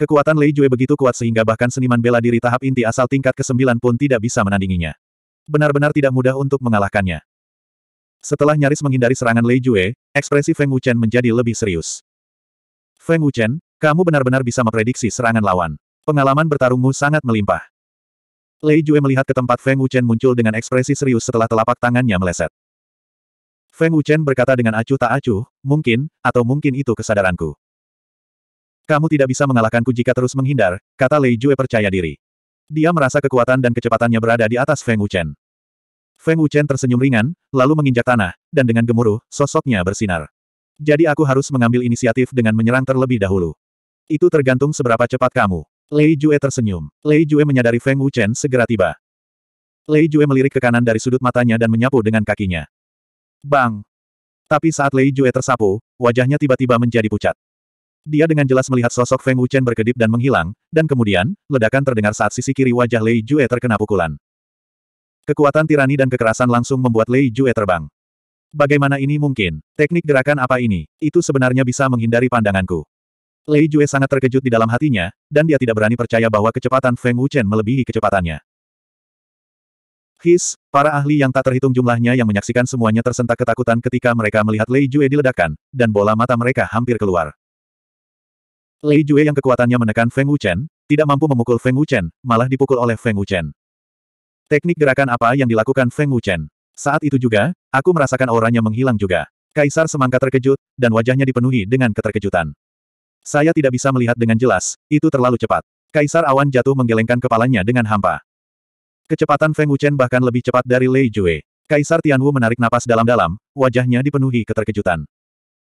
Kekuatan Lei Jue begitu kuat sehingga bahkan seniman bela diri tahap inti asal tingkat ke-9 pun tidak bisa menandinginya. Benar-benar tidak mudah untuk mengalahkannya. Setelah nyaris menghindari serangan Lei Jue, ekspresi Feng Wuchen menjadi lebih serius. Feng Wuchen, kamu benar-benar bisa memprediksi serangan lawan. Pengalaman bertarungmu sangat melimpah. Lei Jue melihat ke tempat Feng Wuchen muncul dengan ekspresi serius setelah telapak tangannya meleset. Feng Wuchen berkata dengan acuh tak acuh, mungkin, atau mungkin itu kesadaranku. Kamu tidak bisa mengalahkanku jika terus menghindar, kata Lei Jue percaya diri. Dia merasa kekuatan dan kecepatannya berada di atas Feng Wuchen. Feng Wuchen tersenyum ringan, lalu menginjak tanah, dan dengan gemuruh, sosoknya bersinar. Jadi aku harus mengambil inisiatif dengan menyerang terlebih dahulu. Itu tergantung seberapa cepat kamu. Lei Jue tersenyum. Lei Jue menyadari Feng Wuchen segera tiba. Lei Jue melirik ke kanan dari sudut matanya dan menyapu dengan kakinya. Bang! Tapi saat Lei Jue tersapu, wajahnya tiba-tiba menjadi pucat. Dia dengan jelas melihat sosok Feng Wuchen berkedip dan menghilang, dan kemudian, ledakan terdengar saat sisi kiri wajah Lei Jue terkena pukulan. Kekuatan tirani dan kekerasan langsung membuat Lei Jue terbang. Bagaimana ini mungkin? Teknik gerakan apa ini? Itu sebenarnya bisa menghindari pandanganku. Lei Jue sangat terkejut di dalam hatinya, dan dia tidak berani percaya bahwa kecepatan Feng Wuchen melebihi kecepatannya. His, para ahli yang tak terhitung jumlahnya yang menyaksikan semuanya tersentak ketakutan ketika mereka melihat Lei Jue diledakkan, dan bola mata mereka hampir keluar. Lei Jue yang kekuatannya menekan Feng Wuchen, tidak mampu memukul Feng Wuchen, malah dipukul oleh Feng Wuchen. Teknik gerakan apa yang dilakukan Feng Wuchen? Saat itu juga, aku merasakan auranya menghilang juga. Kaisar semangka terkejut, dan wajahnya dipenuhi dengan keterkejutan. Saya tidak bisa melihat dengan jelas, itu terlalu cepat. Kaisar awan jatuh menggelengkan kepalanya dengan hampa. Kecepatan Feng Wuchen bahkan lebih cepat dari Lei Jue. Kaisar Tian Tianwu menarik napas dalam-dalam, wajahnya dipenuhi keterkejutan.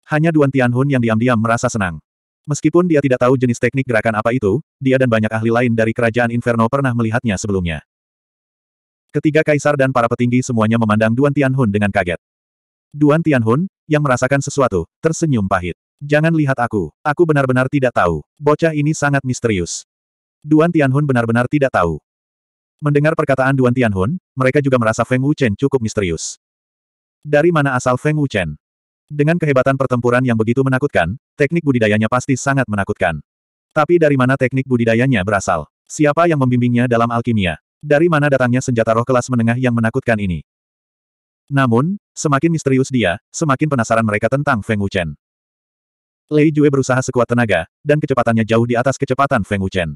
Hanya Duan Tianhun yang diam-diam merasa senang. Meskipun dia tidak tahu jenis teknik gerakan apa itu, dia dan banyak ahli lain dari kerajaan Inferno pernah melihatnya sebelumnya. Ketiga kaisar dan para petinggi semuanya memandang Duan Tianhun dengan kaget. Duan Tianhun, yang merasakan sesuatu, tersenyum pahit. Jangan lihat aku, aku benar-benar tidak tahu. Bocah ini sangat misterius. Duan Tianhun benar-benar tidak tahu. Mendengar perkataan Duan Tianhun, mereka juga merasa Feng Wuchen cukup misterius. Dari mana asal Feng Wuchen? Dengan kehebatan pertempuran yang begitu menakutkan, teknik budidayanya pasti sangat menakutkan. Tapi dari mana teknik budidayanya berasal? Siapa yang membimbingnya dalam alkimia? Dari mana datangnya senjata roh kelas menengah yang menakutkan ini? Namun, semakin misterius dia, semakin penasaran mereka tentang Feng Wuchen. Lei Jue berusaha sekuat tenaga, dan kecepatannya jauh di atas kecepatan Feng Wuchen.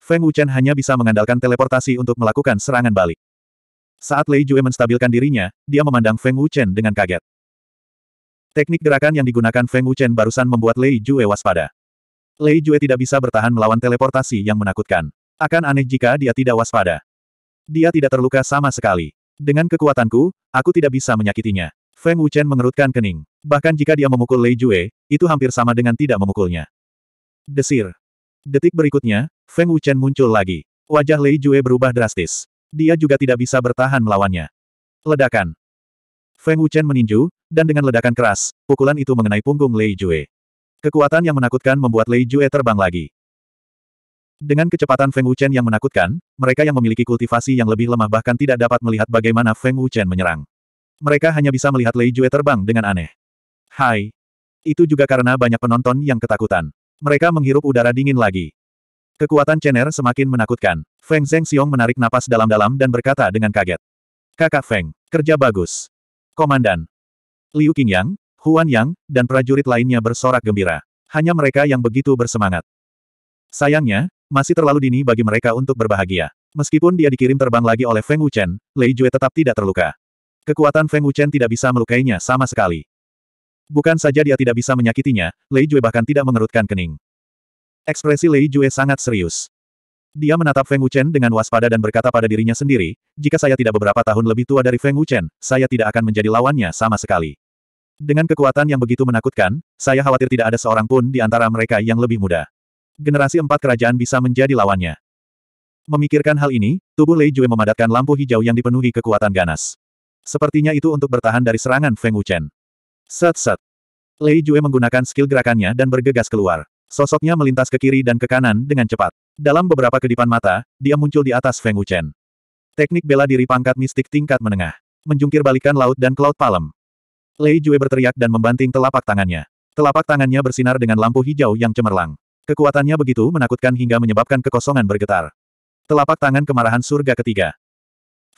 Feng Wuchen hanya bisa mengandalkan teleportasi untuk melakukan serangan balik. Saat Lei Jue menstabilkan dirinya, dia memandang Feng Wuchen dengan kaget. Teknik gerakan yang digunakan Feng Wuchen barusan membuat Lei Jue waspada. Lei Jue tidak bisa bertahan melawan teleportasi yang menakutkan. Akan aneh jika dia tidak waspada. Dia tidak terluka sama sekali. Dengan kekuatanku, aku tidak bisa menyakitinya. Feng Wuchen mengerutkan kening. Bahkan jika dia memukul Lei Jue, itu hampir sama dengan tidak memukulnya. Desir. Detik berikutnya, Feng Wuchen muncul lagi. Wajah Lei Jue berubah drastis. Dia juga tidak bisa bertahan melawannya. Ledakan. Feng Wuchen meninju, dan dengan ledakan keras, pukulan itu mengenai punggung Lei Jue. Kekuatan yang menakutkan membuat Lei Jue terbang lagi. Dengan kecepatan Feng Wuchen yang menakutkan, mereka yang memiliki kultivasi yang lebih lemah bahkan tidak dapat melihat bagaimana Feng Wuchen menyerang. Mereka hanya bisa melihat Lei Jue terbang dengan aneh. Hai. Itu juga karena banyak penonton yang ketakutan. Mereka menghirup udara dingin lagi. Kekuatan Chener semakin menakutkan. Feng Zheng Xiong menarik napas dalam-dalam dan berkata dengan kaget. Kakak Feng, kerja bagus. Komandan. Liu Qingyang, Huan Yang, dan prajurit lainnya bersorak gembira. Hanya mereka yang begitu bersemangat. Sayangnya, masih terlalu dini bagi mereka untuk berbahagia. Meskipun dia dikirim terbang lagi oleh Feng Wuchen, Lei Jue tetap tidak terluka. Kekuatan Feng Wuchen tidak bisa melukainya sama sekali. Bukan saja dia tidak bisa menyakitinya, Lei Jue bahkan tidak mengerutkan kening. Ekspresi Lei Jue sangat serius. Dia menatap Feng Wuchen dengan waspada dan berkata pada dirinya sendiri, jika saya tidak beberapa tahun lebih tua dari Feng Wuchen, saya tidak akan menjadi lawannya sama sekali. Dengan kekuatan yang begitu menakutkan, saya khawatir tidak ada seorang pun di antara mereka yang lebih muda. Generasi empat kerajaan bisa menjadi lawannya. Memikirkan hal ini, tubuh Lei Jue memadatkan lampu hijau yang dipenuhi kekuatan ganas. Sepertinya itu untuk bertahan dari serangan Feng Wuchen. Set-set. Lei Jue menggunakan skill gerakannya dan bergegas keluar. Sosoknya melintas ke kiri dan ke kanan dengan cepat. Dalam beberapa kedipan mata, dia muncul di atas Feng Wuchen. Teknik bela diri pangkat mistik tingkat menengah. Menjungkir balikan laut dan cloud palem. Lei Jue berteriak dan membanting telapak tangannya. Telapak tangannya bersinar dengan lampu hijau yang cemerlang. Kekuatannya begitu menakutkan hingga menyebabkan kekosongan bergetar. Telapak tangan kemarahan surga ketiga.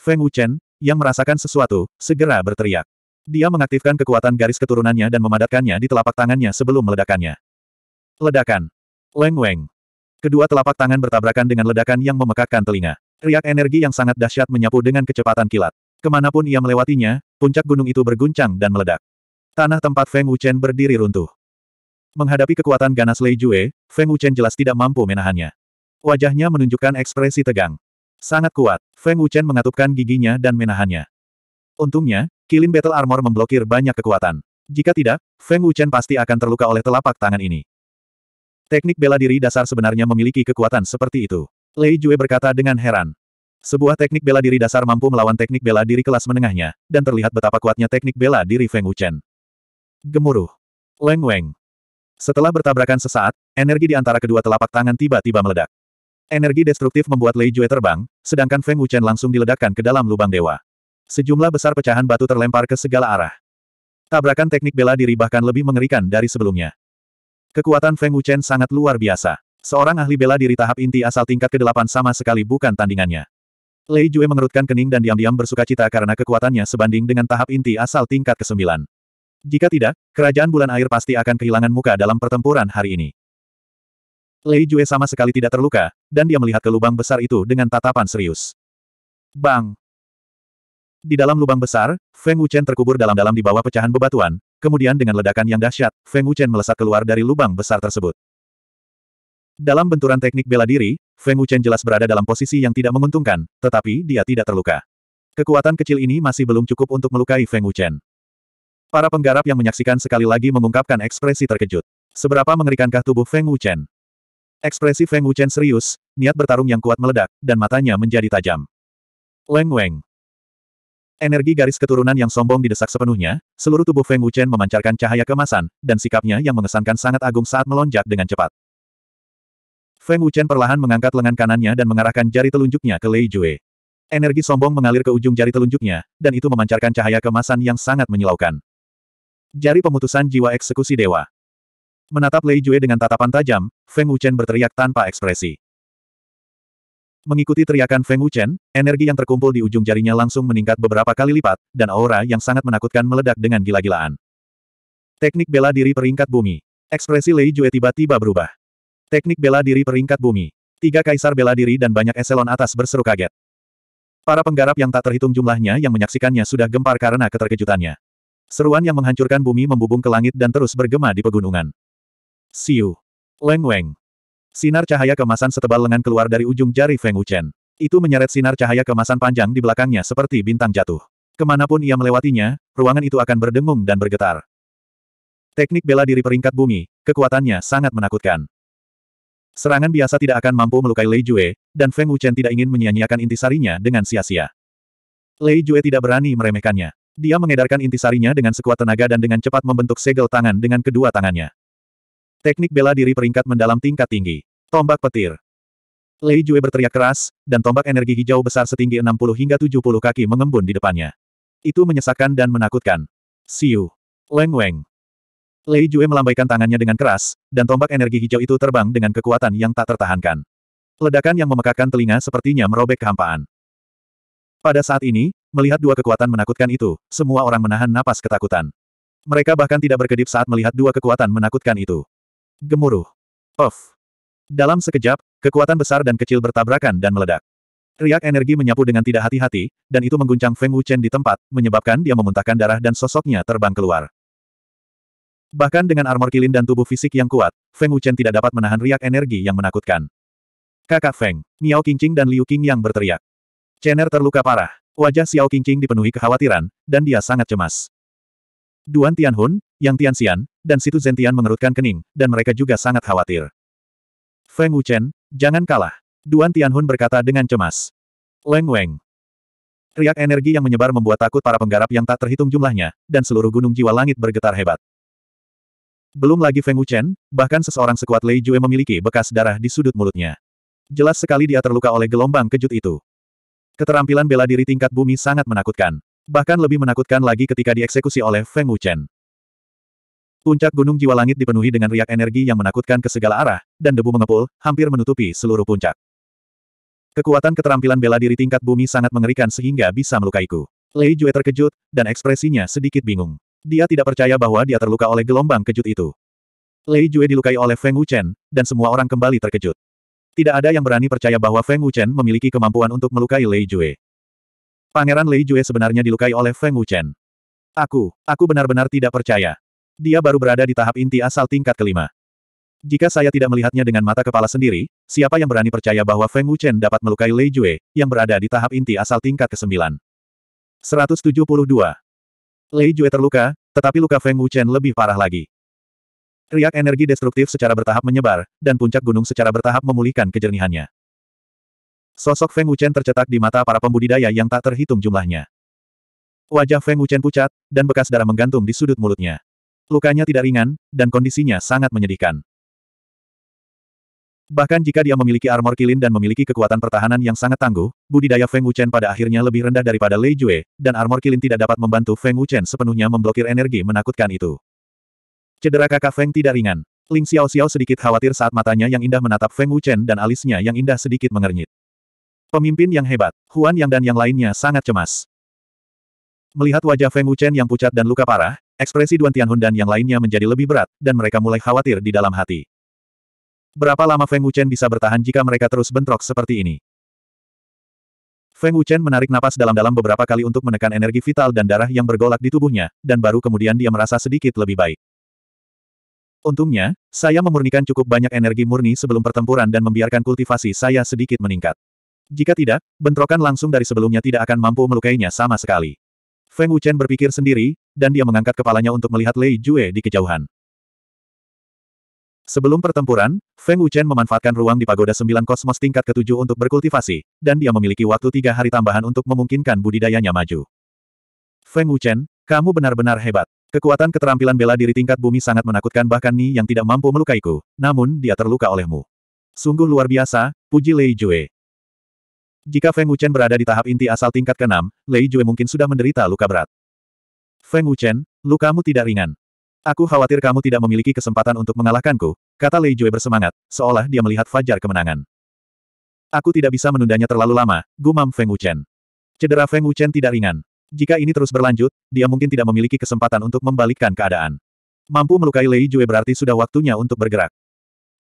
Feng Wuchen, yang merasakan sesuatu, segera berteriak. Dia mengaktifkan kekuatan garis keturunannya dan memadatkannya di telapak tangannya sebelum meledakannya. Ledakan. Leng Weng. Kedua telapak tangan bertabrakan dengan ledakan yang memekakkan telinga. Riak energi yang sangat dahsyat menyapu dengan kecepatan kilat. Kemanapun ia melewatinya, puncak gunung itu berguncang dan meledak. Tanah tempat Feng Wuchen berdiri runtuh. Menghadapi kekuatan ganas Lei Jue, Feng Wuchen jelas tidak mampu menahannya. Wajahnya menunjukkan ekspresi tegang. Sangat kuat, Feng Wuchen mengatupkan giginya dan menahannya. Untungnya, kilin battle armor memblokir banyak kekuatan. Jika tidak, Feng Wuchen pasti akan terluka oleh telapak tangan ini. Teknik bela diri dasar sebenarnya memiliki kekuatan seperti itu. Lei Jue berkata dengan heran. Sebuah teknik bela diri dasar mampu melawan teknik bela diri kelas menengahnya, dan terlihat betapa kuatnya teknik bela diri Feng Wuchen. Gemuruh. Leng Weng. Setelah bertabrakan sesaat, energi di antara kedua telapak tangan tiba-tiba meledak. Energi destruktif membuat Lei Jue terbang, sedangkan Feng Wuchen langsung diledakkan ke dalam lubang dewa. Sejumlah besar pecahan batu terlempar ke segala arah. Tabrakan teknik bela diri bahkan lebih mengerikan dari sebelumnya. Kekuatan Feng Wuchen sangat luar biasa. Seorang ahli bela diri tahap inti asal tingkat ke-8 sama sekali bukan tandingannya. Lei Jue mengerutkan kening dan diam-diam bersuka cita karena kekuatannya sebanding dengan tahap inti asal tingkat ke-9. Jika tidak, kerajaan bulan air pasti akan kehilangan muka dalam pertempuran hari ini. Lei Jue sama sekali tidak terluka, dan dia melihat ke lubang besar itu dengan tatapan serius. Bang! Di dalam lubang besar, Feng Wuchen terkubur dalam-dalam di bawah pecahan bebatuan, kemudian dengan ledakan yang dahsyat, Feng Wuchen melesat keluar dari lubang besar tersebut. Dalam benturan teknik bela diri, Feng Wuchen jelas berada dalam posisi yang tidak menguntungkan, tetapi dia tidak terluka. Kekuatan kecil ini masih belum cukup untuk melukai Feng Wuchen. Para penggarap yang menyaksikan sekali lagi mengungkapkan ekspresi terkejut. Seberapa mengerikankah tubuh Feng Wuchen? Ekspresi Feng Wuchen serius, niat bertarung yang kuat meledak, dan matanya menjadi tajam. Leng Weng. Energi garis keturunan yang sombong didesak sepenuhnya, seluruh tubuh Feng Wuchen memancarkan cahaya kemasan, dan sikapnya yang mengesankan sangat agung saat melonjak dengan cepat. Feng Wuchen perlahan mengangkat lengan kanannya dan mengarahkan jari telunjuknya ke Lei Jue. Energi sombong mengalir ke ujung jari telunjuknya, dan itu memancarkan cahaya kemasan yang sangat menyilaukan. Jari pemutusan jiwa eksekusi dewa. Menatap Lei Jue dengan tatapan tajam, Feng Wuchen berteriak tanpa ekspresi. Mengikuti teriakan Feng Wuchen, energi yang terkumpul di ujung jarinya langsung meningkat beberapa kali lipat, dan aura yang sangat menakutkan meledak dengan gila-gilaan. Teknik bela diri peringkat bumi. Ekspresi Lei Jue tiba-tiba berubah. Teknik bela diri peringkat bumi. Tiga kaisar bela diri dan banyak eselon atas berseru kaget. Para penggarap yang tak terhitung jumlahnya yang menyaksikannya sudah gempar karena keterkejutannya. Seruan yang menghancurkan bumi membubung ke langit dan terus bergema di pegunungan. Siu. Leng Weng. Sinar cahaya kemasan setebal lengan keluar dari ujung jari Feng Wuchen. Itu menyeret sinar cahaya kemasan panjang di belakangnya seperti bintang jatuh. Kemanapun ia melewatinya, ruangan itu akan berdengung dan bergetar. Teknik bela diri peringkat bumi, kekuatannya sangat menakutkan. Serangan biasa tidak akan mampu melukai Lei Jue, dan Feng Wuchen tidak ingin menyia-nyiakan intisarinya dengan sia-sia. Lei Jue tidak berani meremehkannya. Dia mengedarkan intisarinya dengan sekuat tenaga dan dengan cepat membentuk segel tangan dengan kedua tangannya. Teknik bela diri peringkat mendalam tingkat tinggi. Tombak petir. Lei Jue berteriak keras, dan tombak energi hijau besar setinggi 60 hingga 70 kaki mengembun di depannya. Itu menyesakkan dan menakutkan. Siu. Leng Weng. Lei Jue melambaikan tangannya dengan keras, dan tombak energi hijau itu terbang dengan kekuatan yang tak tertahankan. Ledakan yang memekakkan telinga sepertinya merobek kehampaan. Pada saat ini, melihat dua kekuatan menakutkan itu, semua orang menahan napas ketakutan. Mereka bahkan tidak berkedip saat melihat dua kekuatan menakutkan itu. Gemuruh. Off. Dalam sekejap, kekuatan besar dan kecil bertabrakan dan meledak. Riak energi menyapu dengan tidak hati-hati, dan itu mengguncang Feng Wuchen di tempat, menyebabkan dia memuntahkan darah dan sosoknya terbang keluar. Bahkan dengan armor kilin dan tubuh fisik yang kuat, Feng Wuchen tidak dapat menahan riak energi yang menakutkan. Kakak Feng, Miao Qingqing dan Liu Qing yang berteriak. Chener terluka parah. Wajah Xiao Qingqing dipenuhi kekhawatiran, dan dia sangat cemas. Duan Tianhun, yang Tianxian, dan Situ Zentian mengerutkan kening, dan mereka juga sangat khawatir. Feng Wuchen, jangan kalah. Duan Tianhun berkata dengan cemas. Leng Weng. Riak energi yang menyebar membuat takut para penggarap yang tak terhitung jumlahnya, dan seluruh gunung jiwa langit bergetar hebat. Belum lagi Feng Wuchen, bahkan seseorang sekuat Lei Jue memiliki bekas darah di sudut mulutnya. Jelas sekali dia terluka oleh gelombang kejut itu. Keterampilan bela diri tingkat bumi sangat menakutkan. Bahkan lebih menakutkan lagi ketika dieksekusi oleh Feng Wuchen. Puncak Gunung Jiwa Langit dipenuhi dengan riak energi yang menakutkan ke segala arah, dan debu mengepul, hampir menutupi seluruh puncak. Kekuatan keterampilan bela diri tingkat bumi sangat mengerikan sehingga bisa melukaiku. Lei Jue terkejut, dan ekspresinya sedikit bingung. Dia tidak percaya bahwa dia terluka oleh gelombang kejut itu. Lei Jue dilukai oleh Feng Wuchen, dan semua orang kembali terkejut. Tidak ada yang berani percaya bahwa Feng Wuchen memiliki kemampuan untuk melukai Lei Jue. Pangeran Lei Jue sebenarnya dilukai oleh Feng Wuchen. Aku, aku benar-benar tidak percaya. Dia baru berada di tahap inti asal tingkat kelima. Jika saya tidak melihatnya dengan mata kepala sendiri, siapa yang berani percaya bahwa Feng Wuchen dapat melukai Lei Jue, yang berada di tahap inti asal tingkat ke-9? 172. Lei Jue terluka, tetapi luka Feng Wuchen lebih parah lagi. Riak energi destruktif secara bertahap menyebar, dan puncak gunung secara bertahap memulihkan kejernihannya. Sosok Feng Wuchen tercetak di mata para pembudidaya yang tak terhitung jumlahnya. Wajah Feng Wuchen pucat, dan bekas darah menggantung di sudut mulutnya. Lukanya tidak ringan, dan kondisinya sangat menyedihkan. Bahkan jika dia memiliki armor kilin dan memiliki kekuatan pertahanan yang sangat tangguh, budidaya Feng Wuchen pada akhirnya lebih rendah daripada Lei Jue, dan armor kilin tidak dapat membantu Feng Wuchen sepenuhnya memblokir energi menakutkan itu. Cedera kakak Feng tidak ringan. Ling Xiao Xiao sedikit khawatir saat matanya yang indah menatap Feng Wuchen dan alisnya yang indah sedikit mengernyit. Pemimpin yang hebat, Huan Yang dan yang lainnya sangat cemas. Melihat wajah Feng Wuchen yang pucat dan luka parah, Ekspresi Duan Tianhun dan yang lainnya menjadi lebih berat, dan mereka mulai khawatir di dalam hati. Berapa lama Feng Wuchen bisa bertahan jika mereka terus bentrok seperti ini? Feng Wuchen menarik napas dalam-dalam beberapa kali untuk menekan energi vital dan darah yang bergolak di tubuhnya, dan baru kemudian dia merasa sedikit lebih baik. Untungnya, saya memurnikan cukup banyak energi murni sebelum pertempuran dan membiarkan kultivasi saya sedikit meningkat. Jika tidak, bentrokan langsung dari sebelumnya tidak akan mampu melukainya sama sekali. Feng Wuchen berpikir sendiri, dan dia mengangkat kepalanya untuk melihat Lei Jue di kejauhan. Sebelum pertempuran, Feng Wuchen memanfaatkan ruang di pagoda sembilan kosmos tingkat ketujuh untuk berkultivasi, dan dia memiliki waktu tiga hari tambahan untuk memungkinkan budidayanya maju. Feng Wuchen, kamu benar-benar hebat. Kekuatan keterampilan bela diri tingkat bumi sangat menakutkan bahkan Ni yang tidak mampu melukaiku, namun dia terluka olehmu. Sungguh luar biasa, puji Lei Jue. Jika Feng Wuchen berada di tahap inti asal tingkat ke-6, Lei Jue mungkin sudah menderita luka berat. Feng Wuchen, lukamu tidak ringan. Aku khawatir kamu tidak memiliki kesempatan untuk mengalahkanku, kata Lei Jue bersemangat, seolah dia melihat fajar kemenangan. Aku tidak bisa menundanya terlalu lama, gumam Feng Wuchen. Cedera Feng Wuchen tidak ringan. Jika ini terus berlanjut, dia mungkin tidak memiliki kesempatan untuk membalikkan keadaan. Mampu melukai Lei Jue berarti sudah waktunya untuk bergerak.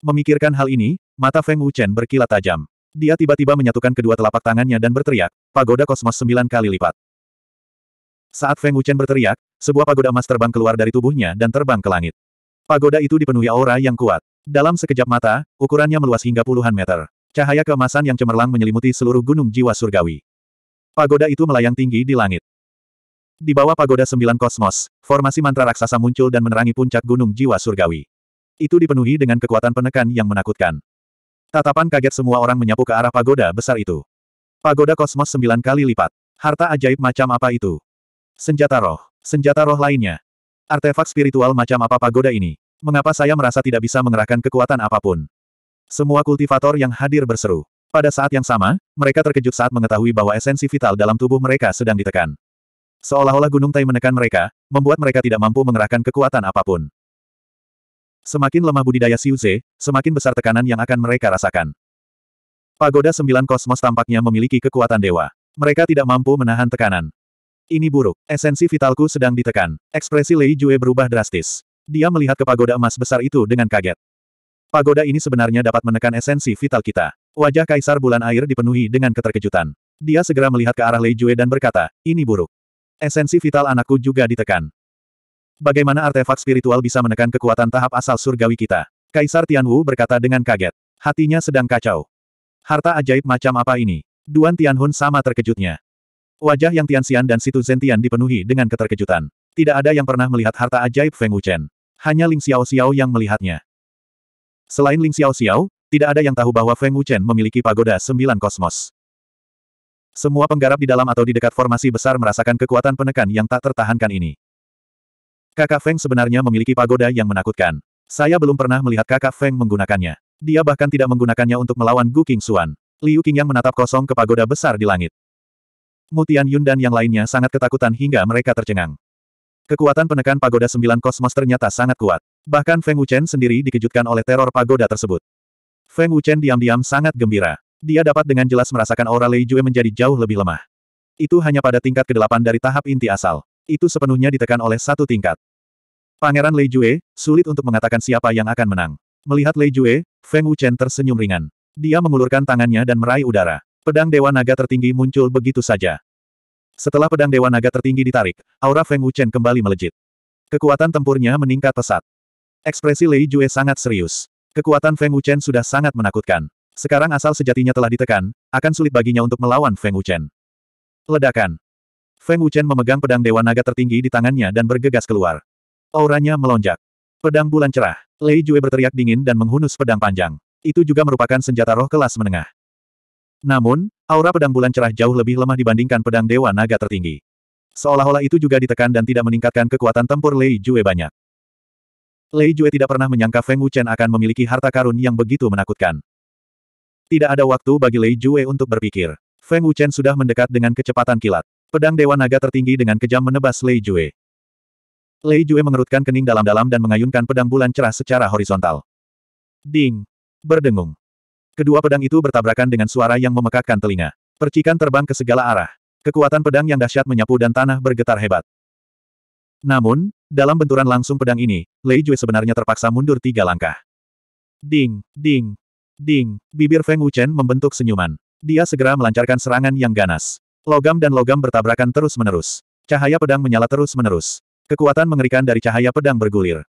Memikirkan hal ini, mata Feng Wuchen berkilat tajam. Dia tiba-tiba menyatukan kedua telapak tangannya dan berteriak, pagoda kosmos sembilan kali lipat. Saat Feng Wuchen berteriak, sebuah pagoda emas terbang keluar dari tubuhnya dan terbang ke langit. Pagoda itu dipenuhi aura yang kuat. Dalam sekejap mata, ukurannya meluas hingga puluhan meter. Cahaya keemasan yang cemerlang menyelimuti seluruh gunung jiwa surgawi. Pagoda itu melayang tinggi di langit. Di bawah pagoda sembilan kosmos, formasi mantra raksasa muncul dan menerangi puncak gunung jiwa surgawi. Itu dipenuhi dengan kekuatan penekan yang menakutkan. Tatapan kaget semua orang menyapu ke arah pagoda besar itu. Pagoda kosmos sembilan kali lipat. Harta ajaib macam apa itu? Senjata roh. Senjata roh lainnya. Artefak spiritual macam apa pagoda ini? Mengapa saya merasa tidak bisa mengerahkan kekuatan apapun? Semua kultivator yang hadir berseru. Pada saat yang sama, mereka terkejut saat mengetahui bahwa esensi vital dalam tubuh mereka sedang ditekan. Seolah-olah gunung tai menekan mereka, membuat mereka tidak mampu mengerahkan kekuatan apapun. Semakin lemah budidaya Ze, semakin besar tekanan yang akan mereka rasakan. Pagoda Sembilan Kosmos tampaknya memiliki kekuatan dewa. Mereka tidak mampu menahan tekanan. Ini buruk. Esensi vitalku sedang ditekan. Ekspresi Lei Jue berubah drastis. Dia melihat ke pagoda emas besar itu dengan kaget. Pagoda ini sebenarnya dapat menekan esensi vital kita. Wajah Kaisar Bulan Air dipenuhi dengan keterkejutan. Dia segera melihat ke arah Lei Jue dan berkata, ini buruk. Esensi vital anakku juga ditekan. Bagaimana artefak spiritual bisa menekan kekuatan tahap asal surgawi kita? Kaisar Tianwu berkata dengan kaget. Hatinya sedang kacau. Harta ajaib macam apa ini? Duan Tianhun sama terkejutnya. Wajah yang Tianxian dan Situ Zentian dipenuhi dengan keterkejutan. Tidak ada yang pernah melihat harta ajaib Feng Wuchen. Hanya Ling Xiao Xiao yang melihatnya. Selain Ling Xiao Xiao, tidak ada yang tahu bahwa Feng Wuchen memiliki pagoda sembilan kosmos. Semua penggarap di dalam atau di dekat formasi besar merasakan kekuatan penekan yang tak tertahankan ini. Kakak Feng sebenarnya memiliki pagoda yang menakutkan. Saya belum pernah melihat kakak Feng menggunakannya. Dia bahkan tidak menggunakannya untuk melawan Gu King Xuan. Liu yang menatap kosong ke pagoda besar di langit. Mutian Yun dan yang lainnya sangat ketakutan hingga mereka tercengang. Kekuatan penekan pagoda sembilan kosmos ternyata sangat kuat. Bahkan Feng Wuchen sendiri dikejutkan oleh teror pagoda tersebut. Feng Wuchen diam-diam sangat gembira. Dia dapat dengan jelas merasakan aura Lei Jue menjadi jauh lebih lemah. Itu hanya pada tingkat ke-8 dari tahap inti asal. Itu sepenuhnya ditekan oleh satu tingkat. Pangeran Lei Jue, sulit untuk mengatakan siapa yang akan menang. Melihat Lei Jue, Feng Wuchen tersenyum ringan. Dia mengulurkan tangannya dan meraih udara. Pedang Dewa Naga tertinggi muncul begitu saja. Setelah pedang Dewa Naga tertinggi ditarik, aura Feng Wuchen kembali melejit. Kekuatan tempurnya meningkat pesat. Ekspresi Lei Jue sangat serius. Kekuatan Feng Wuchen sudah sangat menakutkan. Sekarang asal sejatinya telah ditekan, akan sulit baginya untuk melawan Feng Wuchen. Ledakan. Feng Wuchen memegang pedang Dewa Naga tertinggi di tangannya dan bergegas keluar. Auranya melonjak. Pedang bulan cerah. Lei Jue berteriak dingin dan menghunus pedang panjang. Itu juga merupakan senjata roh kelas menengah. Namun, aura pedang bulan cerah jauh lebih lemah dibandingkan pedang Dewa Naga tertinggi. Seolah-olah itu juga ditekan dan tidak meningkatkan kekuatan tempur Lei Jue banyak. Lei Jue tidak pernah menyangka Feng Wuchen akan memiliki harta karun yang begitu menakutkan. Tidak ada waktu bagi Lei Jue untuk berpikir. Feng Wuchen sudah mendekat dengan kecepatan kilat. Pedang Dewa Naga tertinggi dengan kejam menebas Lei Jue. Lei Jue mengerutkan kening dalam-dalam dan mengayunkan pedang bulan cerah secara horizontal. Ding! Berdengung. Kedua pedang itu bertabrakan dengan suara yang memekakkan telinga. Percikan terbang ke segala arah. Kekuatan pedang yang dahsyat menyapu dan tanah bergetar hebat. Namun, dalam benturan langsung pedang ini, Lei Jue sebenarnya terpaksa mundur tiga langkah. Ding, ding, ding, bibir Feng Wuchen membentuk senyuman. Dia segera melancarkan serangan yang ganas. Logam dan logam bertabrakan terus-menerus. Cahaya pedang menyala terus-menerus. Kekuatan mengerikan dari cahaya pedang bergulir.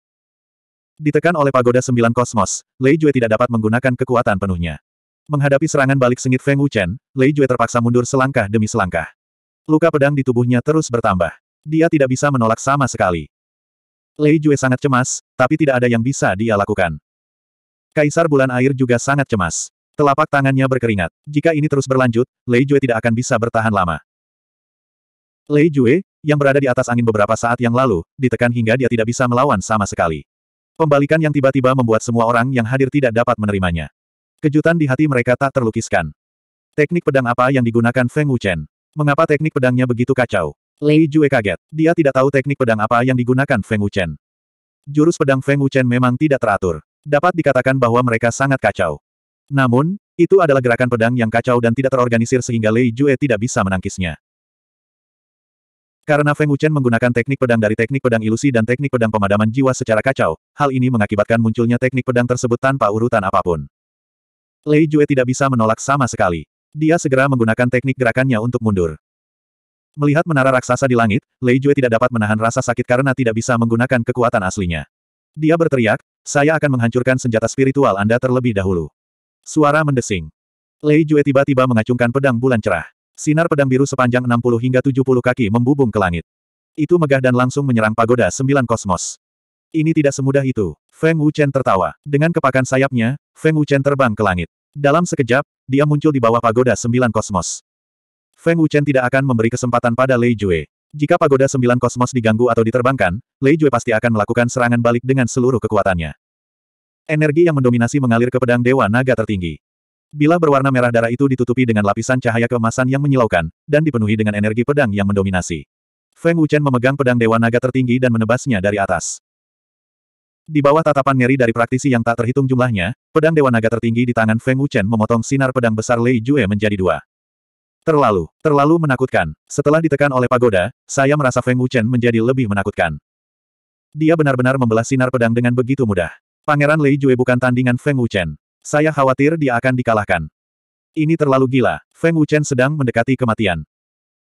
Ditekan oleh pagoda sembilan kosmos, Lei Jue tidak dapat menggunakan kekuatan penuhnya. Menghadapi serangan balik sengit Feng Wuchen, Lei Jue terpaksa mundur selangkah demi selangkah. Luka pedang di tubuhnya terus bertambah. Dia tidak bisa menolak sama sekali. Lei Jue sangat cemas, tapi tidak ada yang bisa dia lakukan. Kaisar Bulan Air juga sangat cemas. Telapak tangannya berkeringat. Jika ini terus berlanjut, Lei Jue tidak akan bisa bertahan lama. Lei Jue, yang berada di atas angin beberapa saat yang lalu, ditekan hingga dia tidak bisa melawan sama sekali. Pembalikan yang tiba-tiba membuat semua orang yang hadir tidak dapat menerimanya. Kejutan di hati mereka tak terlukiskan. Teknik pedang apa yang digunakan Feng Wuchen? Mengapa teknik pedangnya begitu kacau? Lei Jue kaget. Dia tidak tahu teknik pedang apa yang digunakan Feng Wuchen. Jurus pedang Feng Wuchen memang tidak teratur. Dapat dikatakan bahwa mereka sangat kacau. Namun, itu adalah gerakan pedang yang kacau dan tidak terorganisir sehingga Lei Jue tidak bisa menangkisnya. Karena Feng Wuchen menggunakan teknik pedang dari teknik pedang ilusi dan teknik pedang pemadaman jiwa secara kacau, hal ini mengakibatkan munculnya teknik pedang tersebut tanpa urutan apapun. Lei Jue tidak bisa menolak sama sekali. Dia segera menggunakan teknik gerakannya untuk mundur. Melihat menara raksasa di langit, Lei Jue tidak dapat menahan rasa sakit karena tidak bisa menggunakan kekuatan aslinya. Dia berteriak, saya akan menghancurkan senjata spiritual Anda terlebih dahulu. Suara mendesing. Lei Jue tiba-tiba mengacungkan pedang bulan cerah. Sinar pedang biru sepanjang 60 hingga 70 kaki membubung ke langit. Itu megah dan langsung menyerang pagoda sembilan kosmos. Ini tidak semudah itu. Feng Wuchen tertawa. Dengan kepakan sayapnya, Feng Wuchen terbang ke langit. Dalam sekejap, dia muncul di bawah pagoda sembilan kosmos. Feng Wuchen tidak akan memberi kesempatan pada Lei Jue. Jika pagoda sembilan kosmos diganggu atau diterbangkan, Lei Jue pasti akan melakukan serangan balik dengan seluruh kekuatannya. Energi yang mendominasi mengalir ke pedang Dewa Naga tertinggi. Bila berwarna merah darah itu ditutupi dengan lapisan cahaya keemasan yang menyilaukan, dan dipenuhi dengan energi pedang yang mendominasi. Feng Wuchen memegang pedang Dewa Naga tertinggi dan menebasnya dari atas. Di bawah tatapan ngeri dari praktisi yang tak terhitung jumlahnya, pedang Dewa Naga tertinggi di tangan Feng Wuchen memotong sinar pedang besar Lei Jue menjadi dua. Terlalu, terlalu menakutkan. Setelah ditekan oleh pagoda, saya merasa Feng Wuchen menjadi lebih menakutkan. Dia benar-benar membelah sinar pedang dengan begitu mudah. Pangeran Lei Jue bukan tandingan Feng Wuchen. Saya khawatir dia akan dikalahkan. Ini terlalu gila. Feng Wuchen sedang mendekati kematian.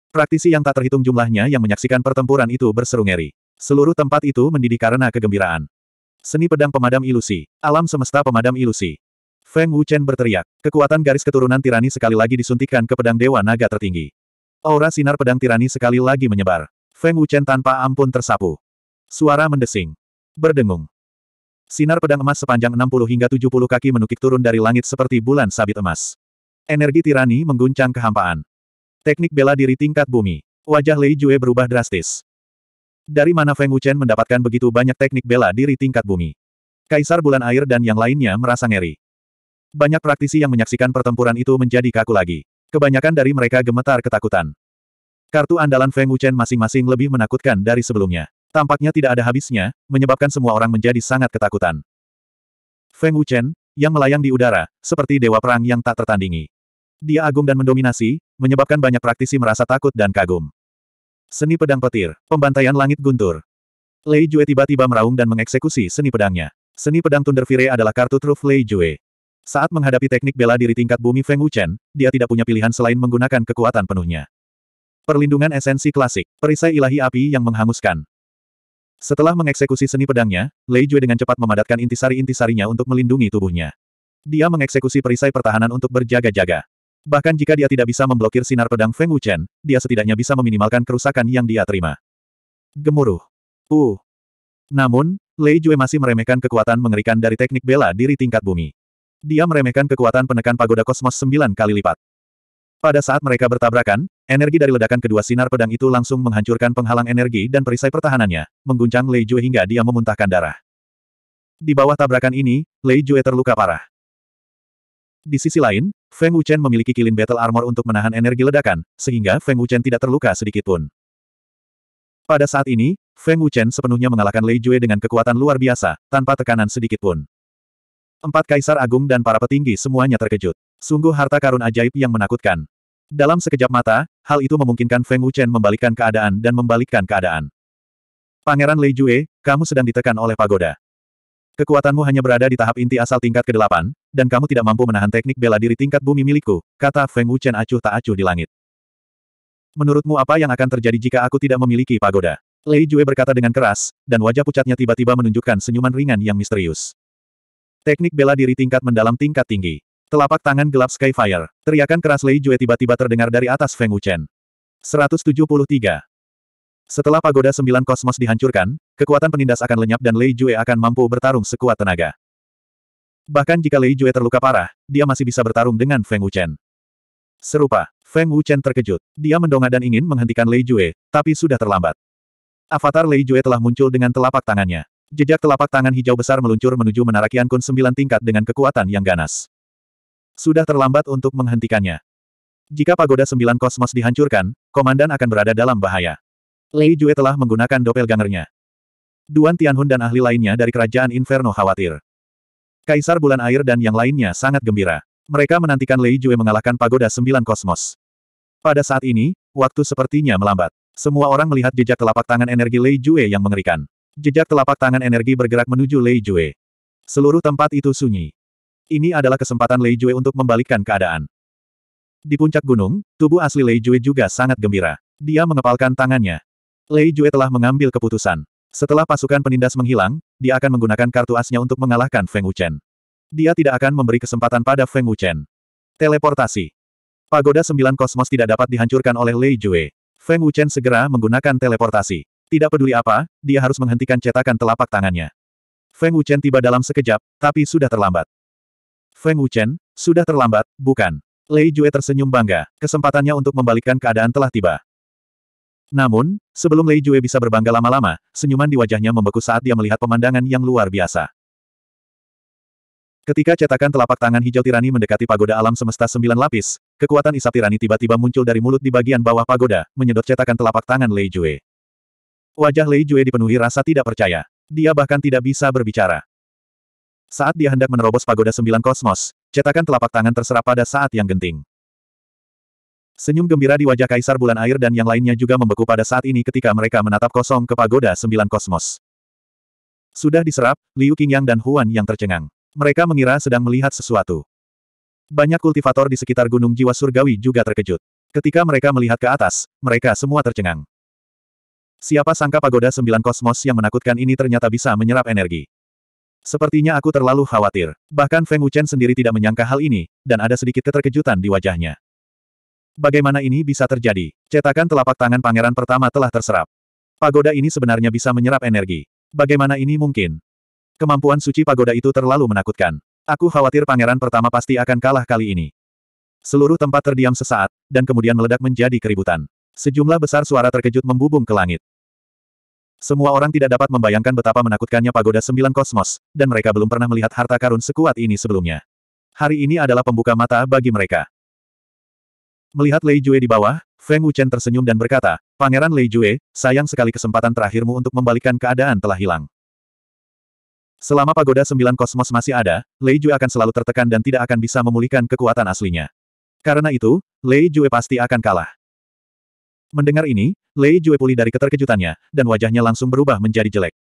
Praktisi yang tak terhitung jumlahnya yang menyaksikan pertempuran itu berseru ngeri. Seluruh tempat itu mendidih karena kegembiraan. Seni pedang pemadam ilusi. Alam semesta pemadam ilusi. Feng Wuchen berteriak. Kekuatan garis keturunan tirani sekali lagi disuntikkan ke pedang dewa naga tertinggi. Aura sinar pedang tirani sekali lagi menyebar. Feng Wuchen tanpa ampun tersapu. Suara mendesing. Berdengung. Sinar pedang emas sepanjang 60 hingga 70 kaki menukik turun dari langit seperti bulan sabit emas. Energi tirani mengguncang kehampaan. Teknik bela diri tingkat bumi. Wajah Lei Jue berubah drastis. Dari mana Feng Wuchen mendapatkan begitu banyak teknik bela diri tingkat bumi? Kaisar Bulan Air dan yang lainnya merasa ngeri. Banyak praktisi yang menyaksikan pertempuran itu menjadi kaku lagi. Kebanyakan dari mereka gemetar ketakutan. Kartu andalan Feng Wuchen masing-masing lebih menakutkan dari sebelumnya tampaknya tidak ada habisnya, menyebabkan semua orang menjadi sangat ketakutan. Feng Wuchen, yang melayang di udara, seperti dewa perang yang tak tertandingi. Dia agung dan mendominasi, menyebabkan banyak praktisi merasa takut dan kagum. Seni pedang petir, pembantaian langit guntur. Lei Jue tiba-tiba meraung dan mengeksekusi seni pedangnya. Seni pedang Thunder Fire adalah kartu truf Lei Jue. Saat menghadapi teknik bela diri tingkat bumi Feng Wuchen, dia tidak punya pilihan selain menggunakan kekuatan penuhnya. Perlindungan esensi klasik, perisai ilahi api yang menghanguskan. Setelah mengeksekusi seni pedangnya, Lei Jue dengan cepat memadatkan intisari-intisarinya untuk melindungi tubuhnya. Dia mengeksekusi perisai pertahanan untuk berjaga-jaga. Bahkan jika dia tidak bisa memblokir sinar pedang Feng Wuchen, dia setidaknya bisa meminimalkan kerusakan yang dia terima. Gemuruh. Uh. Namun, Lei Jue masih meremehkan kekuatan mengerikan dari teknik bela diri tingkat bumi. Dia meremehkan kekuatan penekan pagoda kosmos sembilan kali lipat. Pada saat mereka bertabrakan, energi dari ledakan kedua sinar pedang itu langsung menghancurkan penghalang energi dan perisai pertahanannya, mengguncang Lei Jue hingga dia memuntahkan darah. Di bawah tabrakan ini, Lei Jue terluka parah. Di sisi lain, Feng Wuchen memiliki kilin battle armor untuk menahan energi ledakan, sehingga Feng Wuchen tidak terluka sedikitpun. Pada saat ini, Feng Wuchen sepenuhnya mengalahkan Lei Jue dengan kekuatan luar biasa, tanpa tekanan sedikit pun. Empat kaisar agung dan para petinggi semuanya terkejut. Sungguh harta karun ajaib yang menakutkan. Dalam sekejap mata, hal itu memungkinkan Feng Wuchen membalikkan keadaan dan membalikkan keadaan. Pangeran Lei Jue, kamu sedang ditekan oleh pagoda. Kekuatanmu hanya berada di tahap inti asal tingkat ke-8, dan kamu tidak mampu menahan teknik bela diri tingkat bumi milikku, kata Feng Wuchen acuh tak acuh di langit. Menurutmu apa yang akan terjadi jika aku tidak memiliki pagoda? Lei Jue berkata dengan keras, dan wajah pucatnya tiba-tiba menunjukkan senyuman ringan yang misterius. Teknik bela diri tingkat mendalam tingkat tinggi. Telapak tangan gelap Skyfire. Teriakan keras Lei Jue tiba-tiba terdengar dari atas Feng Wuchen. 173. Setelah pagoda sembilan kosmos dihancurkan, kekuatan penindas akan lenyap dan Lei Jue akan mampu bertarung sekuat tenaga. Bahkan jika Lei Jue terluka parah, dia masih bisa bertarung dengan Feng Wuchen. Serupa, Feng Wuchen terkejut. Dia mendongak dan ingin menghentikan Lei Jue, tapi sudah terlambat. Avatar Lei Jue telah muncul dengan telapak tangannya. Jejak telapak tangan hijau besar meluncur menuju menara Qiankun sembilan tingkat dengan kekuatan yang ganas sudah terlambat untuk menghentikannya. Jika pagoda sembilan kosmos dihancurkan, komandan akan berada dalam bahaya. Lei Jue telah menggunakan Gangernya. Duan Tianhun dan ahli lainnya dari kerajaan Inferno khawatir. Kaisar Bulan Air dan yang lainnya sangat gembira. Mereka menantikan Lei Jue mengalahkan pagoda sembilan kosmos. Pada saat ini, waktu sepertinya melambat. Semua orang melihat jejak telapak tangan energi Lei Jue yang mengerikan. Jejak telapak tangan energi bergerak menuju Lei Jue. Seluruh tempat itu sunyi. Ini adalah kesempatan Lei Jue untuk membalikkan keadaan. Di puncak gunung, tubuh asli Lei Jue juga sangat gembira. Dia mengepalkan tangannya. Lei Jue telah mengambil keputusan. Setelah pasukan penindas menghilang, dia akan menggunakan kartu asnya untuk mengalahkan Feng Wuchen. Dia tidak akan memberi kesempatan pada Feng Wuchen. Teleportasi. Pagoda Sembilan Kosmos tidak dapat dihancurkan oleh Lei Jue. Feng Wuchen segera menggunakan teleportasi. Tidak peduli apa, dia harus menghentikan cetakan telapak tangannya. Feng Wuchen tiba dalam sekejap, tapi sudah terlambat. Feng Wuchen, sudah terlambat, bukan? Lei Jue tersenyum bangga, kesempatannya untuk membalikkan keadaan telah tiba. Namun, sebelum Lei Jue bisa berbangga lama-lama, senyuman di wajahnya membeku saat dia melihat pemandangan yang luar biasa. Ketika cetakan telapak tangan hijau tirani mendekati pagoda alam semesta sembilan lapis, kekuatan isap tirani tiba-tiba muncul dari mulut di bagian bawah pagoda, menyedot cetakan telapak tangan Lei Jue. Wajah Lei Jue dipenuhi rasa tidak percaya. Dia bahkan tidak bisa berbicara. Saat dia hendak menerobos pagoda sembilan kosmos, cetakan telapak tangan terserap pada saat yang genting. Senyum gembira di wajah Kaisar Bulan Air dan yang lainnya juga membeku pada saat ini ketika mereka menatap kosong ke pagoda sembilan kosmos. Sudah diserap, Liu Qingyang dan Huan yang tercengang. Mereka mengira sedang melihat sesuatu. Banyak kultivator di sekitar Gunung Jiwa Surgawi juga terkejut. Ketika mereka melihat ke atas, mereka semua tercengang. Siapa sangka pagoda sembilan kosmos yang menakutkan ini ternyata bisa menyerap energi. Sepertinya aku terlalu khawatir. Bahkan Feng Wuchen sendiri tidak menyangka hal ini, dan ada sedikit keterkejutan di wajahnya. Bagaimana ini bisa terjadi? Cetakan telapak tangan pangeran pertama telah terserap. Pagoda ini sebenarnya bisa menyerap energi. Bagaimana ini mungkin? Kemampuan suci pagoda itu terlalu menakutkan. Aku khawatir pangeran pertama pasti akan kalah kali ini. Seluruh tempat terdiam sesaat, dan kemudian meledak menjadi keributan. Sejumlah besar suara terkejut membubung ke langit. Semua orang tidak dapat membayangkan betapa menakutkannya pagoda sembilan kosmos, dan mereka belum pernah melihat harta karun sekuat ini sebelumnya. Hari ini adalah pembuka mata bagi mereka. Melihat Lei Jue di bawah, Feng Wuchen tersenyum dan berkata, Pangeran Lei Jue, sayang sekali kesempatan terakhirmu untuk membalikkan keadaan telah hilang. Selama pagoda sembilan kosmos masih ada, Lei Jue akan selalu tertekan dan tidak akan bisa memulihkan kekuatan aslinya. Karena itu, Lei Jue pasti akan kalah. Mendengar ini, Lei Jue pulih dari keterkejutannya, dan wajahnya langsung berubah menjadi jelek.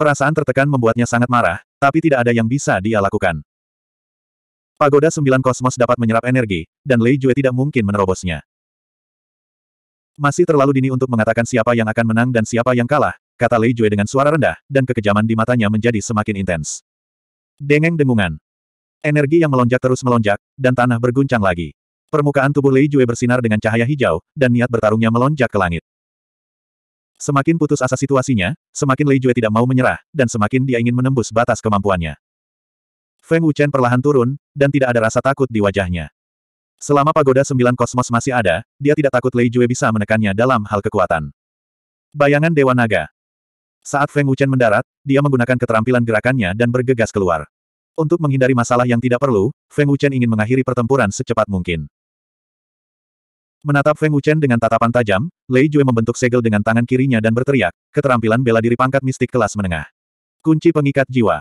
Perasaan tertekan membuatnya sangat marah, tapi tidak ada yang bisa dia lakukan. Pagoda Sembilan Kosmos dapat menyerap energi, dan Lei Jue tidak mungkin menerobosnya. Masih terlalu dini untuk mengatakan siapa yang akan menang dan siapa yang kalah, kata Lei Jue dengan suara rendah, dan kekejaman di matanya menjadi semakin intens. Dengeng dengungan. Energi yang melonjak terus melonjak, dan tanah berguncang lagi. Permukaan tubuh Lei Jue bersinar dengan cahaya hijau, dan niat bertarungnya melonjak ke langit. Semakin putus asa situasinya, semakin Lei Jue tidak mau menyerah, dan semakin dia ingin menembus batas kemampuannya. Feng Wuchen perlahan turun, dan tidak ada rasa takut di wajahnya. Selama pagoda sembilan kosmos masih ada, dia tidak takut Lei Jue bisa menekannya dalam hal kekuatan. Bayangan Dewa Naga. Saat Feng Wuchen mendarat, dia menggunakan keterampilan gerakannya dan bergegas keluar. Untuk menghindari masalah yang tidak perlu, Feng Wuchen ingin mengakhiri pertempuran secepat mungkin. Menatap Feng Wuchen dengan tatapan tajam, Lei Jue membentuk segel dengan tangan kirinya dan berteriak, keterampilan bela diri pangkat mistik kelas menengah. Kunci pengikat jiwa.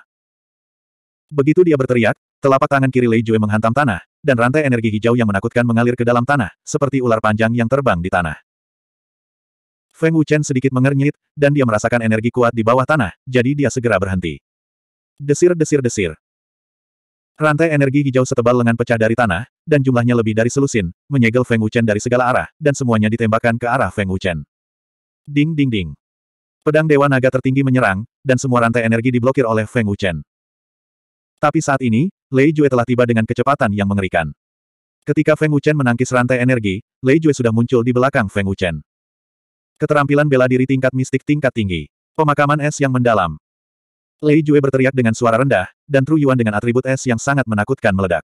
Begitu dia berteriak, telapak tangan kiri Lei Jue menghantam tanah, dan rantai energi hijau yang menakutkan mengalir ke dalam tanah, seperti ular panjang yang terbang di tanah. Feng Wuchen sedikit mengernyit, dan dia merasakan energi kuat di bawah tanah, jadi dia segera berhenti. Desir-desir-desir. Rantai energi hijau setebal lengan pecah dari tanah, dan jumlahnya lebih dari selusin, menyegel Feng Wuchen dari segala arah, dan semuanya ditembakkan ke arah Feng Wuchen. Ding ding ding. Pedang Dewa Naga tertinggi menyerang, dan semua rantai energi diblokir oleh Feng Wuchen. Tapi saat ini, Lei Jue telah tiba dengan kecepatan yang mengerikan. Ketika Feng Wuchen menangkis rantai energi, Lei Jue sudah muncul di belakang Feng Wuchen. Keterampilan bela diri tingkat mistik tingkat tinggi. Pemakaman es yang mendalam. Lei Jue berteriak dengan suara rendah, dan Tru Yuan dengan atribut es yang sangat menakutkan meledak.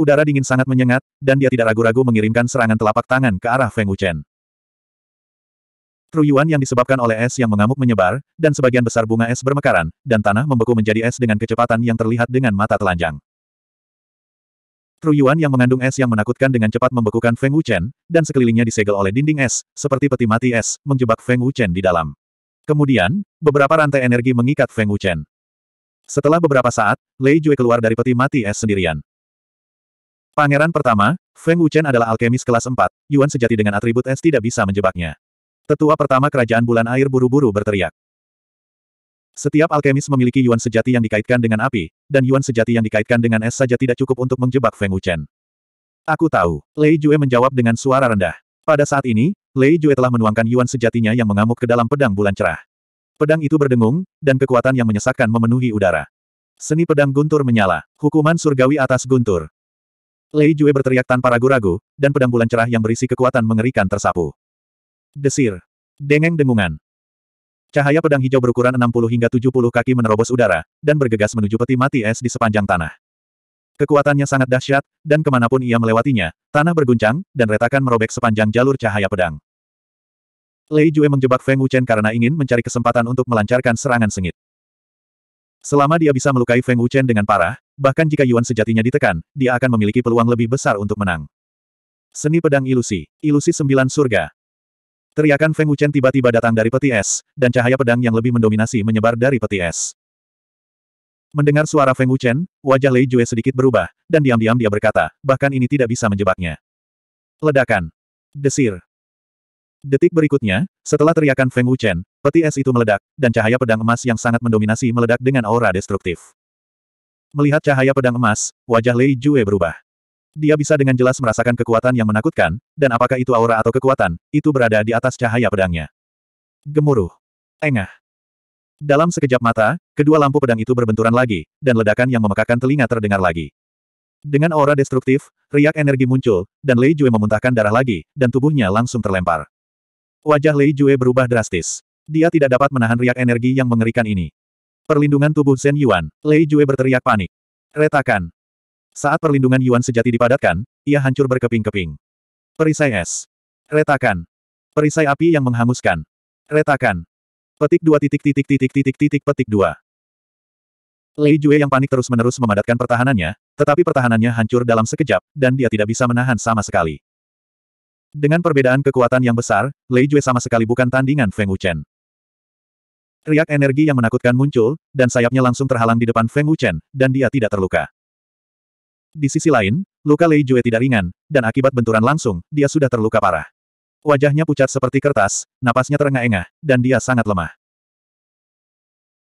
Udara dingin sangat menyengat, dan dia tidak ragu-ragu mengirimkan serangan telapak tangan ke arah Feng Wuchen. Yuan yang disebabkan oleh es yang mengamuk menyebar, dan sebagian besar bunga es bermekaran, dan tanah membeku menjadi es dengan kecepatan yang terlihat dengan mata telanjang. Yuan yang mengandung es yang menakutkan dengan cepat membekukan Feng Wuchen, dan sekelilingnya disegel oleh dinding es, seperti peti mati es, menjebak Feng Wuchen di dalam. Kemudian, beberapa rantai energi mengikat Feng Wuchen. Setelah beberapa saat, Lei Jue keluar dari peti mati es sendirian. Pangeran pertama, Feng Wuchen adalah alkemis kelas 4, Yuan sejati dengan atribut es tidak bisa menjebaknya. Tetua pertama kerajaan bulan air buru-buru berteriak. Setiap alkemis memiliki Yuan sejati yang dikaitkan dengan api, dan Yuan sejati yang dikaitkan dengan es saja tidak cukup untuk menjebak Feng Wuchen. Aku tahu, Lei Jue menjawab dengan suara rendah. Pada saat ini, Lei Jue telah menuangkan Yuan sejatinya yang mengamuk ke dalam pedang bulan cerah. Pedang itu berdengung, dan kekuatan yang menyesakkan memenuhi udara. Seni pedang guntur menyala, hukuman surgawi atas guntur. Lei Jue berteriak tanpa ragu-ragu, dan pedang bulan cerah yang berisi kekuatan mengerikan tersapu. Desir. Dengeng dengungan. Cahaya pedang hijau berukuran 60 hingga 70 kaki menerobos udara, dan bergegas menuju peti mati es di sepanjang tanah. Kekuatannya sangat dahsyat, dan kemanapun ia melewatinya, tanah berguncang, dan retakan merobek sepanjang jalur cahaya pedang. Lei Jue menjebak Feng Wuchen karena ingin mencari kesempatan untuk melancarkan serangan sengit. Selama dia bisa melukai Feng Wuchen dengan parah, bahkan jika Yuan sejatinya ditekan, dia akan memiliki peluang lebih besar untuk menang. Seni pedang ilusi, ilusi sembilan surga. Teriakan Feng Wuchen tiba-tiba datang dari peti es, dan cahaya pedang yang lebih mendominasi menyebar dari peti es. Mendengar suara Feng Wuchen, wajah Lei Jue sedikit berubah, dan diam-diam dia berkata, bahkan ini tidak bisa menjebaknya. Ledakan. Desir. Detik berikutnya, setelah teriakan Feng Wuchen, peti es itu meledak, dan cahaya pedang emas yang sangat mendominasi meledak dengan aura destruktif. Melihat cahaya pedang emas, wajah Lei Jue berubah. Dia bisa dengan jelas merasakan kekuatan yang menakutkan, dan apakah itu aura atau kekuatan, itu berada di atas cahaya pedangnya. Gemuruh. Engah. Dalam sekejap mata, kedua lampu pedang itu berbenturan lagi, dan ledakan yang memekakan telinga terdengar lagi. Dengan aura destruktif, riak energi muncul, dan Lei Jue memuntahkan darah lagi, dan tubuhnya langsung terlempar. Wajah Lei Jue berubah drastis. Dia tidak dapat menahan riak energi yang mengerikan ini. Perlindungan tubuh Zen Yuan, Lei Jue berteriak panik. Retakan. Saat perlindungan Yuan sejati dipadatkan, ia hancur berkeping-keping. Perisai es. Retakan. Perisai api yang menghanguskan. Retakan. Petik dua titik titik titik titik titik petik dua. Lei Jue yang panik terus-menerus memadatkan pertahanannya, tetapi pertahanannya hancur dalam sekejap, dan dia tidak bisa menahan sama sekali. Dengan perbedaan kekuatan yang besar, Lei Jue sama sekali bukan tandingan Feng Wuchen. Riak energi yang menakutkan muncul, dan sayapnya langsung terhalang di depan Feng Wuchen, dan dia tidak terluka. Di sisi lain, luka Lei Jue tidak ringan, dan akibat benturan langsung, dia sudah terluka parah. Wajahnya pucat seperti kertas, napasnya terengah-engah, dan dia sangat lemah.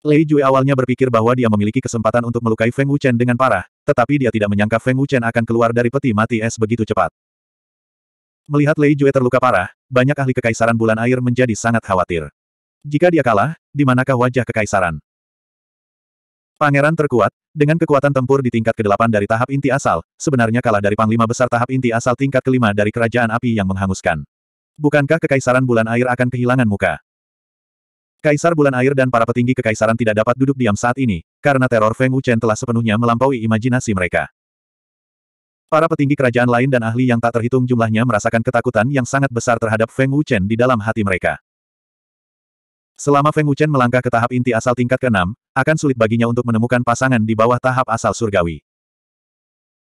Lei Jue awalnya berpikir bahwa dia memiliki kesempatan untuk melukai Feng Wuchen dengan parah, tetapi dia tidak menyangka Feng Wuchen akan keluar dari peti mati es begitu cepat. Melihat Lei Jue terluka parah, banyak ahli kekaisaran bulan air menjadi sangat khawatir. Jika dia kalah, di manakah wajah kekaisaran? Pangeran terkuat, dengan kekuatan tempur di tingkat ke-8 dari tahap inti asal, sebenarnya kalah dari Panglima Besar tahap inti asal tingkat ke-5 dari Kerajaan Api yang menghanguskan. Bukankah Kekaisaran Bulan Air akan kehilangan muka? Kaisar Bulan Air dan para petinggi Kekaisaran tidak dapat duduk diam saat ini, karena teror Feng Wuchen telah sepenuhnya melampaui imajinasi mereka. Para petinggi kerajaan lain dan ahli yang tak terhitung jumlahnya merasakan ketakutan yang sangat besar terhadap Feng Wuchen di dalam hati mereka. Selama Feng Wuchen melangkah ke tahap inti asal tingkat ke-6, akan sulit baginya untuk menemukan pasangan di bawah tahap asal surgawi.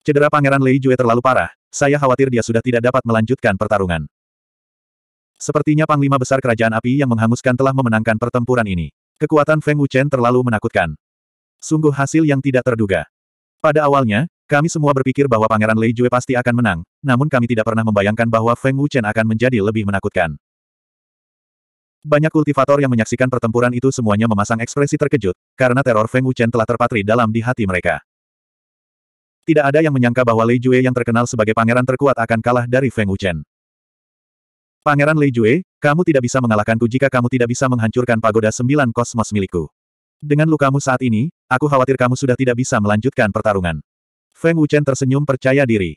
Cedera Pangeran Lei Jue terlalu parah, saya khawatir dia sudah tidak dapat melanjutkan pertarungan. Sepertinya Panglima Besar Kerajaan Api yang menghanguskan telah memenangkan pertempuran ini. Kekuatan Feng Wuchen terlalu menakutkan. Sungguh hasil yang tidak terduga. Pada awalnya, kami semua berpikir bahwa Pangeran Lei Jue pasti akan menang, namun kami tidak pernah membayangkan bahwa Feng Wuchen akan menjadi lebih menakutkan. Banyak kultivator yang menyaksikan pertempuran itu semuanya memasang ekspresi terkejut, karena teror Feng Wuchen telah terpatri dalam di hati mereka. Tidak ada yang menyangka bahwa Lei Jue yang terkenal sebagai pangeran terkuat akan kalah dari Feng Wuchen. Pangeran Lei Jue, kamu tidak bisa mengalahkanku jika kamu tidak bisa menghancurkan pagoda sembilan kosmos milikku. Dengan lukamu saat ini, aku khawatir kamu sudah tidak bisa melanjutkan pertarungan. Feng Wuchen tersenyum percaya diri.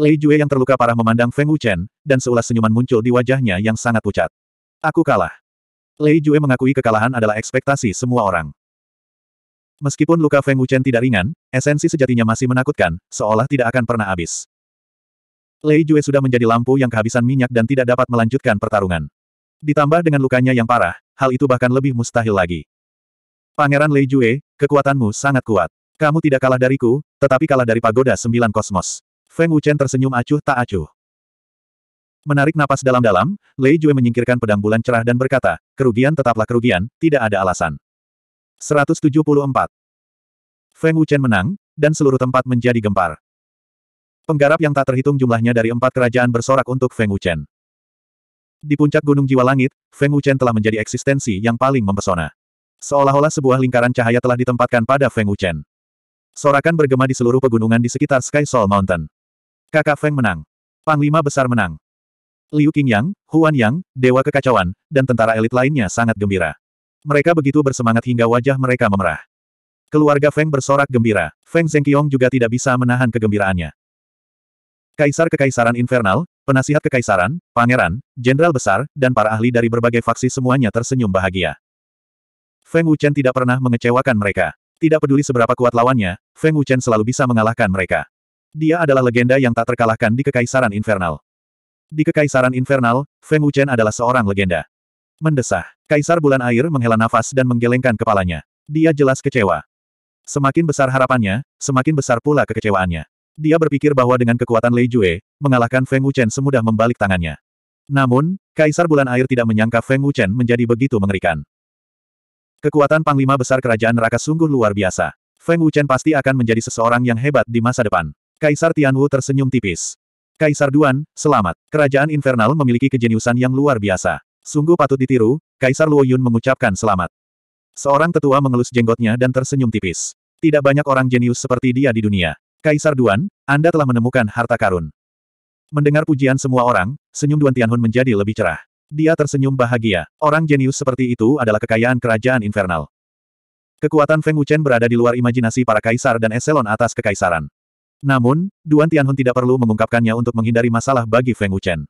Lei Jue yang terluka parah memandang Feng Wuchen, dan seulas senyuman muncul di wajahnya yang sangat pucat. Aku kalah. Lei Jue mengakui kekalahan adalah ekspektasi semua orang. Meskipun luka Feng Wuchen tidak ringan, esensi sejatinya masih menakutkan, seolah tidak akan pernah habis. Lei Jue sudah menjadi lampu yang kehabisan minyak dan tidak dapat melanjutkan pertarungan. Ditambah dengan lukanya yang parah, hal itu bahkan lebih mustahil lagi. Pangeran Lei Jue, kekuatanmu sangat kuat. Kamu tidak kalah dariku, tetapi kalah dari pagoda sembilan kosmos. Feng Wuchen tersenyum acuh tak acuh. Menarik napas dalam-dalam, Lei Jue menyingkirkan pedang bulan cerah dan berkata, kerugian tetaplah kerugian, tidak ada alasan. 174. Feng Wuchen menang, dan seluruh tempat menjadi gempar. Penggarap yang tak terhitung jumlahnya dari empat kerajaan bersorak untuk Feng Wuchen. Di puncak Gunung Jiwa Langit, Feng Wuchen telah menjadi eksistensi yang paling mempesona. Seolah-olah sebuah lingkaran cahaya telah ditempatkan pada Feng Wuchen. Sorakan bergema di seluruh pegunungan di sekitar Sky Soul Mountain. Kakak Feng menang. Panglima besar menang. Liu Qingyang, Huan Yang, Dewa Kekacauan, dan tentara elit lainnya sangat gembira. Mereka begitu bersemangat hingga wajah mereka memerah. Keluarga Feng bersorak gembira. Feng Zhengqiong juga tidak bisa menahan kegembiraannya. Kaisar Kekaisaran Infernal, penasihat kekaisaran, pangeran, jenderal besar, dan para ahli dari berbagai faksi semuanya tersenyum bahagia. Feng Wuchen tidak pernah mengecewakan mereka. Tidak peduli seberapa kuat lawannya, Feng Wuchen selalu bisa mengalahkan mereka. Dia adalah legenda yang tak terkalahkan di Kekaisaran Infernal. Di Kekaisaran Infernal, Feng Wuchen adalah seorang legenda. Mendesah, Kaisar Bulan Air menghela nafas dan menggelengkan kepalanya. Dia jelas kecewa. Semakin besar harapannya, semakin besar pula kekecewaannya. Dia berpikir bahwa dengan kekuatan Lei Jue, mengalahkan Feng Wuchen semudah membalik tangannya. Namun, Kaisar Bulan Air tidak menyangka Feng Wuchen menjadi begitu mengerikan. Kekuatan Panglima Besar Kerajaan Neraka sungguh luar biasa. Feng Wuchen pasti akan menjadi seseorang yang hebat di masa depan. Kaisar Tianwu tersenyum tipis. Kaisar Duan, selamat. Kerajaan Infernal memiliki kejeniusan yang luar biasa. Sungguh patut ditiru, Kaisar Luo Yun mengucapkan selamat. Seorang tetua mengelus jenggotnya dan tersenyum tipis. Tidak banyak orang jenius seperti dia di dunia. Kaisar Duan, Anda telah menemukan harta karun. Mendengar pujian semua orang, senyum Duan Tianhun menjadi lebih cerah. Dia tersenyum bahagia. Orang jenius seperti itu adalah kekayaan kerajaan infernal. Kekuatan Feng Wuchen berada di luar imajinasi para kaisar dan eselon atas kekaisaran. Namun, Duan Tianhun tidak perlu mengungkapkannya untuk menghindari masalah bagi Feng Wuchen.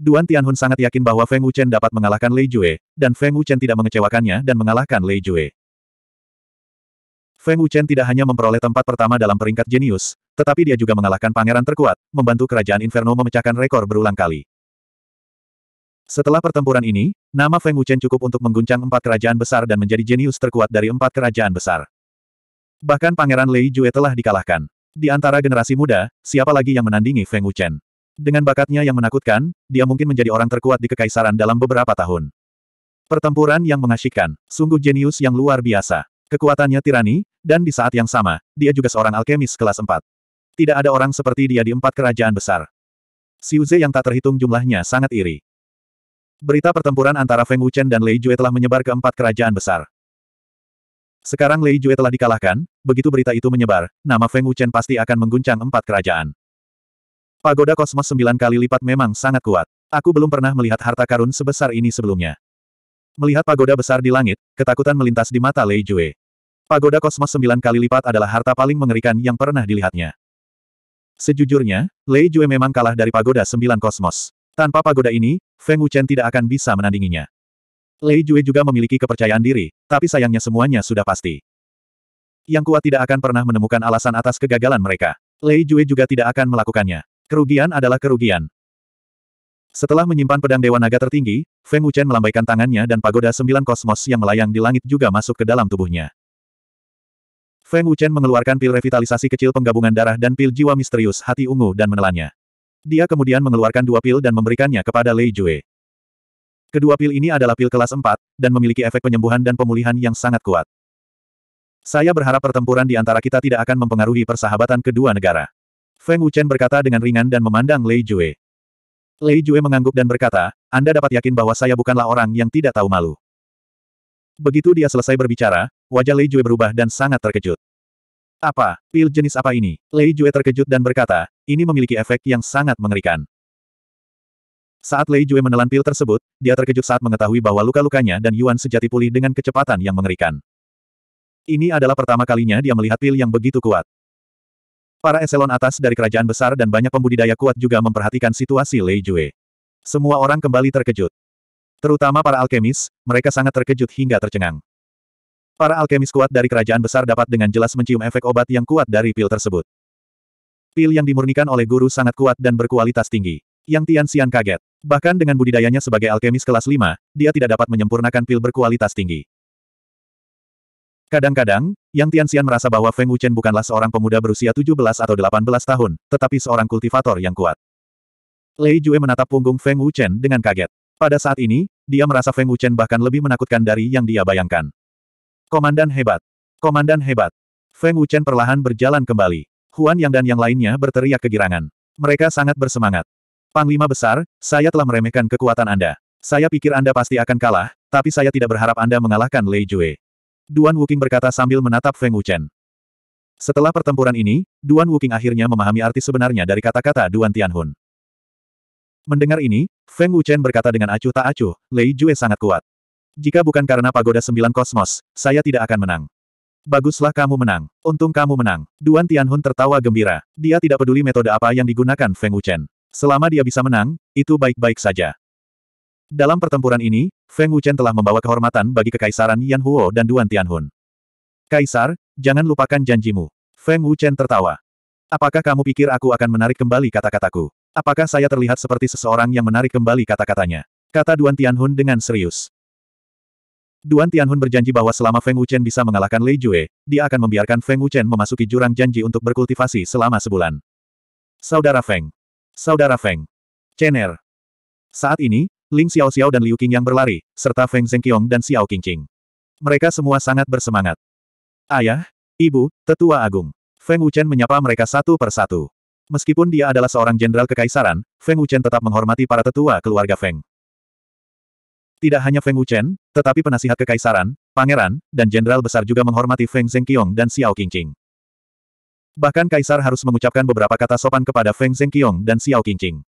Duan Tianhun sangat yakin bahwa Feng Wuchen dapat mengalahkan Lei Jue, dan Feng Wuchen tidak mengecewakannya dan mengalahkan Lei Jue. Feng Wuchen tidak hanya memperoleh tempat pertama dalam peringkat jenius, tetapi dia juga mengalahkan pangeran terkuat, membantu kerajaan Inferno memecahkan rekor berulang kali. Setelah pertempuran ini, nama Feng Wuchen cukup untuk mengguncang empat kerajaan besar dan menjadi jenius terkuat dari empat kerajaan besar. Bahkan Pangeran Lei Jue telah dikalahkan. Di antara generasi muda, siapa lagi yang menandingi Feng Wuchen? Dengan bakatnya yang menakutkan, dia mungkin menjadi orang terkuat di kekaisaran dalam beberapa tahun. Pertempuran yang mengasyikkan, sungguh jenius yang luar biasa kekuatannya tirani, dan di saat yang sama, dia juga seorang alkemis kelas 4. Tidak ada orang seperti dia di empat kerajaan besar. Siuze yang tak terhitung jumlahnya sangat iri. Berita pertempuran antara Feng Wuchen dan Lei Jue telah menyebar ke empat kerajaan besar. Sekarang Lei Jue telah dikalahkan, begitu berita itu menyebar, nama Feng Wuchen pasti akan mengguncang empat kerajaan. Pagoda kosmos sembilan kali lipat memang sangat kuat. Aku belum pernah melihat harta karun sebesar ini sebelumnya. Melihat pagoda besar di langit, ketakutan melintas di mata Lei Jue. Pagoda kosmos sembilan kali lipat adalah harta paling mengerikan yang pernah dilihatnya. Sejujurnya, Lei Jue memang kalah dari pagoda sembilan kosmos. Tanpa pagoda ini, Feng Wuchen tidak akan bisa menandinginya. Lei Jue juga memiliki kepercayaan diri, tapi sayangnya semuanya sudah pasti. Yang kuat tidak akan pernah menemukan alasan atas kegagalan mereka. Lei Jue juga tidak akan melakukannya. Kerugian adalah kerugian. Setelah menyimpan pedang Dewa Naga tertinggi, Feng Wuchen melambaikan tangannya dan pagoda sembilan kosmos yang melayang di langit juga masuk ke dalam tubuhnya. Feng Wuchen mengeluarkan pil revitalisasi kecil penggabungan darah dan pil jiwa misterius hati ungu dan menelannya. Dia kemudian mengeluarkan dua pil dan memberikannya kepada Lei Jue. Kedua pil ini adalah pil kelas 4, dan memiliki efek penyembuhan dan pemulihan yang sangat kuat. Saya berharap pertempuran di antara kita tidak akan mempengaruhi persahabatan kedua negara. Feng Wuchen berkata dengan ringan dan memandang Lei Jue. Lei Jue mengangguk dan berkata, Anda dapat yakin bahwa saya bukanlah orang yang tidak tahu malu. Begitu dia selesai berbicara, wajah Lei Jue berubah dan sangat terkejut. Apa, pil jenis apa ini? Lei Jue terkejut dan berkata, ini memiliki efek yang sangat mengerikan. Saat Lei Jue menelan pil tersebut, dia terkejut saat mengetahui bahwa luka-lukanya dan Yuan sejati pulih dengan kecepatan yang mengerikan. Ini adalah pertama kalinya dia melihat pil yang begitu kuat. Para eselon atas dari kerajaan besar dan banyak pembudidaya kuat juga memperhatikan situasi Lei Jue. Semua orang kembali terkejut. Terutama para alkemis, mereka sangat terkejut hingga tercengang. Para alkemis kuat dari kerajaan besar dapat dengan jelas mencium efek obat yang kuat dari pil tersebut. Pil yang dimurnikan oleh guru sangat kuat dan berkualitas tinggi. Yang Tian Xian kaget. Bahkan dengan budidayanya sebagai alkemis kelas 5, dia tidak dapat menyempurnakan pil berkualitas tinggi. Kadang-kadang, Yang Tian Xian merasa bahwa Feng Wuchen bukanlah seorang pemuda berusia 17 atau 18 tahun, tetapi seorang kultivator yang kuat. Lei Jue menatap punggung Feng Wuchen dengan kaget. Pada saat ini, dia merasa Feng Wuchen bahkan lebih menakutkan dari yang dia bayangkan. Komandan hebat! Komandan hebat! Feng Wuchen perlahan berjalan kembali. Huan Yang dan yang lainnya berteriak kegirangan. Mereka sangat bersemangat. Panglima besar, saya telah meremehkan kekuatan Anda. Saya pikir Anda pasti akan kalah, tapi saya tidak berharap Anda mengalahkan Lei Jue. Duan Wuking berkata sambil menatap Feng Wuchen. Setelah pertempuran ini, Duan Wuking akhirnya memahami arti sebenarnya dari kata-kata Duan Tianhun. Mendengar ini, Feng Wuchen berkata dengan acuh tak acuh, Lei Jue sangat kuat. Jika bukan karena pagoda sembilan kosmos, saya tidak akan menang. Baguslah kamu menang. Untung kamu menang. Duan Tianhun tertawa gembira. Dia tidak peduli metode apa yang digunakan Feng Wuchen. Selama dia bisa menang, itu baik-baik saja. Dalam pertempuran ini, Feng Wuchen telah membawa kehormatan bagi kekaisaran Yan Huo dan Duan Tianhun. Kaisar, jangan lupakan janjimu. Feng Wuchen tertawa. Apakah kamu pikir aku akan menarik kembali kata-kataku? Apakah saya terlihat seperti seseorang yang menarik kembali kata-katanya? Kata Duan Tianhun dengan serius. Duan Tianhun berjanji bahwa selama Feng Wuchen bisa mengalahkan Lei Jue, dia akan membiarkan Feng Wuchen memasuki jurang janji untuk berkultivasi selama sebulan. Saudara Feng. Saudara Feng. Chen'er. Saat ini, Ling Xiao Xiao dan Liu Qing yang berlari, serta Feng Zhengqiong dan Xiao Qingqing. Mereka semua sangat bersemangat. Ayah, ibu, tetua agung. Feng Wuchen menyapa mereka satu per satu. Meskipun dia adalah seorang jenderal kekaisaran, Feng Wuchen tetap menghormati para tetua keluarga Feng. Tidak hanya Feng Wuchen, tetapi penasihat kekaisaran, pangeran, dan jenderal besar juga menghormati Feng Zhengqiong dan Xiao Qingqing. Bahkan kaisar harus mengucapkan beberapa kata sopan kepada Feng Zhengqiong dan Xiao Qingqing.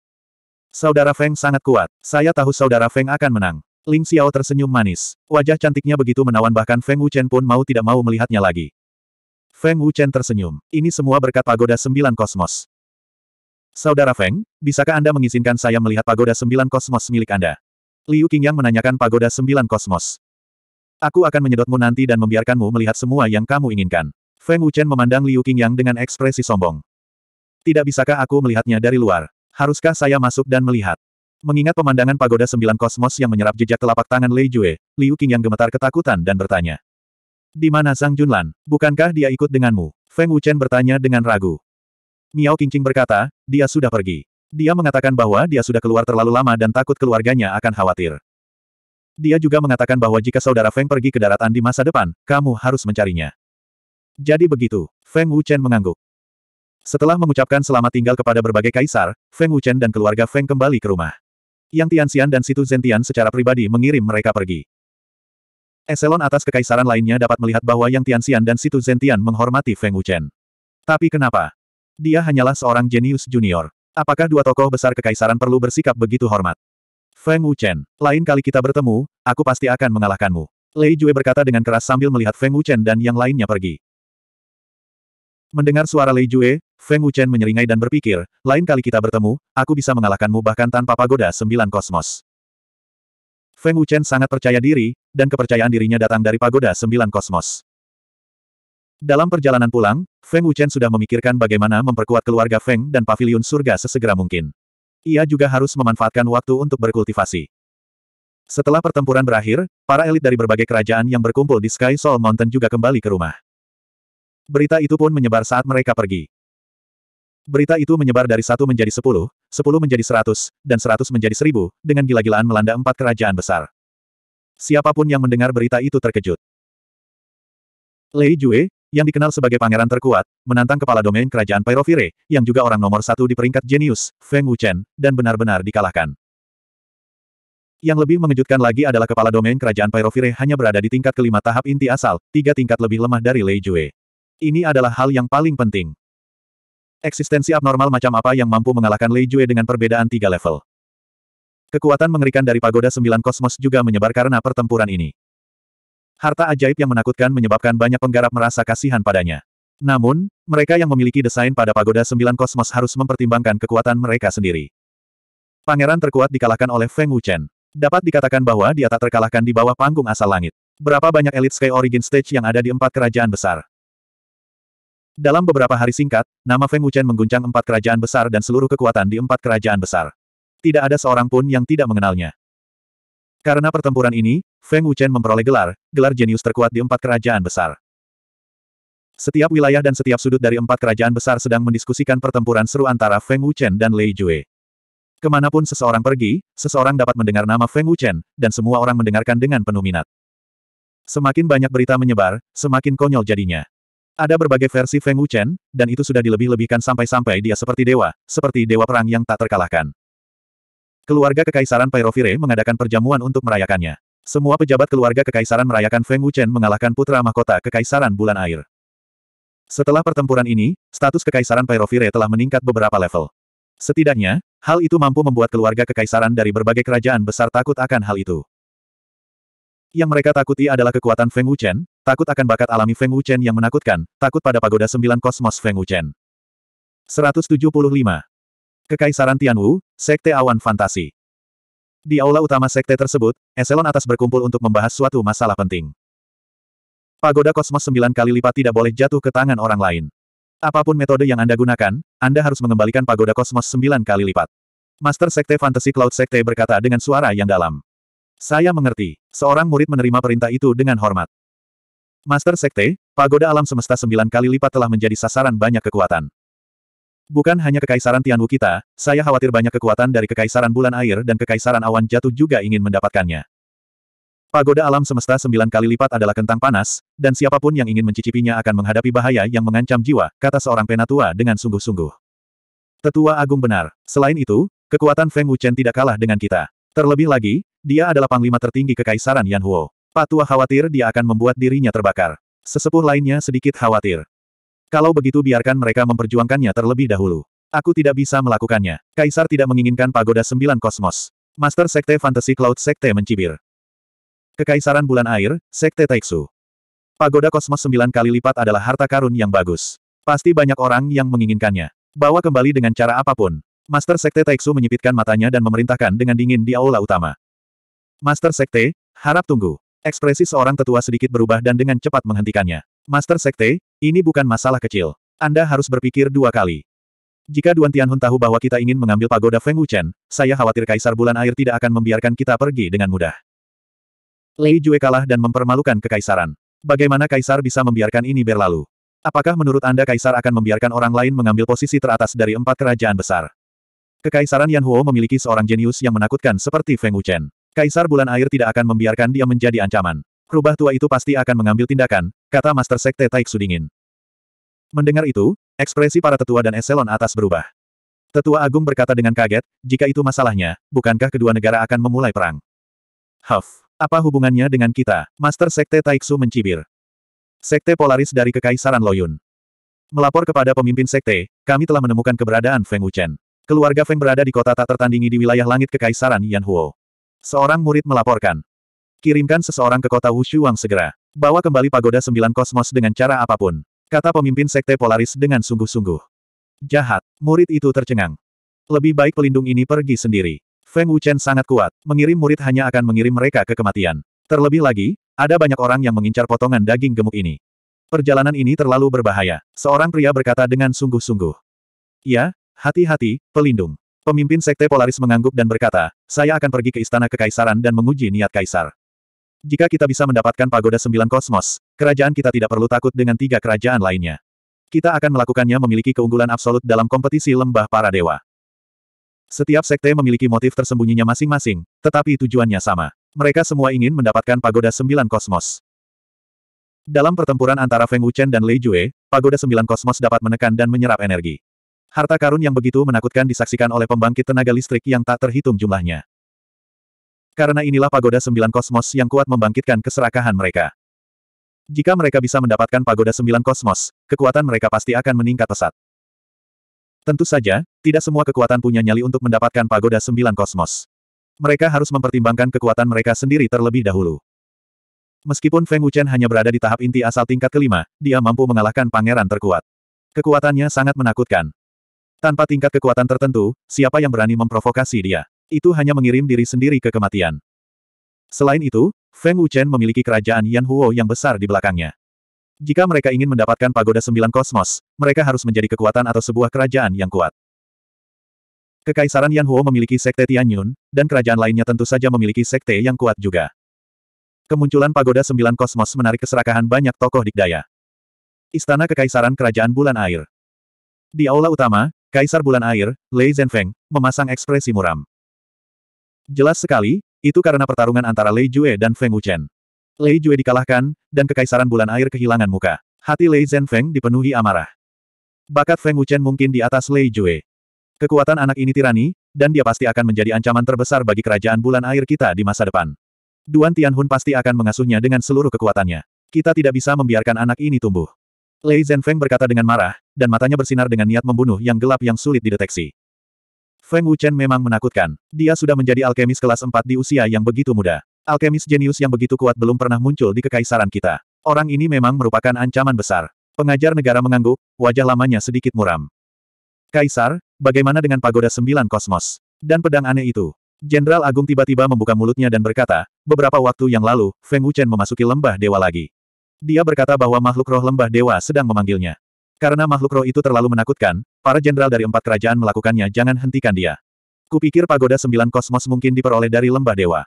Saudara Feng sangat kuat. Saya tahu saudara Feng akan menang. Ling Xiao tersenyum manis. Wajah cantiknya begitu menawan bahkan Feng Wuchen pun mau tidak mau melihatnya lagi. Feng Wuchen tersenyum. Ini semua berkat pagoda sembilan kosmos. Saudara Feng, bisakah Anda mengizinkan saya melihat pagoda sembilan kosmos milik Anda? Liu Qingyang menanyakan pagoda sembilan kosmos. Aku akan menyedotmu nanti dan membiarkanmu melihat semua yang kamu inginkan. Feng Wuchen memandang Liu Qingyang dengan ekspresi sombong. Tidak bisakah aku melihatnya dari luar? Haruskah saya masuk dan melihat? Mengingat pemandangan pagoda sembilan kosmos yang menyerap jejak telapak tangan Lei Jue, Liu Qingyang gemetar ketakutan dan bertanya. Di mana Zhang Junlan? Bukankah dia ikut denganmu? Feng Wuchen bertanya dengan ragu. Miao Qingqing berkata, dia sudah pergi. Dia mengatakan bahwa dia sudah keluar terlalu lama dan takut keluarganya akan khawatir. Dia juga mengatakan bahwa jika saudara Feng pergi ke daratan di masa depan, kamu harus mencarinya. Jadi begitu, Feng Wuchen mengangguk. Setelah mengucapkan selamat tinggal kepada berbagai kaisar, Feng Wuchen dan keluarga Feng kembali ke rumah. Yang Tianxian dan Situ Zentian secara pribadi mengirim mereka pergi. Eselon atas kekaisaran lainnya dapat melihat bahwa Yang Tianxian dan Situ Zentian menghormati Feng Wuchen. Tapi kenapa? Dia hanyalah seorang jenius junior. Apakah dua tokoh besar kekaisaran perlu bersikap begitu hormat? Feng Wuchen, lain kali kita bertemu, aku pasti akan mengalahkanmu. Lei Jue berkata dengan keras sambil melihat Feng Wuchen dan yang lainnya pergi. Mendengar suara Lei Jue, Feng Wuchen menyeringai dan berpikir, lain kali kita bertemu, aku bisa mengalahkanmu bahkan tanpa pagoda sembilan kosmos. Feng Wuchen sangat percaya diri, dan kepercayaan dirinya datang dari pagoda sembilan kosmos. Dalam perjalanan pulang, Feng Wuchen sudah memikirkan bagaimana memperkuat keluarga Feng dan Paviliun surga sesegera mungkin. Ia juga harus memanfaatkan waktu untuk berkultivasi. Setelah pertempuran berakhir, para elit dari berbagai kerajaan yang berkumpul di Sky Soul Mountain juga kembali ke rumah. Berita itu pun menyebar saat mereka pergi. Berita itu menyebar dari satu menjadi sepuluh, sepuluh menjadi seratus, dan seratus menjadi seribu, dengan gila-gilaan melanda empat kerajaan besar. Siapapun yang mendengar berita itu terkejut. Lei Jue, yang dikenal sebagai pangeran terkuat, menantang kepala domain kerajaan Pyrovire, yang juga orang nomor satu di peringkat jenius, Feng Wuchen, dan benar-benar dikalahkan. Yang lebih mengejutkan lagi adalah kepala domain kerajaan Pyrovire hanya berada di tingkat kelima tahap inti asal, tiga tingkat lebih lemah dari Lei Jue. Ini adalah hal yang paling penting. Eksistensi abnormal macam apa yang mampu mengalahkan Lei Jue dengan perbedaan tiga level. Kekuatan mengerikan dari Pagoda Sembilan Kosmos juga menyebar karena pertempuran ini. Harta ajaib yang menakutkan menyebabkan banyak penggarap merasa kasihan padanya. Namun, mereka yang memiliki desain pada pagoda sembilan kosmos harus mempertimbangkan kekuatan mereka sendiri. Pangeran terkuat dikalahkan oleh Feng Wuchen. Dapat dikatakan bahwa dia tak terkalahkan di bawah panggung asal langit. Berapa banyak elit Sky Origin Stage yang ada di empat kerajaan besar? Dalam beberapa hari singkat, nama Feng Wuchen mengguncang empat kerajaan besar dan seluruh kekuatan di empat kerajaan besar. Tidak ada seorang pun yang tidak mengenalnya. Karena pertempuran ini, Feng Wuchen memperoleh gelar, gelar jenius terkuat di empat kerajaan besar. Setiap wilayah dan setiap sudut dari empat kerajaan besar sedang mendiskusikan pertempuran seru antara Feng Wuchen dan Lei Jue. Kemanapun seseorang pergi, seseorang dapat mendengar nama Feng Wuchen, dan semua orang mendengarkan dengan penuh minat. Semakin banyak berita menyebar, semakin konyol jadinya. Ada berbagai versi Feng Wuchen, dan itu sudah dilebih-lebihkan sampai-sampai dia seperti dewa, seperti dewa perang yang tak terkalahkan. Keluarga Kekaisaran Pyrovire mengadakan perjamuan untuk merayakannya. Semua pejabat keluarga Kekaisaran merayakan Feng Wuchen mengalahkan putra mahkota Kekaisaran Bulan Air. Setelah pertempuran ini, status Kekaisaran Pyrovire telah meningkat beberapa level. Setidaknya, hal itu mampu membuat keluarga Kekaisaran dari berbagai kerajaan besar takut akan hal itu. Yang mereka takuti adalah kekuatan Feng Wuchen, takut akan bakat alami Feng Wuchen yang menakutkan, takut pada pagoda sembilan kosmos Feng Wuchen. 175. Kekaisaran Tianwu, Sekte Awan Fantasi. Di aula utama sekte tersebut, eselon atas berkumpul untuk membahas suatu masalah penting. Pagoda kosmos sembilan kali lipat tidak boleh jatuh ke tangan orang lain. Apapun metode yang Anda gunakan, Anda harus mengembalikan pagoda kosmos sembilan kali lipat. Master Sekte Fantasi Cloud Sekte berkata dengan suara yang dalam. Saya mengerti. Seorang murid menerima perintah itu dengan hormat. Master Sekte, pagoda alam semesta sembilan kali lipat telah menjadi sasaran banyak kekuatan. Bukan hanya Kekaisaran Tianwu kita, saya khawatir banyak kekuatan dari Kekaisaran Bulan Air dan Kekaisaran Awan Jatuh juga ingin mendapatkannya. Pagoda alam semesta sembilan kali lipat adalah kentang panas, dan siapapun yang ingin mencicipinya akan menghadapi bahaya yang mengancam jiwa, kata seorang penatua dengan sungguh-sungguh. Tetua Agung benar. Selain itu, kekuatan Feng Wuchen tidak kalah dengan kita. Terlebih lagi, dia adalah panglima tertinggi Kekaisaran Yan Huo. Patua khawatir dia akan membuat dirinya terbakar. Sesepuh lainnya sedikit khawatir. Kalau begitu biarkan mereka memperjuangkannya terlebih dahulu. Aku tidak bisa melakukannya. Kaisar tidak menginginkan pagoda sembilan kosmos. Master Sekte Fantasy Cloud Sekte mencibir. Kekaisaran Bulan Air, Sekte Taiksu. Pagoda kosmos sembilan kali lipat adalah harta karun yang bagus. Pasti banyak orang yang menginginkannya. Bawa kembali dengan cara apapun. Master Sekte Taiksu menyipitkan matanya dan memerintahkan dengan dingin di aula utama. Master Sekte, harap tunggu. Ekspresi seorang tetua sedikit berubah dan dengan cepat menghentikannya. Master Sekte, ini bukan masalah kecil. Anda harus berpikir dua kali. Jika Duan Tianhun tahu bahwa kita ingin mengambil pagoda Feng Wuchen, saya khawatir Kaisar Bulan Air tidak akan membiarkan kita pergi dengan mudah. Lei Jue kalah dan mempermalukan kekaisaran. Bagaimana Kaisar bisa membiarkan ini berlalu? Apakah menurut Anda Kaisar akan membiarkan orang lain mengambil posisi teratas dari empat kerajaan besar? Kekaisaran Yan Huo memiliki seorang jenius yang menakutkan seperti Feng Wuchen. Kaisar Bulan Air tidak akan membiarkan dia menjadi ancaman. Rubah tua itu pasti akan mengambil tindakan, kata Master Sekte Taik dingin. Mendengar itu, ekspresi para tetua dan eselon atas berubah. Tetua Agung berkata dengan kaget, jika itu masalahnya, bukankah kedua negara akan memulai perang? Huff, apa hubungannya dengan kita? Master Sekte Taiksu mencibir. Sekte Polaris dari Kekaisaran Loyun. Melapor kepada pemimpin sekte, kami telah menemukan keberadaan Feng Wuchen. Keluarga Feng berada di kota tak tertandingi di wilayah langit Kekaisaran Yanhuo. Seorang murid melaporkan. Kirimkan seseorang ke kota Wang segera. Bawa kembali pagoda sembilan kosmos dengan cara apapun. Kata pemimpin sekte Polaris dengan sungguh-sungguh. Jahat. Murid itu tercengang. Lebih baik pelindung ini pergi sendiri. Feng Wuchen sangat kuat. Mengirim murid hanya akan mengirim mereka ke kematian. Terlebih lagi, ada banyak orang yang mengincar potongan daging gemuk ini. Perjalanan ini terlalu berbahaya. Seorang pria berkata dengan sungguh-sungguh. Ya, hati-hati, pelindung. Pemimpin Sekte Polaris mengangguk dan berkata, saya akan pergi ke Istana Kekaisaran dan menguji niat Kaisar. Jika kita bisa mendapatkan Pagoda Sembilan Kosmos, kerajaan kita tidak perlu takut dengan tiga kerajaan lainnya. Kita akan melakukannya memiliki keunggulan absolut dalam kompetisi lembah para dewa. Setiap sekte memiliki motif tersembunyinya masing-masing, tetapi tujuannya sama. Mereka semua ingin mendapatkan Pagoda Sembilan Kosmos. Dalam pertempuran antara Feng Wuchen dan Lei Jue, Pagoda Sembilan Kosmos dapat menekan dan menyerap energi. Harta karun yang begitu menakutkan disaksikan oleh pembangkit tenaga listrik yang tak terhitung jumlahnya. Karena inilah pagoda sembilan kosmos yang kuat membangkitkan keserakahan mereka. Jika mereka bisa mendapatkan pagoda sembilan kosmos, kekuatan mereka pasti akan meningkat pesat. Tentu saja, tidak semua kekuatan punya nyali untuk mendapatkan pagoda sembilan kosmos. Mereka harus mempertimbangkan kekuatan mereka sendiri terlebih dahulu. Meskipun Feng Wuchen hanya berada di tahap inti asal tingkat kelima, dia mampu mengalahkan pangeran terkuat. Kekuatannya sangat menakutkan. Tanpa tingkat kekuatan tertentu, siapa yang berani memprovokasi dia? Itu hanya mengirim diri sendiri ke kematian. Selain itu, Feng Wuchen memiliki kerajaan Yan Huo yang besar di belakangnya. Jika mereka ingin mendapatkan pagoda sembilan kosmos, mereka harus menjadi kekuatan atau sebuah kerajaan yang kuat. Kekaisaran Yan Huo memiliki sekte Tianyun, dan kerajaan lainnya tentu saja memiliki sekte yang kuat juga. Kemunculan pagoda sembilan kosmos menarik keserakahan banyak tokoh dikdaya. Istana Kekaisaran Kerajaan Bulan Air. Di aula utama, Kaisar Bulan Air, Lei Zhenfeng, memasang ekspresi muram. Jelas sekali, itu karena pertarungan antara Lei Jue dan Feng Wuchen. Lei Jue dikalahkan, dan Kekaisaran Bulan Air kehilangan muka. Hati Lei Zhenfeng dipenuhi amarah. Bakat Feng Wuchen mungkin di atas Lei Jue. Kekuatan anak ini tirani, dan dia pasti akan menjadi ancaman terbesar bagi kerajaan bulan air kita di masa depan. Duan Tianhun pasti akan mengasuhnya dengan seluruh kekuatannya. Kita tidak bisa membiarkan anak ini tumbuh. Lei Zhenfeng berkata dengan marah, dan matanya bersinar dengan niat membunuh yang gelap yang sulit dideteksi. Feng Wuchen memang menakutkan. Dia sudah menjadi alkemis kelas 4 di usia yang begitu muda. Alkemis jenius yang begitu kuat belum pernah muncul di kekaisaran kita. Orang ini memang merupakan ancaman besar. Pengajar negara mengangguk, wajah lamanya sedikit muram. Kaisar, bagaimana dengan pagoda sembilan kosmos? Dan pedang aneh itu? Jenderal Agung tiba-tiba membuka mulutnya dan berkata, beberapa waktu yang lalu, Feng Wuchen memasuki lembah dewa lagi. Dia berkata bahwa makhluk roh lembah dewa sedang memanggilnya. Karena makhluk roh itu terlalu menakutkan, para jenderal dari empat kerajaan melakukannya jangan hentikan dia. Kupikir pagoda sembilan kosmos mungkin diperoleh dari lembah dewa.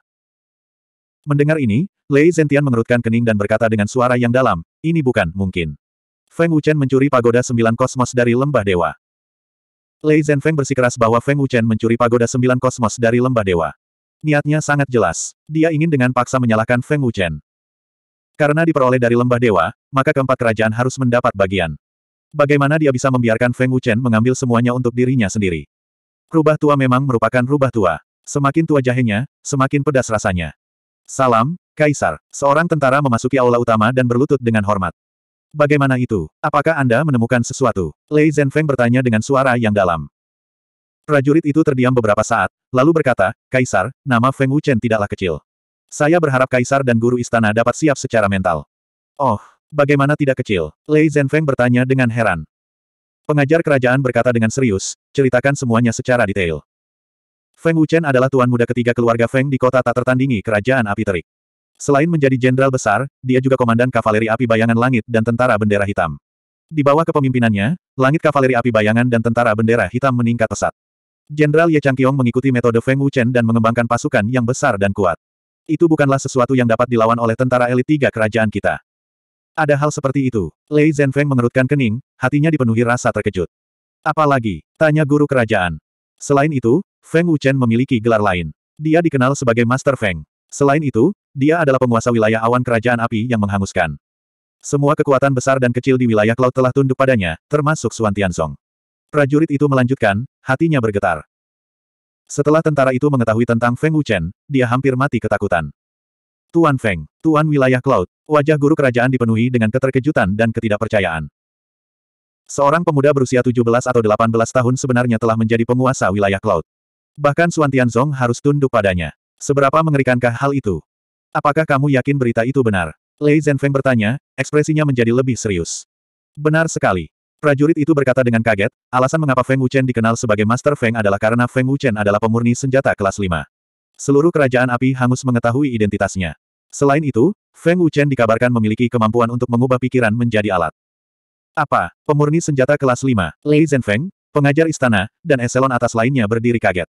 Mendengar ini, Lei Zentian mengerutkan kening dan berkata dengan suara yang dalam, ini bukan mungkin. Feng Wuchen mencuri pagoda sembilan kosmos dari lembah dewa. Lei Zhenfeng bersikeras bahwa Feng Wuchen mencuri pagoda sembilan kosmos dari lembah dewa. Niatnya sangat jelas. Dia ingin dengan paksa menyalahkan Feng Wuchen. Karena diperoleh dari lembah dewa, maka keempat kerajaan harus mendapat bagian. Bagaimana dia bisa membiarkan Feng Wuchen mengambil semuanya untuk dirinya sendiri? Rubah tua memang merupakan rubah tua. Semakin tua jahenya, semakin pedas rasanya. Salam, Kaisar. Seorang tentara memasuki aula utama dan berlutut dengan hormat. Bagaimana itu? Apakah Anda menemukan sesuatu? Lei Zhenfeng bertanya dengan suara yang dalam. Prajurit itu terdiam beberapa saat, lalu berkata, Kaisar, nama Feng Wuchen tidaklah kecil. Saya berharap Kaisar dan Guru Istana dapat siap secara mental. Oh, Bagaimana tidak kecil? Lei Zhenfeng bertanya dengan heran. Pengajar kerajaan berkata dengan serius, ceritakan semuanya secara detail. Feng Wuchen adalah tuan muda ketiga keluarga Feng di kota tak tertandingi kerajaan api terik. Selain menjadi jenderal besar, dia juga komandan kavaleri api bayangan langit dan tentara bendera hitam. Di bawah kepemimpinannya, langit kavaleri api bayangan dan tentara bendera hitam meningkat pesat. Jenderal Ye Changqiong mengikuti metode Feng Wuchen dan mengembangkan pasukan yang besar dan kuat. Itu bukanlah sesuatu yang dapat dilawan oleh tentara elit tiga kerajaan kita. Ada hal seperti itu. Lei Zhenfeng mengerutkan kening, hatinya dipenuhi rasa terkejut. Apalagi, tanya guru kerajaan. Selain itu, Feng Wuchen memiliki gelar lain. Dia dikenal sebagai Master Feng. Selain itu, dia adalah penguasa wilayah awan kerajaan api yang menghanguskan. Semua kekuatan besar dan kecil di wilayah Cloud telah tunduk padanya, termasuk Suan Tianzong. Prajurit itu melanjutkan, hatinya bergetar. Setelah tentara itu mengetahui tentang Feng Wuchen, dia hampir mati ketakutan. Tuan Feng, Tuan Wilayah Cloud, wajah guru kerajaan dipenuhi dengan keterkejutan dan ketidakpercayaan. Seorang pemuda berusia 17 atau 18 tahun sebenarnya telah menjadi penguasa wilayah Cloud. Bahkan Suan Tianzong harus tunduk padanya. Seberapa mengerikankah hal itu? Apakah kamu yakin berita itu benar? Lei Zhenfeng bertanya, ekspresinya menjadi lebih serius. Benar sekali. Prajurit itu berkata dengan kaget, alasan mengapa Feng Wuchen dikenal sebagai Master Feng adalah karena Feng Wuchen adalah pemurni senjata kelas 5. Seluruh kerajaan api hangus mengetahui identitasnya. Selain itu, Feng Wuchen dikabarkan memiliki kemampuan untuk mengubah pikiran menjadi alat. Apa? Pemurni senjata kelas 5, Lei Zhenfeng, pengajar istana, dan eselon atas lainnya berdiri kaget.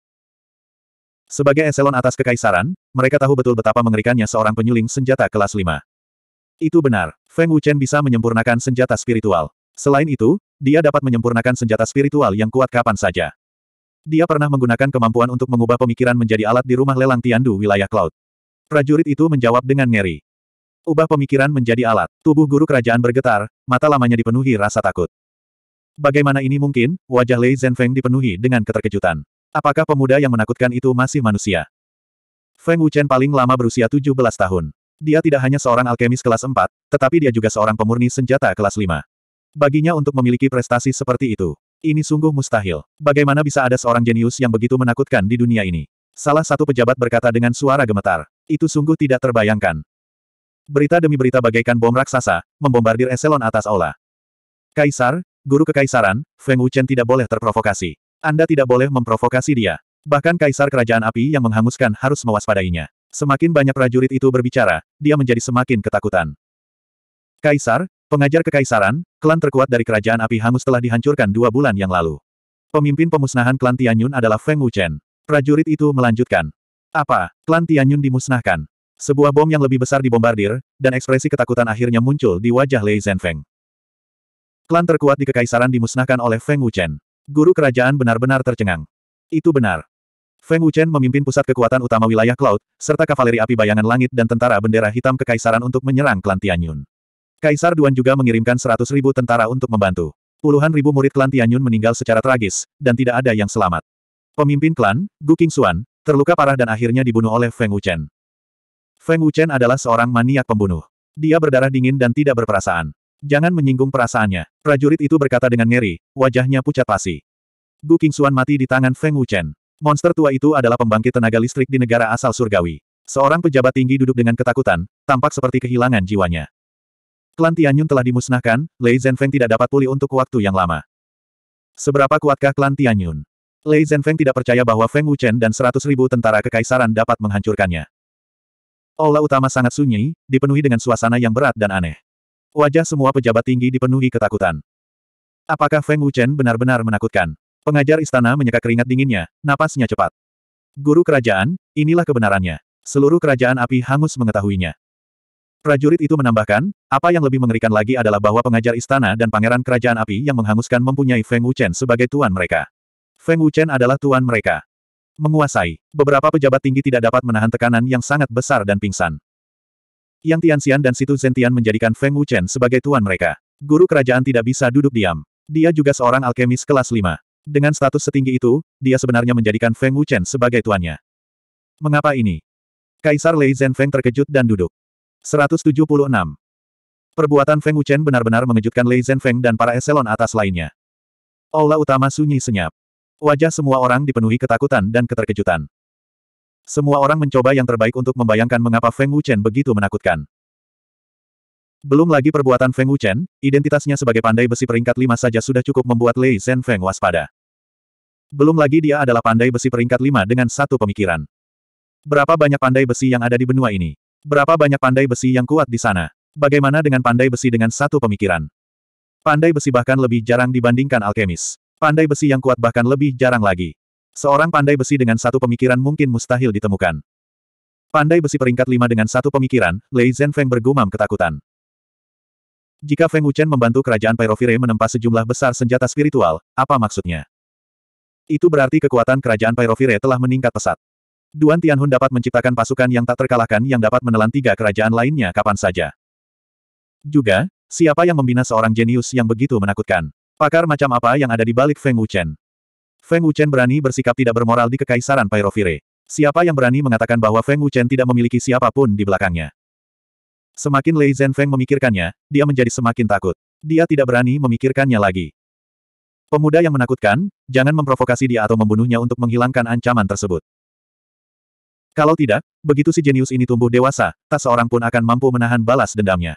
Sebagai eselon atas kekaisaran, mereka tahu betul betapa mengerikannya seorang penyuling senjata kelas 5. Itu benar, Feng Wuchen bisa menyempurnakan senjata spiritual. Selain itu, dia dapat menyempurnakan senjata spiritual yang kuat kapan saja. Dia pernah menggunakan kemampuan untuk mengubah pemikiran menjadi alat di rumah lelang Tiandu wilayah Cloud. Prajurit itu menjawab dengan ngeri. Ubah pemikiran menjadi alat. Tubuh guru kerajaan bergetar, mata lamanya dipenuhi rasa takut. Bagaimana ini mungkin? Wajah Lei Zhenfeng dipenuhi dengan keterkejutan. Apakah pemuda yang menakutkan itu masih manusia? Feng Wuchen paling lama berusia 17 tahun. Dia tidak hanya seorang alkemis kelas 4, tetapi dia juga seorang pemurni senjata kelas 5. Baginya untuk memiliki prestasi seperti itu, ini sungguh mustahil. Bagaimana bisa ada seorang jenius yang begitu menakutkan di dunia ini? Salah satu pejabat berkata dengan suara gemetar. Itu sungguh tidak terbayangkan. Berita demi berita bagaikan bom raksasa, membombardir eselon atas aula. Kaisar, guru kekaisaran, Feng Wuchen tidak boleh terprovokasi. Anda tidak boleh memprovokasi dia. Bahkan kaisar kerajaan api yang menghanguskan harus mewaspadainya. Semakin banyak prajurit itu berbicara, dia menjadi semakin ketakutan. Kaisar, Pengajar kekaisaran, klan terkuat dari kerajaan api hangus telah dihancurkan dua bulan yang lalu. Pemimpin pemusnahan klan Tianyun adalah Feng Wuchen. Prajurit itu melanjutkan. Apa? Klan Tianyun dimusnahkan. Sebuah bom yang lebih besar dibombardir, dan ekspresi ketakutan akhirnya muncul di wajah Lei Zhenfeng. Klan terkuat di kekaisaran dimusnahkan oleh Feng Wuchen. Guru kerajaan benar-benar tercengang. Itu benar. Feng Wuchen memimpin pusat kekuatan utama wilayah Cloud, serta kavaleri api bayangan langit dan tentara bendera hitam kekaisaran untuk menyerang klan Tianyun. Kaisar Duan juga mengirimkan seratus ribu tentara untuk membantu. Puluhan ribu murid klan Tianyun meninggal secara tragis, dan tidak ada yang selamat. Pemimpin klan, Gu Qingxuan, terluka parah dan akhirnya dibunuh oleh Feng Wuchen. Feng Wuchen adalah seorang maniak pembunuh. Dia berdarah dingin dan tidak berperasaan. Jangan menyinggung perasaannya. Prajurit itu berkata dengan ngeri, wajahnya pucat pasi. Gu Qingxuan mati di tangan Feng Wuchen. Monster tua itu adalah pembangkit tenaga listrik di negara asal surgawi. Seorang pejabat tinggi duduk dengan ketakutan, tampak seperti kehilangan jiwanya. Klan Tianyun telah dimusnahkan, Lei Zhenfeng tidak dapat pulih untuk waktu yang lama. Seberapa kuatkah klan Tianyun? Lei Zhenfeng tidak percaya bahwa Feng Wuchen dan seratus ribu tentara kekaisaran dapat menghancurkannya. Aula utama sangat sunyi, dipenuhi dengan suasana yang berat dan aneh. Wajah semua pejabat tinggi dipenuhi ketakutan. Apakah Feng Wuchen benar-benar menakutkan? Pengajar istana menyeka keringat dinginnya, napasnya cepat. Guru kerajaan, inilah kebenarannya. Seluruh kerajaan api hangus mengetahuinya. Prajurit itu menambahkan, apa yang lebih mengerikan lagi adalah bahwa pengajar istana dan pangeran kerajaan api yang menghanguskan mempunyai Feng Wuchen sebagai tuan mereka. Feng Wuchen adalah tuan mereka. Menguasai. Beberapa pejabat tinggi tidak dapat menahan tekanan yang sangat besar dan pingsan. Yang Tianxian dan Situ Zentian menjadikan Feng Wuchen sebagai tuan mereka. Guru kerajaan tidak bisa duduk diam. Dia juga seorang alkemis kelas 5. Dengan status setinggi itu, dia sebenarnya menjadikan Feng Wuchen sebagai tuannya. Mengapa ini? Kaisar Lei Zhenfeng terkejut dan duduk. 176. Perbuatan Feng Wuchen benar-benar mengejutkan Lei Zhenfeng dan para eselon atas lainnya. Aula utama sunyi senyap. Wajah semua orang dipenuhi ketakutan dan keterkejutan. Semua orang mencoba yang terbaik untuk membayangkan mengapa Feng Wuchen begitu menakutkan. Belum lagi perbuatan Feng Wuchen, identitasnya sebagai pandai besi peringkat 5 saja sudah cukup membuat Lei Zhenfeng waspada. Belum lagi dia adalah pandai besi peringkat 5 dengan satu pemikiran. Berapa banyak pandai besi yang ada di benua ini? Berapa banyak pandai besi yang kuat di sana? Bagaimana dengan pandai besi dengan satu pemikiran? Pandai besi bahkan lebih jarang dibandingkan alkemis. Pandai besi yang kuat bahkan lebih jarang lagi. Seorang pandai besi dengan satu pemikiran mungkin mustahil ditemukan. Pandai besi peringkat lima dengan satu pemikiran, Lei Zhenfeng bergumam ketakutan. Jika Feng Wuchen membantu kerajaan Pyrovire menempa sejumlah besar senjata spiritual, apa maksudnya? Itu berarti kekuatan kerajaan Pyrovire telah meningkat pesat. Duan Tianhun dapat menciptakan pasukan yang tak terkalahkan yang dapat menelan tiga kerajaan lainnya kapan saja. Juga, siapa yang membina seorang jenius yang begitu menakutkan? Pakar macam apa yang ada di balik Feng Wuchen? Feng Wuchen berani bersikap tidak bermoral di kekaisaran Pairovire. Siapa yang berani mengatakan bahwa Feng Wuchen tidak memiliki siapapun di belakangnya? Semakin Lei Feng memikirkannya, dia menjadi semakin takut. Dia tidak berani memikirkannya lagi. Pemuda yang menakutkan, jangan memprovokasi dia atau membunuhnya untuk menghilangkan ancaman tersebut. Kalau tidak, begitu si jenius ini tumbuh dewasa, tak seorang pun akan mampu menahan balas dendamnya.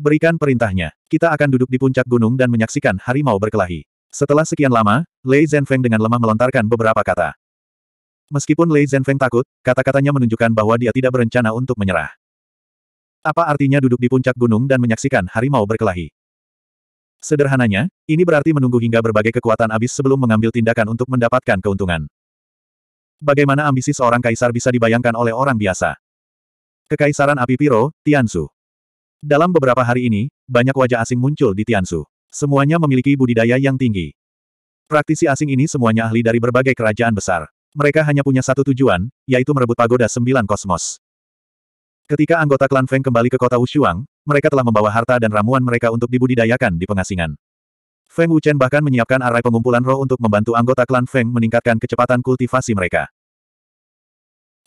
Berikan perintahnya, kita akan duduk di puncak gunung dan menyaksikan harimau berkelahi. Setelah sekian lama, Lei Zhenfeng dengan lemah melontarkan beberapa kata. Meskipun Lei Zhenfeng takut, kata-katanya menunjukkan bahwa dia tidak berencana untuk menyerah. Apa artinya duduk di puncak gunung dan menyaksikan harimau berkelahi? Sederhananya, ini berarti menunggu hingga berbagai kekuatan abis sebelum mengambil tindakan untuk mendapatkan keuntungan. Bagaimana ambisi seorang kaisar bisa dibayangkan oleh orang biasa? Kekaisaran api Piro, Tiansu. Dalam beberapa hari ini, banyak wajah asing muncul di Tiansu. Semuanya memiliki budidaya yang tinggi. Praktisi asing ini semuanya ahli dari berbagai kerajaan besar. Mereka hanya punya satu tujuan, yaitu merebut pagoda sembilan kosmos. Ketika anggota klan Feng kembali ke kota Wushuang, mereka telah membawa harta dan ramuan mereka untuk dibudidayakan di pengasingan. Feng Wuchen bahkan menyiapkan arai pengumpulan roh untuk membantu anggota klan Feng meningkatkan kecepatan kultivasi mereka.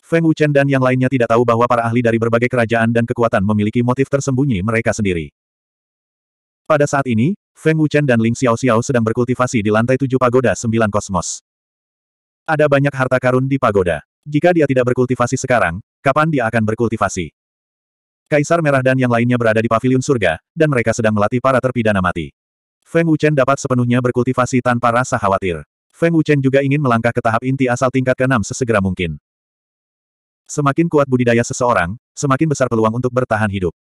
Feng Wuchen dan yang lainnya tidak tahu bahwa para ahli dari berbagai kerajaan dan kekuatan memiliki motif tersembunyi mereka sendiri. Pada saat ini, Feng Wuchen dan Ling Xiao Xiao sedang berkultivasi di lantai tujuh pagoda sembilan kosmos. Ada banyak harta karun di pagoda. Jika dia tidak berkultivasi sekarang, kapan dia akan berkultivasi? Kaisar Merah dan yang lainnya berada di pavilion surga, dan mereka sedang melatih para terpidana mati. Feng Wuchen dapat sepenuhnya berkultivasi tanpa rasa khawatir. Feng Wuchen juga ingin melangkah ke tahap inti asal tingkat ke-6 sesegera mungkin. Semakin kuat budidaya seseorang, semakin besar peluang untuk bertahan hidup.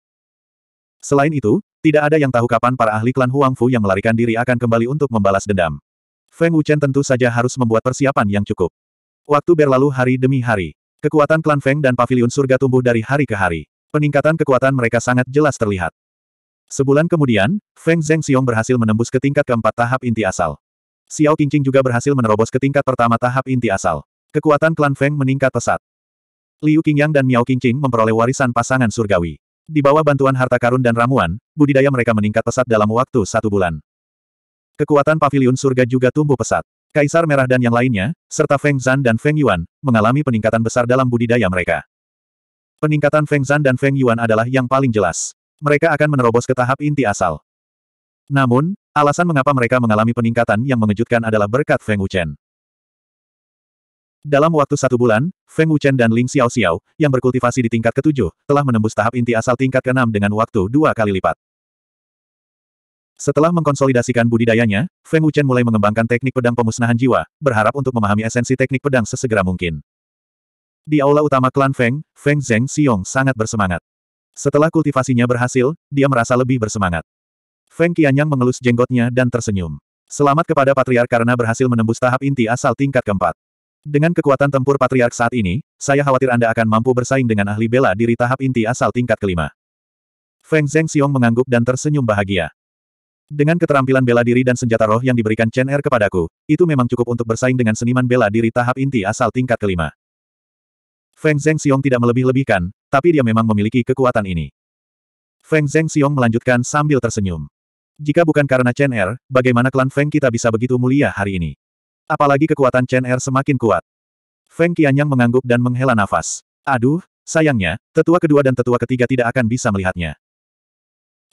Selain itu, tidak ada yang tahu kapan para ahli klan Huang Fu yang melarikan diri akan kembali untuk membalas dendam. Feng Wuchen tentu saja harus membuat persiapan yang cukup. Waktu berlalu hari demi hari. Kekuatan klan Feng dan Paviliun surga tumbuh dari hari ke hari. Peningkatan kekuatan mereka sangat jelas terlihat. Sebulan kemudian, Feng Zhengxiong berhasil menembus ke tingkat keempat tahap inti asal. Xiao Qingqing juga berhasil menerobos ke tingkat pertama tahap inti asal. Kekuatan klan Feng meningkat pesat. Liu Qingyang dan Miao Qingqing memperoleh warisan pasangan surgawi. Di bawah bantuan harta karun dan ramuan, budidaya mereka meningkat pesat dalam waktu satu bulan. Kekuatan pavilion surga juga tumbuh pesat. Kaisar Merah dan yang lainnya, serta Feng Zhan dan Feng Yuan, mengalami peningkatan besar dalam budidaya mereka. Peningkatan Feng Zhan dan Feng Yuan adalah yang paling jelas mereka akan menerobos ke tahap inti asal. Namun, alasan mengapa mereka mengalami peningkatan yang mengejutkan adalah berkat Feng Wuchen. Dalam waktu satu bulan, Feng Wuchen dan Ling Xiao Xiao, yang berkultivasi di tingkat ketujuh, telah menembus tahap inti asal tingkat keenam dengan waktu dua kali lipat. Setelah mengkonsolidasikan budidayanya, Feng Wuchen mulai mengembangkan teknik pedang pemusnahan jiwa, berharap untuk memahami esensi teknik pedang sesegera mungkin. Di aula utama klan Feng, Feng Zheng Xiong sangat bersemangat. Setelah kultivasinya berhasil, dia merasa lebih bersemangat. Feng Qianyang mengelus jenggotnya dan tersenyum. Selamat kepada Patriark karena berhasil menembus tahap inti asal tingkat keempat. Dengan kekuatan tempur Patriark saat ini, saya khawatir Anda akan mampu bersaing dengan ahli bela diri tahap inti asal tingkat kelima. Feng Zheng Xiong mengangguk dan tersenyum bahagia. Dengan keterampilan bela diri dan senjata roh yang diberikan Chen Er kepadaku, itu memang cukup untuk bersaing dengan seniman bela diri tahap inti asal tingkat kelima. Feng Zheng Xiong tidak melebih-lebihkan, tapi dia memang memiliki kekuatan ini. Feng Zheng Xiong melanjutkan sambil tersenyum. Jika bukan karena Chen Er, bagaimana klan Feng kita bisa begitu mulia hari ini? Apalagi kekuatan Chen Er semakin kuat. Feng Qianyang mengangguk dan menghela nafas. Aduh, sayangnya, tetua kedua dan tetua ketiga tidak akan bisa melihatnya.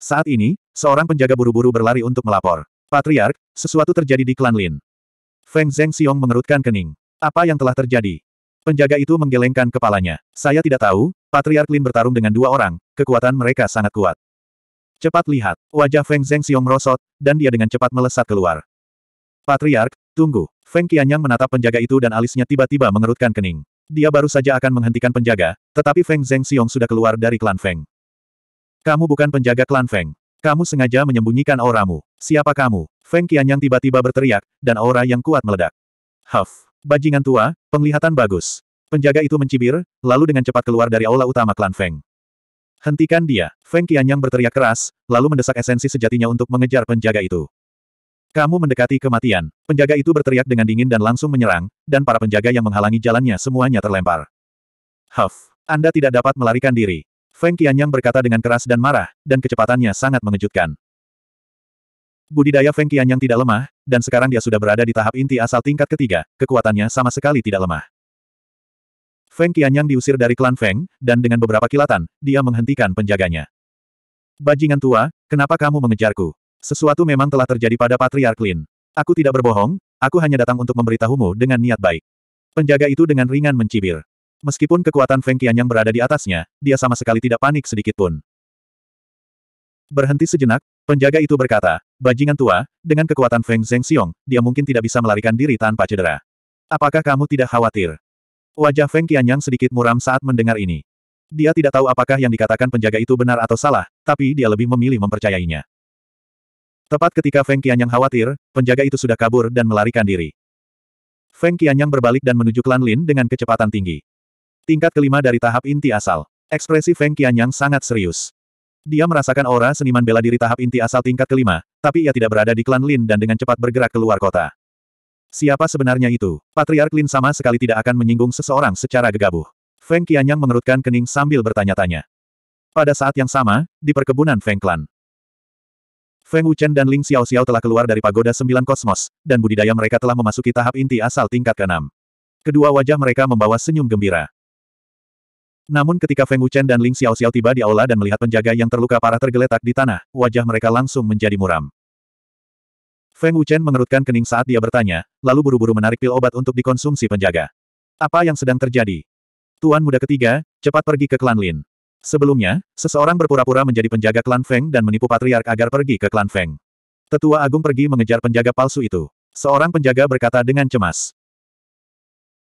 Saat ini, seorang penjaga buru-buru berlari untuk melapor. Patriark, sesuatu terjadi di klan Lin. Feng Zheng Xiong mengerutkan kening. Apa yang telah terjadi? Penjaga itu menggelengkan kepalanya. Saya tidak tahu, Patriark Lin bertarung dengan dua orang, kekuatan mereka sangat kuat. Cepat lihat, wajah Feng Zeng Xiong merosot, dan dia dengan cepat melesat keluar. Patriark, tunggu. Feng Qianyang menatap penjaga itu dan alisnya tiba-tiba mengerutkan kening. Dia baru saja akan menghentikan penjaga, tetapi Feng Zeng Xiong sudah keluar dari klan Feng. Kamu bukan penjaga klan Feng. Kamu sengaja menyembunyikan auramu. Siapa kamu? Feng Qianyang tiba-tiba berteriak, dan aura yang kuat meledak. Huff. Bajingan tua, penglihatan bagus. Penjaga itu mencibir, lalu dengan cepat keluar dari aula utama klan Feng. Hentikan dia. Feng Qianyang berteriak keras, lalu mendesak esensi sejatinya untuk mengejar penjaga itu. Kamu mendekati kematian. Penjaga itu berteriak dengan dingin dan langsung menyerang, dan para penjaga yang menghalangi jalannya semuanya terlempar. Huff. Anda tidak dapat melarikan diri. Feng Qianyang berkata dengan keras dan marah, dan kecepatannya sangat mengejutkan. Budidaya Feng Qianyang tidak lemah, dan sekarang dia sudah berada di tahap inti asal tingkat ketiga, kekuatannya sama sekali tidak lemah. Feng Qianyang diusir dari klan Feng, dan dengan beberapa kilatan, dia menghentikan penjaganya. Bajingan tua, kenapa kamu mengejarku? Sesuatu memang telah terjadi pada Patriark Lin. Aku tidak berbohong, aku hanya datang untuk memberitahumu dengan niat baik. Penjaga itu dengan ringan mencibir. Meskipun kekuatan Feng Qianyang berada di atasnya, dia sama sekali tidak panik sedikitpun. Berhenti sejenak, Penjaga itu berkata, bajingan tua, dengan kekuatan Feng Xiong, dia mungkin tidak bisa melarikan diri tanpa cedera. Apakah kamu tidak khawatir? Wajah Feng Qianyang sedikit muram saat mendengar ini. Dia tidak tahu apakah yang dikatakan penjaga itu benar atau salah, tapi dia lebih memilih mempercayainya. Tepat ketika Feng Qianyang khawatir, penjaga itu sudah kabur dan melarikan diri. Feng Qianyang berbalik dan menuju Klan Lin dengan kecepatan tinggi. Tingkat kelima dari tahap inti asal. Ekspresi Feng Qianyang sangat serius. Dia merasakan aura seniman bela diri tahap inti asal tingkat kelima, tapi ia tidak berada di klan Lin dan dengan cepat bergerak keluar kota. Siapa sebenarnya itu? Patriark Lin sama sekali tidak akan menyinggung seseorang secara gegabah. Feng Qianyang mengerutkan kening sambil bertanya-tanya. Pada saat yang sama, di perkebunan Feng Clan. Feng Wuchen dan Ling Xiao Xiao telah keluar dari pagoda sembilan kosmos, dan budidaya mereka telah memasuki tahap inti asal tingkat keenam. Kedua wajah mereka membawa senyum gembira. Namun ketika Feng Wuchen dan Ling Xiao Xiao tiba di aula dan melihat penjaga yang terluka parah tergeletak di tanah, wajah mereka langsung menjadi muram. Feng Wuchen mengerutkan kening saat dia bertanya, lalu buru-buru menarik pil obat untuk dikonsumsi penjaga. Apa yang sedang terjadi? Tuan muda ketiga, cepat pergi ke klan Lin. Sebelumnya, seseorang berpura-pura menjadi penjaga klan Feng dan menipu patriark agar pergi ke klan Feng. Tetua Agung pergi mengejar penjaga palsu itu. Seorang penjaga berkata dengan cemas.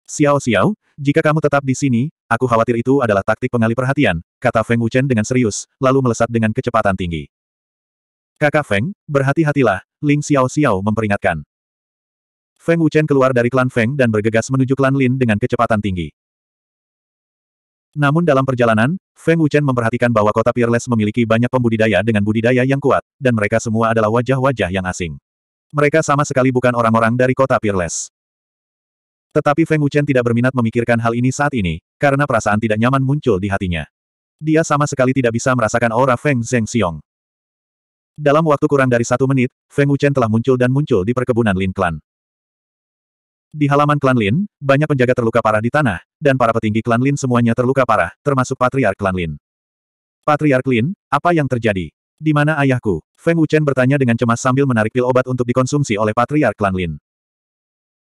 Xiao Xiao, jika kamu tetap di sini, Aku khawatir itu adalah taktik pengalih perhatian, kata Feng Wuchen dengan serius, lalu melesat dengan kecepatan tinggi. Kakak Feng, berhati-hatilah, Ling Xiao Xiao memperingatkan. Feng Wuchen keluar dari klan Feng dan bergegas menuju klan Lin dengan kecepatan tinggi. Namun dalam perjalanan, Feng Wuchen memperhatikan bahwa kota Peerless memiliki banyak pembudidaya dengan budidaya yang kuat, dan mereka semua adalah wajah-wajah yang asing. Mereka sama sekali bukan orang-orang dari kota Peerless. Tetapi Feng Wuchen tidak berminat memikirkan hal ini saat ini, karena perasaan tidak nyaman muncul di hatinya. Dia sama sekali tidak bisa merasakan aura Feng Zheng Xiong. Dalam waktu kurang dari satu menit, Feng Wuchen telah muncul dan muncul di perkebunan Lin Clan. Di halaman klan Lin, banyak penjaga terluka parah di tanah, dan para petinggi klan Lin semuanya terluka parah, termasuk patriark klan Lin. Patriark Lin, apa yang terjadi? Di mana ayahku? Feng Wuchen bertanya dengan cemas sambil menarik pil obat untuk dikonsumsi oleh patriark klan Lin.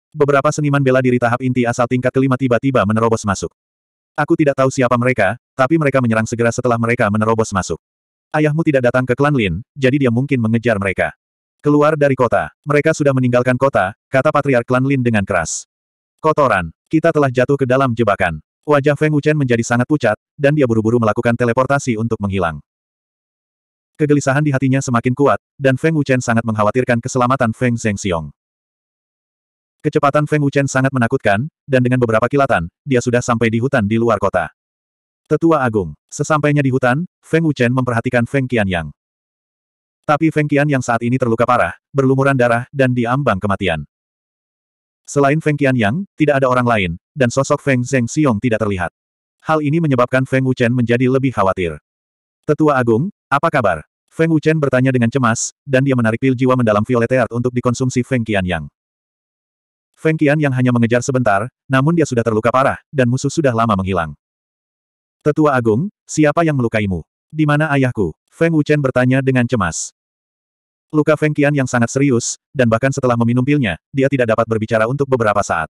Beberapa seniman bela diri tahap inti asal tingkat kelima tiba-tiba menerobos masuk. Aku tidak tahu siapa mereka, tapi mereka menyerang segera setelah mereka menerobos masuk. Ayahmu tidak datang ke klan Lin, jadi dia mungkin mengejar mereka. Keluar dari kota. Mereka sudah meninggalkan kota, kata Patriark klan Lin dengan keras. Kotoran. Kita telah jatuh ke dalam jebakan. Wajah Feng Wuchen menjadi sangat pucat, dan dia buru-buru melakukan teleportasi untuk menghilang. Kegelisahan di hatinya semakin kuat, dan Feng Wuchen sangat mengkhawatirkan keselamatan Feng Zhengxiong. Kecepatan Feng Wuchen sangat menakutkan, dan dengan beberapa kilatan, dia sudah sampai di hutan di luar kota. Tetua Agung. Sesampainya di hutan, Feng Wuchen memperhatikan Feng Qianyang. Tapi Feng Qian yang saat ini terluka parah, berlumuran darah, dan diambang kematian. Selain Feng Qianyang, tidak ada orang lain, dan sosok Feng Zheng Xiong tidak terlihat. Hal ini menyebabkan Feng Wuchen menjadi lebih khawatir. Tetua Agung, apa kabar? Feng Wuchen bertanya dengan cemas, dan dia menarik pil jiwa mendalam Violet Art untuk dikonsumsi Feng Qianyang. Feng Qian yang hanya mengejar sebentar, namun dia sudah terluka parah, dan musuh sudah lama menghilang. Tetua Agung, siapa yang melukaimu? Di mana ayahku? Feng Wuchen bertanya dengan cemas. Luka Feng Qian yang sangat serius, dan bahkan setelah meminum pilnya, dia tidak dapat berbicara untuk beberapa saat.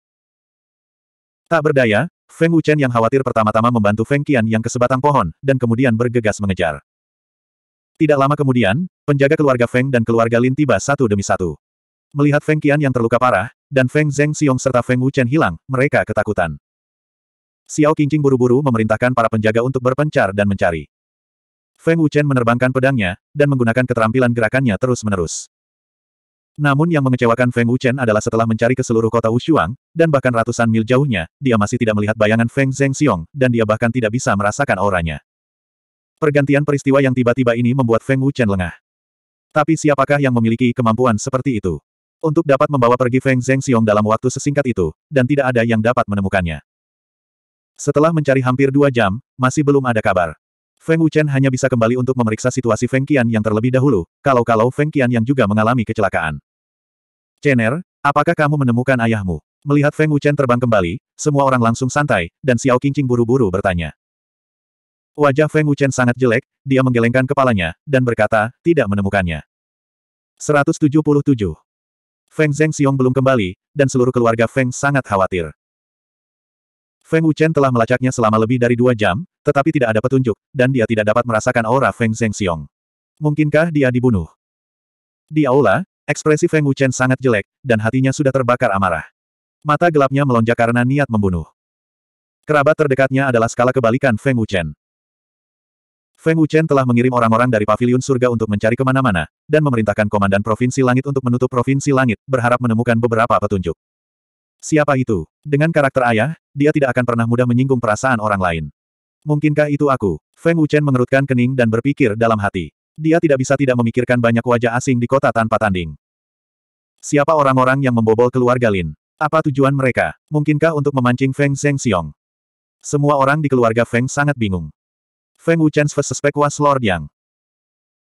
Tak berdaya, Feng Wuchen yang khawatir pertama-tama membantu Feng Qian yang ke sebatang pohon, dan kemudian bergegas mengejar. Tidak lama kemudian, penjaga keluarga Feng dan keluarga Lin tiba satu demi satu. Melihat Feng Qian yang terluka parah, dan Feng Zheng Xiong serta Feng Wuchen hilang, mereka ketakutan. Xiao Qingqing buru-buru memerintahkan para penjaga untuk berpencar dan mencari. Feng Wuchen menerbangkan pedangnya, dan menggunakan keterampilan gerakannya terus-menerus. Namun yang mengecewakan Feng Wuchen adalah setelah mencari ke seluruh kota Wushuang, dan bahkan ratusan mil jauhnya, dia masih tidak melihat bayangan Feng Zheng Xiong dan dia bahkan tidak bisa merasakan auranya. Pergantian peristiwa yang tiba-tiba ini membuat Feng Wuchen lengah. Tapi siapakah yang memiliki kemampuan seperti itu? untuk dapat membawa pergi Feng Zheng Xiong dalam waktu sesingkat itu, dan tidak ada yang dapat menemukannya. Setelah mencari hampir dua jam, masih belum ada kabar. Feng Wuchen hanya bisa kembali untuk memeriksa situasi Feng Qian yang terlebih dahulu, kalau-kalau Feng Qian yang juga mengalami kecelakaan. Chener, apakah kamu menemukan ayahmu? Melihat Feng Wuchen terbang kembali, semua orang langsung santai, dan Xiao Qingqing buru-buru bertanya. Wajah Feng Wuchen sangat jelek, dia menggelengkan kepalanya, dan berkata, tidak menemukannya. 177. Feng Zheng Xiong belum kembali, dan seluruh keluarga Feng sangat khawatir. Feng Wuchen telah melacaknya selama lebih dari dua jam, tetapi tidak ada petunjuk, dan dia tidak dapat merasakan aura Feng Zheng Xiong. Mungkinkah dia dibunuh? Di aula, ekspresi Feng Wuchen sangat jelek, dan hatinya sudah terbakar amarah. Mata gelapnya melonjak karena niat membunuh. Kerabat terdekatnya adalah skala kebalikan Feng Wuchen. Feng Wuchen telah mengirim orang-orang dari paviliun surga untuk mencari kemana-mana, dan memerintahkan Komandan Provinsi Langit untuk menutup Provinsi Langit, berharap menemukan beberapa petunjuk. Siapa itu? Dengan karakter ayah, dia tidak akan pernah mudah menyinggung perasaan orang lain. Mungkinkah itu aku? Feng Wuchen mengerutkan kening dan berpikir dalam hati. Dia tidak bisa tidak memikirkan banyak wajah asing di kota tanpa tanding. Siapa orang-orang yang membobol keluarga Lin? Apa tujuan mereka? Mungkinkah untuk memancing Feng Zhengxiong? Semua orang di keluarga Feng sangat bingung. Feng Wuchens versus Pekuas Lord Yang.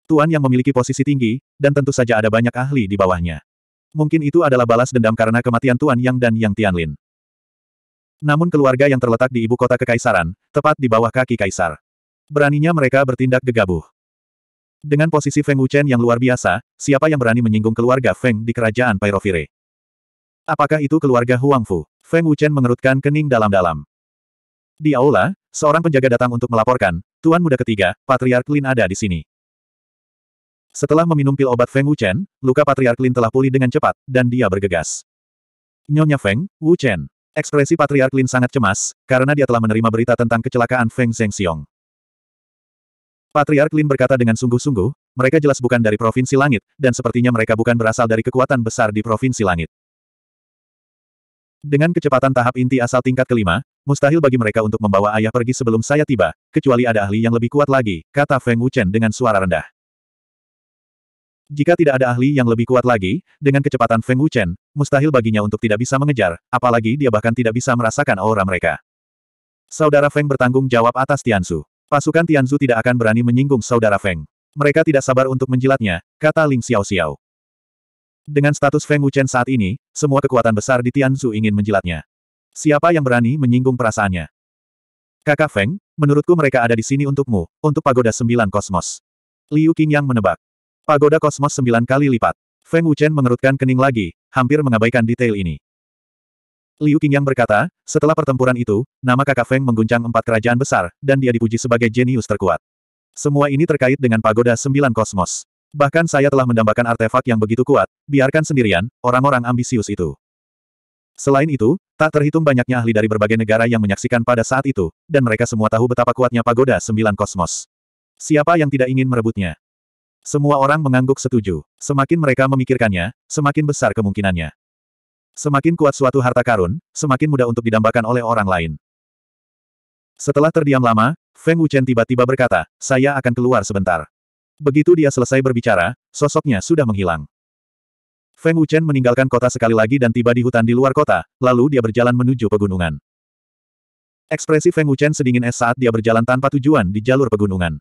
Tuan yang memiliki posisi tinggi, dan tentu saja ada banyak ahli di bawahnya. Mungkin itu adalah balas dendam karena kematian Tuan Yang dan Yang Tianlin. Namun keluarga yang terletak di ibu kota kekaisaran, tepat di bawah kaki kaisar. Beraninya mereka bertindak gegabah. Dengan posisi Feng Wuchen yang luar biasa, siapa yang berani menyinggung keluarga Feng di kerajaan Pyrovire? Apakah itu keluarga Huangfu? Feng Wuchen mengerutkan kening dalam-dalam. Di aula, Seorang penjaga datang untuk melaporkan, Tuan Muda ketiga, Patriark Lin ada di sini. Setelah meminum pil obat Feng Wuchen, luka Patriark Lin telah pulih dengan cepat, dan dia bergegas. Nyonya Feng, Wuchen. Ekspresi Patriark Lin sangat cemas, karena dia telah menerima berita tentang kecelakaan Feng Zhengxiong. Patriark Lin berkata dengan sungguh-sungguh, mereka jelas bukan dari Provinsi Langit, dan sepertinya mereka bukan berasal dari kekuatan besar di Provinsi Langit. Dengan kecepatan tahap inti asal tingkat kelima, mustahil bagi mereka untuk membawa ayah pergi sebelum saya tiba, kecuali ada ahli yang lebih kuat lagi, kata Feng Wuchen dengan suara rendah. Jika tidak ada ahli yang lebih kuat lagi, dengan kecepatan Feng Wuchen, mustahil baginya untuk tidak bisa mengejar, apalagi dia bahkan tidak bisa merasakan aura mereka. Saudara Feng bertanggung jawab atas Tianzu. Pasukan Tianzu tidak akan berani menyinggung saudara Feng. Mereka tidak sabar untuk menjilatnya, kata Ling Xiao Xiao. Dengan status Feng Wuchen saat ini, semua kekuatan besar di Tianzu ingin menjilatnya. Siapa yang berani menyinggung perasaannya? Kakak Feng, menurutku mereka ada di sini untukmu, untuk Pagoda Sembilan Kosmos. Liu yang menebak. Pagoda Kosmos sembilan kali lipat. Feng Wuchen mengerutkan kening lagi, hampir mengabaikan detail ini. Liu yang berkata, setelah pertempuran itu, nama kakak Feng mengguncang empat kerajaan besar, dan dia dipuji sebagai jenius terkuat. Semua ini terkait dengan Pagoda Sembilan Kosmos. Bahkan saya telah mendambakan artefak yang begitu kuat, biarkan sendirian, orang-orang ambisius itu. Selain itu, tak terhitung banyaknya ahli dari berbagai negara yang menyaksikan pada saat itu, dan mereka semua tahu betapa kuatnya pagoda sembilan kosmos. Siapa yang tidak ingin merebutnya? Semua orang mengangguk setuju. Semakin mereka memikirkannya, semakin besar kemungkinannya. Semakin kuat suatu harta karun, semakin mudah untuk didambakan oleh orang lain. Setelah terdiam lama, Feng Wuchen tiba-tiba berkata, saya akan keluar sebentar. Begitu dia selesai berbicara, sosoknya sudah menghilang. Feng Wuchen meninggalkan kota sekali lagi dan tiba di hutan di luar kota, lalu dia berjalan menuju pegunungan. Ekspresi Feng Wuchen sedingin es saat dia berjalan tanpa tujuan di jalur pegunungan.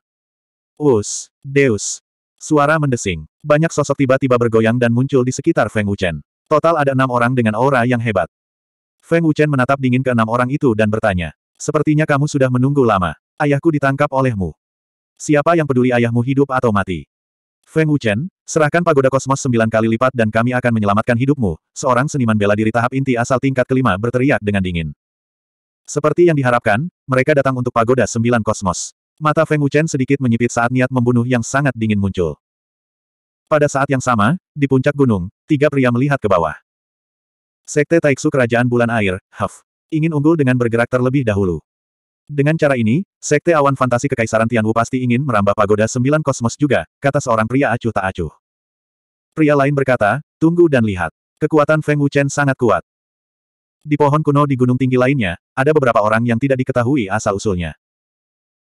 Us, Deus. Suara mendesing. Banyak sosok tiba-tiba bergoyang dan muncul di sekitar Feng Wuchen. Total ada enam orang dengan aura yang hebat. Feng Wuchen menatap dingin ke enam orang itu dan bertanya. Sepertinya kamu sudah menunggu lama. Ayahku ditangkap olehmu. Siapa yang peduli ayahmu hidup atau mati? Feng Wuchen, serahkan pagoda kosmos sembilan kali lipat dan kami akan menyelamatkan hidupmu, seorang seniman bela diri tahap inti asal tingkat kelima berteriak dengan dingin. Seperti yang diharapkan, mereka datang untuk pagoda sembilan kosmos. Mata Feng Wuchen sedikit menyipit saat niat membunuh yang sangat dingin muncul. Pada saat yang sama, di puncak gunung, tiga pria melihat ke bawah. Sekte Taiksu Kerajaan Bulan Air, Huff, ingin unggul dengan bergerak terlebih dahulu. Dengan cara ini, Sekte Awan Fantasi Kekaisaran Tianwu pasti ingin merambah pagoda sembilan kosmos juga, kata seorang pria acuh tak acuh. Pria lain berkata, tunggu dan lihat. Kekuatan Feng Wuchen sangat kuat. Di pohon kuno di gunung tinggi lainnya, ada beberapa orang yang tidak diketahui asal-usulnya.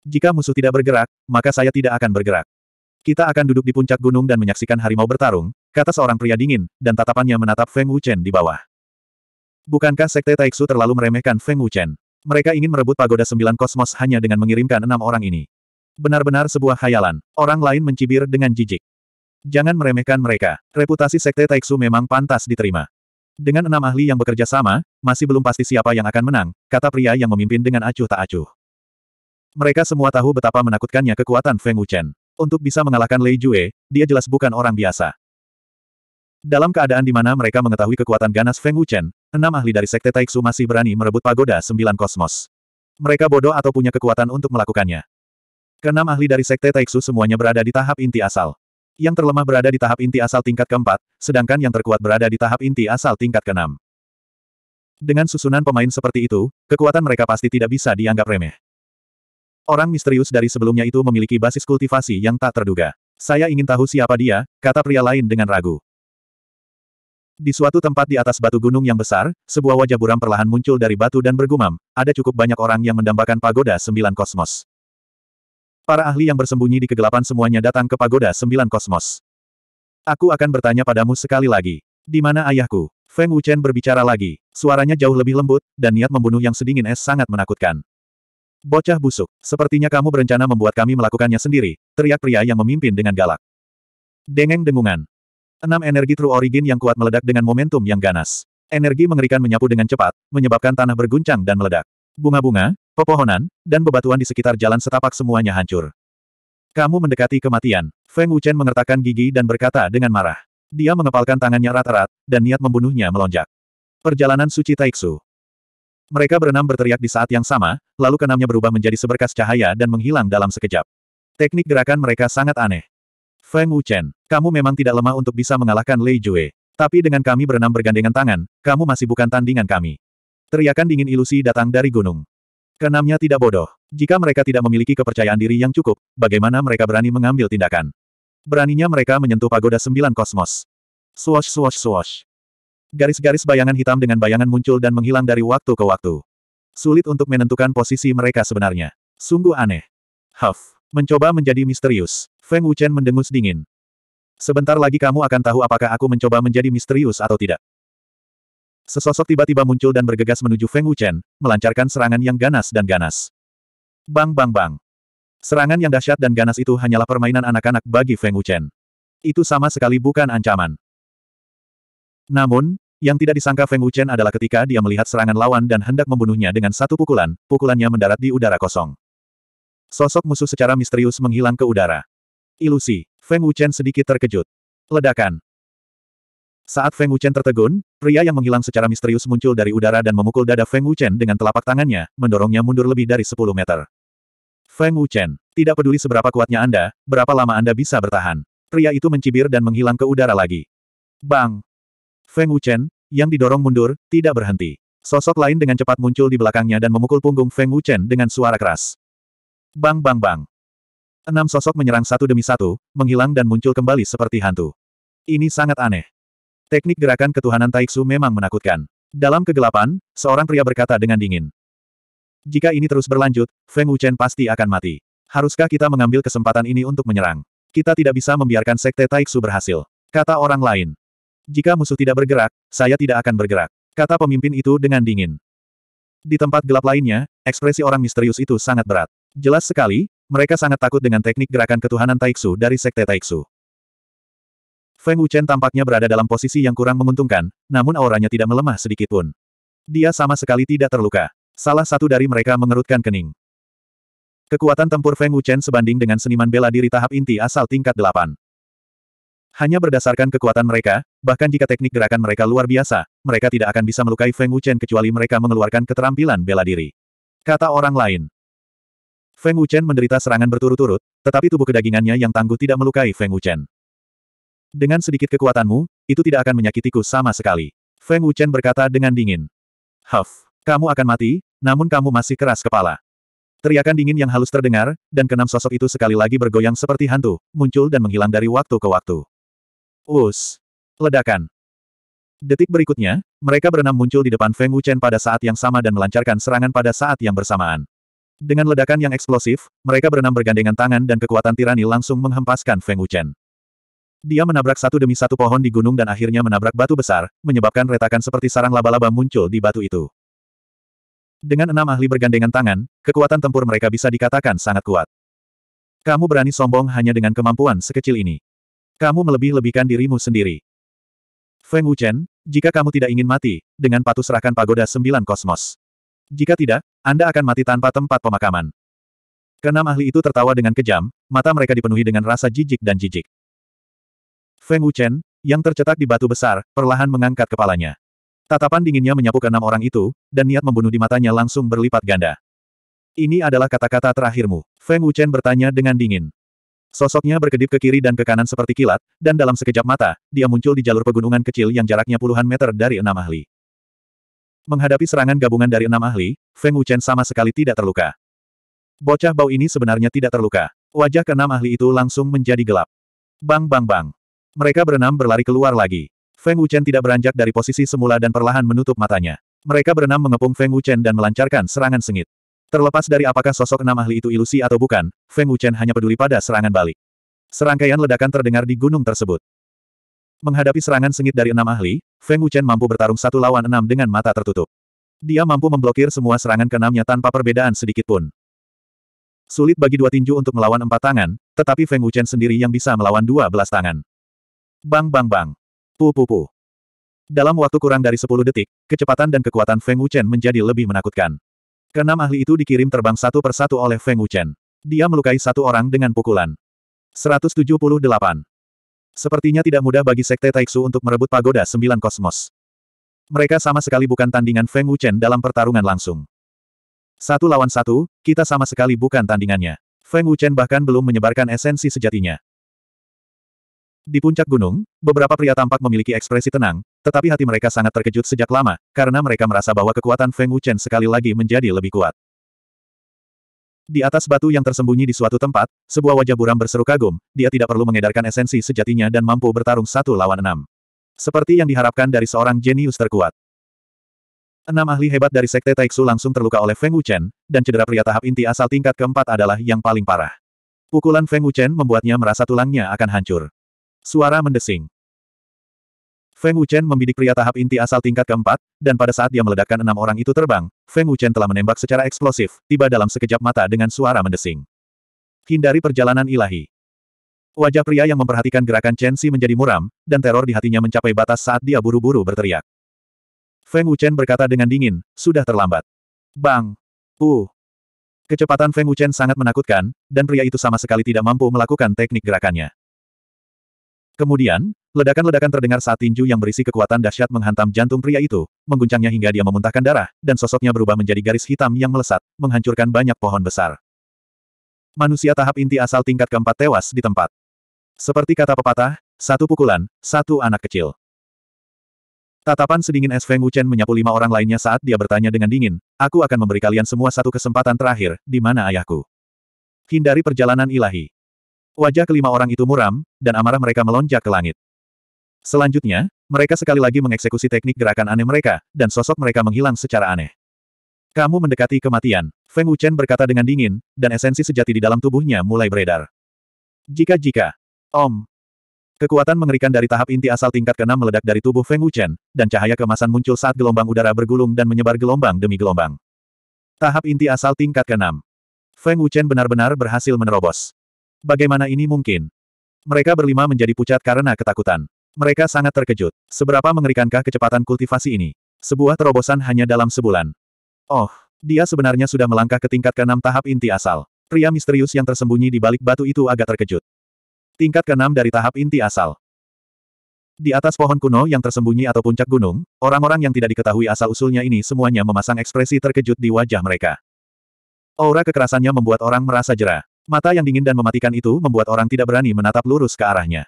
Jika musuh tidak bergerak, maka saya tidak akan bergerak. Kita akan duduk di puncak gunung dan menyaksikan harimau bertarung, kata seorang pria dingin, dan tatapannya menatap Feng Wuchen di bawah. Bukankah Sekte Taiksu terlalu meremehkan Feng Wuchen? Mereka ingin merebut pagoda sembilan kosmos hanya dengan mengirimkan enam orang ini. Benar-benar sebuah khayalan. Orang lain mencibir dengan jijik. Jangan meremehkan mereka. Reputasi Sekte Taiksu memang pantas diterima. Dengan enam ahli yang bekerja sama, masih belum pasti siapa yang akan menang, kata pria yang memimpin dengan acuh tak acuh. Mereka semua tahu betapa menakutkannya kekuatan Feng Wuchen. Untuk bisa mengalahkan Lei Jue, dia jelas bukan orang biasa. Dalam keadaan di mana mereka mengetahui kekuatan ganas Feng Wuchen, enam ahli dari Sekte Taiksu masih berani merebut pagoda sembilan kosmos. Mereka bodoh atau punya kekuatan untuk melakukannya. Keenam ahli dari Sekte Taiksu semuanya berada di tahap inti asal. Yang terlemah berada di tahap inti asal tingkat keempat, sedangkan yang terkuat berada di tahap inti asal tingkat keenam. Dengan susunan pemain seperti itu, kekuatan mereka pasti tidak bisa dianggap remeh. Orang misterius dari sebelumnya itu memiliki basis kultivasi yang tak terduga. Saya ingin tahu siapa dia, kata pria lain dengan ragu. Di suatu tempat di atas batu gunung yang besar, sebuah wajah buram perlahan muncul dari batu dan bergumam, ada cukup banyak orang yang mendambakan pagoda sembilan kosmos. Para ahli yang bersembunyi di kegelapan semuanya datang ke pagoda sembilan kosmos. Aku akan bertanya padamu sekali lagi. Di mana ayahku? Feng Wuchen berbicara lagi. Suaranya jauh lebih lembut, dan niat membunuh yang sedingin es sangat menakutkan. Bocah busuk, sepertinya kamu berencana membuat kami melakukannya sendiri, teriak pria yang memimpin dengan galak. Dengeng dengungan, Enam energi True Origin yang kuat meledak dengan momentum yang ganas. Energi mengerikan menyapu dengan cepat, menyebabkan tanah berguncang dan meledak. Bunga-bunga, pepohonan, dan bebatuan di sekitar jalan setapak semuanya hancur. Kamu mendekati kematian. Feng Wuchen mengertakkan gigi dan berkata dengan marah. Dia mengepalkan tangannya rata rat dan niat membunuhnya melonjak. Perjalanan suci Taiksu. Mereka berenam berteriak di saat yang sama, lalu kenamnya berubah menjadi seberkas cahaya dan menghilang dalam sekejap. Teknik gerakan mereka sangat aneh. Feng Wuchen, kamu memang tidak lemah untuk bisa mengalahkan Lei Jue. Tapi dengan kami berenam bergandengan tangan, kamu masih bukan tandingan kami. Teriakan dingin ilusi datang dari gunung. Kenamnya tidak bodoh. Jika mereka tidak memiliki kepercayaan diri yang cukup, bagaimana mereka berani mengambil tindakan? Beraninya mereka menyentuh pagoda sembilan kosmos. Swash swash swash. Garis-garis bayangan hitam dengan bayangan muncul dan menghilang dari waktu ke waktu. Sulit untuk menentukan posisi mereka sebenarnya. Sungguh aneh. Huff. Mencoba menjadi misterius. Feng Wuchen mendengus dingin. Sebentar lagi kamu akan tahu apakah aku mencoba menjadi misterius atau tidak. Sesosok tiba-tiba muncul dan bergegas menuju Feng Wuchen, melancarkan serangan yang ganas dan ganas. Bang bang bang. Serangan yang dahsyat dan ganas itu hanyalah permainan anak-anak bagi Feng Wuchen. Itu sama sekali bukan ancaman. Namun, yang tidak disangka Feng Wuchen adalah ketika dia melihat serangan lawan dan hendak membunuhnya dengan satu pukulan, pukulannya mendarat di udara kosong. Sosok musuh secara misterius menghilang ke udara. Ilusi. Feng Wuchen sedikit terkejut. Ledakan. Saat Feng Wuchen tertegun, pria yang menghilang secara misterius muncul dari udara dan memukul dada Feng Wuchen dengan telapak tangannya, mendorongnya mundur lebih dari 10 meter. Feng Wuchen, tidak peduli seberapa kuatnya Anda, berapa lama Anda bisa bertahan. Pria itu mencibir dan menghilang ke udara lagi. Bang! Feng Wuchen, yang didorong mundur, tidak berhenti. Sosok lain dengan cepat muncul di belakangnya dan memukul punggung Feng Wuchen dengan suara keras. Bang bang bang. Enam sosok menyerang satu demi satu, menghilang dan muncul kembali seperti hantu. Ini sangat aneh. Teknik gerakan ketuhanan Taiksu memang menakutkan. Dalam kegelapan, seorang pria berkata dengan dingin. Jika ini terus berlanjut, Feng Wuchen pasti akan mati. Haruskah kita mengambil kesempatan ini untuk menyerang? Kita tidak bisa membiarkan Sekte Taiksu berhasil. Kata orang lain. Jika musuh tidak bergerak, saya tidak akan bergerak. Kata pemimpin itu dengan dingin. Di tempat gelap lainnya, ekspresi orang misterius itu sangat berat. Jelas sekali, mereka sangat takut dengan teknik gerakan ketuhanan Taiksu dari Sekte Taiksu. Feng Wuchen tampaknya berada dalam posisi yang kurang menguntungkan, namun auranya tidak melemah sedikit pun. Dia sama sekali tidak terluka. Salah satu dari mereka mengerutkan kening. Kekuatan tempur Feng Wuchen sebanding dengan seniman bela diri tahap inti asal tingkat 8. Hanya berdasarkan kekuatan mereka, bahkan jika teknik gerakan mereka luar biasa, mereka tidak akan bisa melukai Feng Wuchen kecuali mereka mengeluarkan keterampilan bela diri. Kata orang lain, Feng Wuchen menderita serangan berturut-turut, tetapi tubuh kedagingannya yang tangguh tidak melukai Feng Wuchen. Dengan sedikit kekuatanmu, itu tidak akan menyakitiku sama sekali. Feng Wuchen berkata dengan dingin. Huff, kamu akan mati, namun kamu masih keras kepala. Teriakan dingin yang halus terdengar, dan keenam sosok itu sekali lagi bergoyang seperti hantu, muncul dan menghilang dari waktu ke waktu. Us! Ledakan. Detik berikutnya, mereka berenam muncul di depan Feng Wuchen pada saat yang sama dan melancarkan serangan pada saat yang bersamaan. Dengan ledakan yang eksplosif, mereka berenam bergandengan tangan dan kekuatan tirani langsung menghempaskan Feng Wuchen. Dia menabrak satu demi satu pohon di gunung dan akhirnya menabrak batu besar, menyebabkan retakan seperti sarang laba-laba muncul di batu itu. Dengan enam ahli bergandengan tangan, kekuatan tempur mereka bisa dikatakan sangat kuat. Kamu berani sombong hanya dengan kemampuan sekecil ini. Kamu melebih-lebihkan dirimu sendiri. Feng Wuchen, jika kamu tidak ingin mati, dengan patuh serahkan pagoda sembilan kosmos. Jika tidak, Anda akan mati tanpa tempat pemakaman. Keenam ahli itu tertawa dengan kejam, mata mereka dipenuhi dengan rasa jijik dan jijik. Feng Wuchen, yang tercetak di batu besar, perlahan mengangkat kepalanya. Tatapan dinginnya menyapu ke enam orang itu, dan niat membunuh di matanya langsung berlipat ganda. Ini adalah kata-kata terakhirmu. Feng Wuchen bertanya dengan dingin. Sosoknya berkedip ke kiri dan ke kanan seperti kilat, dan dalam sekejap mata, dia muncul di jalur pegunungan kecil yang jaraknya puluhan meter dari enam ahli. Menghadapi serangan gabungan dari enam ahli, Feng Wuchen sama sekali tidak terluka. Bocah bau ini sebenarnya tidak terluka. Wajah keenam ahli itu langsung menjadi gelap. Bang bang bang. Mereka berenam berlari keluar lagi. Feng Wuchen tidak beranjak dari posisi semula dan perlahan menutup matanya. Mereka berenam mengepung Feng Wuchen dan melancarkan serangan sengit. Terlepas dari apakah sosok enam ahli itu ilusi atau bukan, Feng Wuchen hanya peduli pada serangan balik. Serangkaian ledakan terdengar di gunung tersebut. Menghadapi serangan sengit dari enam ahli, Feng Wuchen mampu bertarung satu lawan enam dengan mata tertutup. Dia mampu memblokir semua serangan keenamnya tanpa perbedaan sedikit pun. Sulit bagi dua tinju untuk melawan empat tangan, tetapi Feng Wuchen sendiri yang bisa melawan dua belas tangan. Bang bang bang. Pu pu pu. Dalam waktu kurang dari sepuluh detik, kecepatan dan kekuatan Feng Wuchen menjadi lebih menakutkan. Keenam ahli itu dikirim terbang satu persatu oleh Feng Wuchen. Dia melukai satu orang dengan pukulan. 178. Sepertinya tidak mudah bagi Sekte Taixu untuk merebut pagoda sembilan kosmos. Mereka sama sekali bukan tandingan Feng Wuchen dalam pertarungan langsung. Satu lawan satu, kita sama sekali bukan tandingannya. Feng Wuchen bahkan belum menyebarkan esensi sejatinya. Di puncak gunung, beberapa pria tampak memiliki ekspresi tenang, tetapi hati mereka sangat terkejut sejak lama, karena mereka merasa bahwa kekuatan Feng Wuchen sekali lagi menjadi lebih kuat. Di atas batu yang tersembunyi di suatu tempat, sebuah wajah buram berseru kagum, dia tidak perlu mengedarkan esensi sejatinya dan mampu bertarung satu lawan enam. Seperti yang diharapkan dari seorang jenius terkuat. Enam ahli hebat dari Sekte Taiksu langsung terluka oleh Feng Wuchen, dan cedera pria tahap inti asal tingkat keempat adalah yang paling parah. Pukulan Feng Wuchen membuatnya merasa tulangnya akan hancur. Suara mendesing. Feng Wuchen membidik pria tahap inti asal tingkat keempat, dan pada saat dia meledakkan enam orang itu terbang, Feng Wuchen telah menembak secara eksplosif, tiba dalam sekejap mata dengan suara mendesing. Hindari perjalanan ilahi. Wajah pria yang memperhatikan gerakan Chen Xi menjadi muram, dan teror di hatinya mencapai batas saat dia buru-buru berteriak. Feng Wuchen berkata dengan dingin, sudah terlambat. Bang! Uh! Kecepatan Feng Wuchen sangat menakutkan, dan pria itu sama sekali tidak mampu melakukan teknik gerakannya. Kemudian, Ledakan-ledakan terdengar saat tinju yang berisi kekuatan dahsyat menghantam jantung pria itu, mengguncangnya hingga dia memuntahkan darah, dan sosoknya berubah menjadi garis hitam yang melesat, menghancurkan banyak pohon besar. Manusia tahap inti asal tingkat keempat tewas di tempat. Seperti kata pepatah, satu pukulan, satu anak kecil. Tatapan sedingin es Feng Wuchen menyapu lima orang lainnya saat dia bertanya dengan dingin, aku akan memberi kalian semua satu kesempatan terakhir, di mana ayahku. Hindari perjalanan ilahi. Wajah kelima orang itu muram, dan amarah mereka melonjak ke langit. Selanjutnya, mereka sekali lagi mengeksekusi teknik gerakan aneh mereka, dan sosok mereka menghilang secara aneh. Kamu mendekati kematian, Feng Wuchen berkata dengan dingin, dan esensi sejati di dalam tubuhnya mulai beredar. Jika-jika, om, Kekuatan mengerikan dari tahap inti asal tingkat ke-6 meledak dari tubuh Feng Wuchen, dan cahaya kemasan muncul saat gelombang udara bergulung dan menyebar gelombang demi gelombang. Tahap inti asal tingkat ke-6. Feng Wuchen benar-benar berhasil menerobos. Bagaimana ini mungkin? Mereka berlima menjadi pucat karena ketakutan. Mereka sangat terkejut. Seberapa mengerikankah kecepatan kultivasi ini? Sebuah terobosan hanya dalam sebulan. Oh, dia sebenarnya sudah melangkah ke tingkat keenam tahap inti asal. Pria misterius yang tersembunyi di balik batu itu agak terkejut. Tingkat keenam dari tahap inti asal. Di atas pohon kuno yang tersembunyi atau puncak gunung, orang-orang yang tidak diketahui asal-usulnya ini semuanya memasang ekspresi terkejut di wajah mereka. Aura kekerasannya membuat orang merasa jera. Mata yang dingin dan mematikan itu membuat orang tidak berani menatap lurus ke arahnya.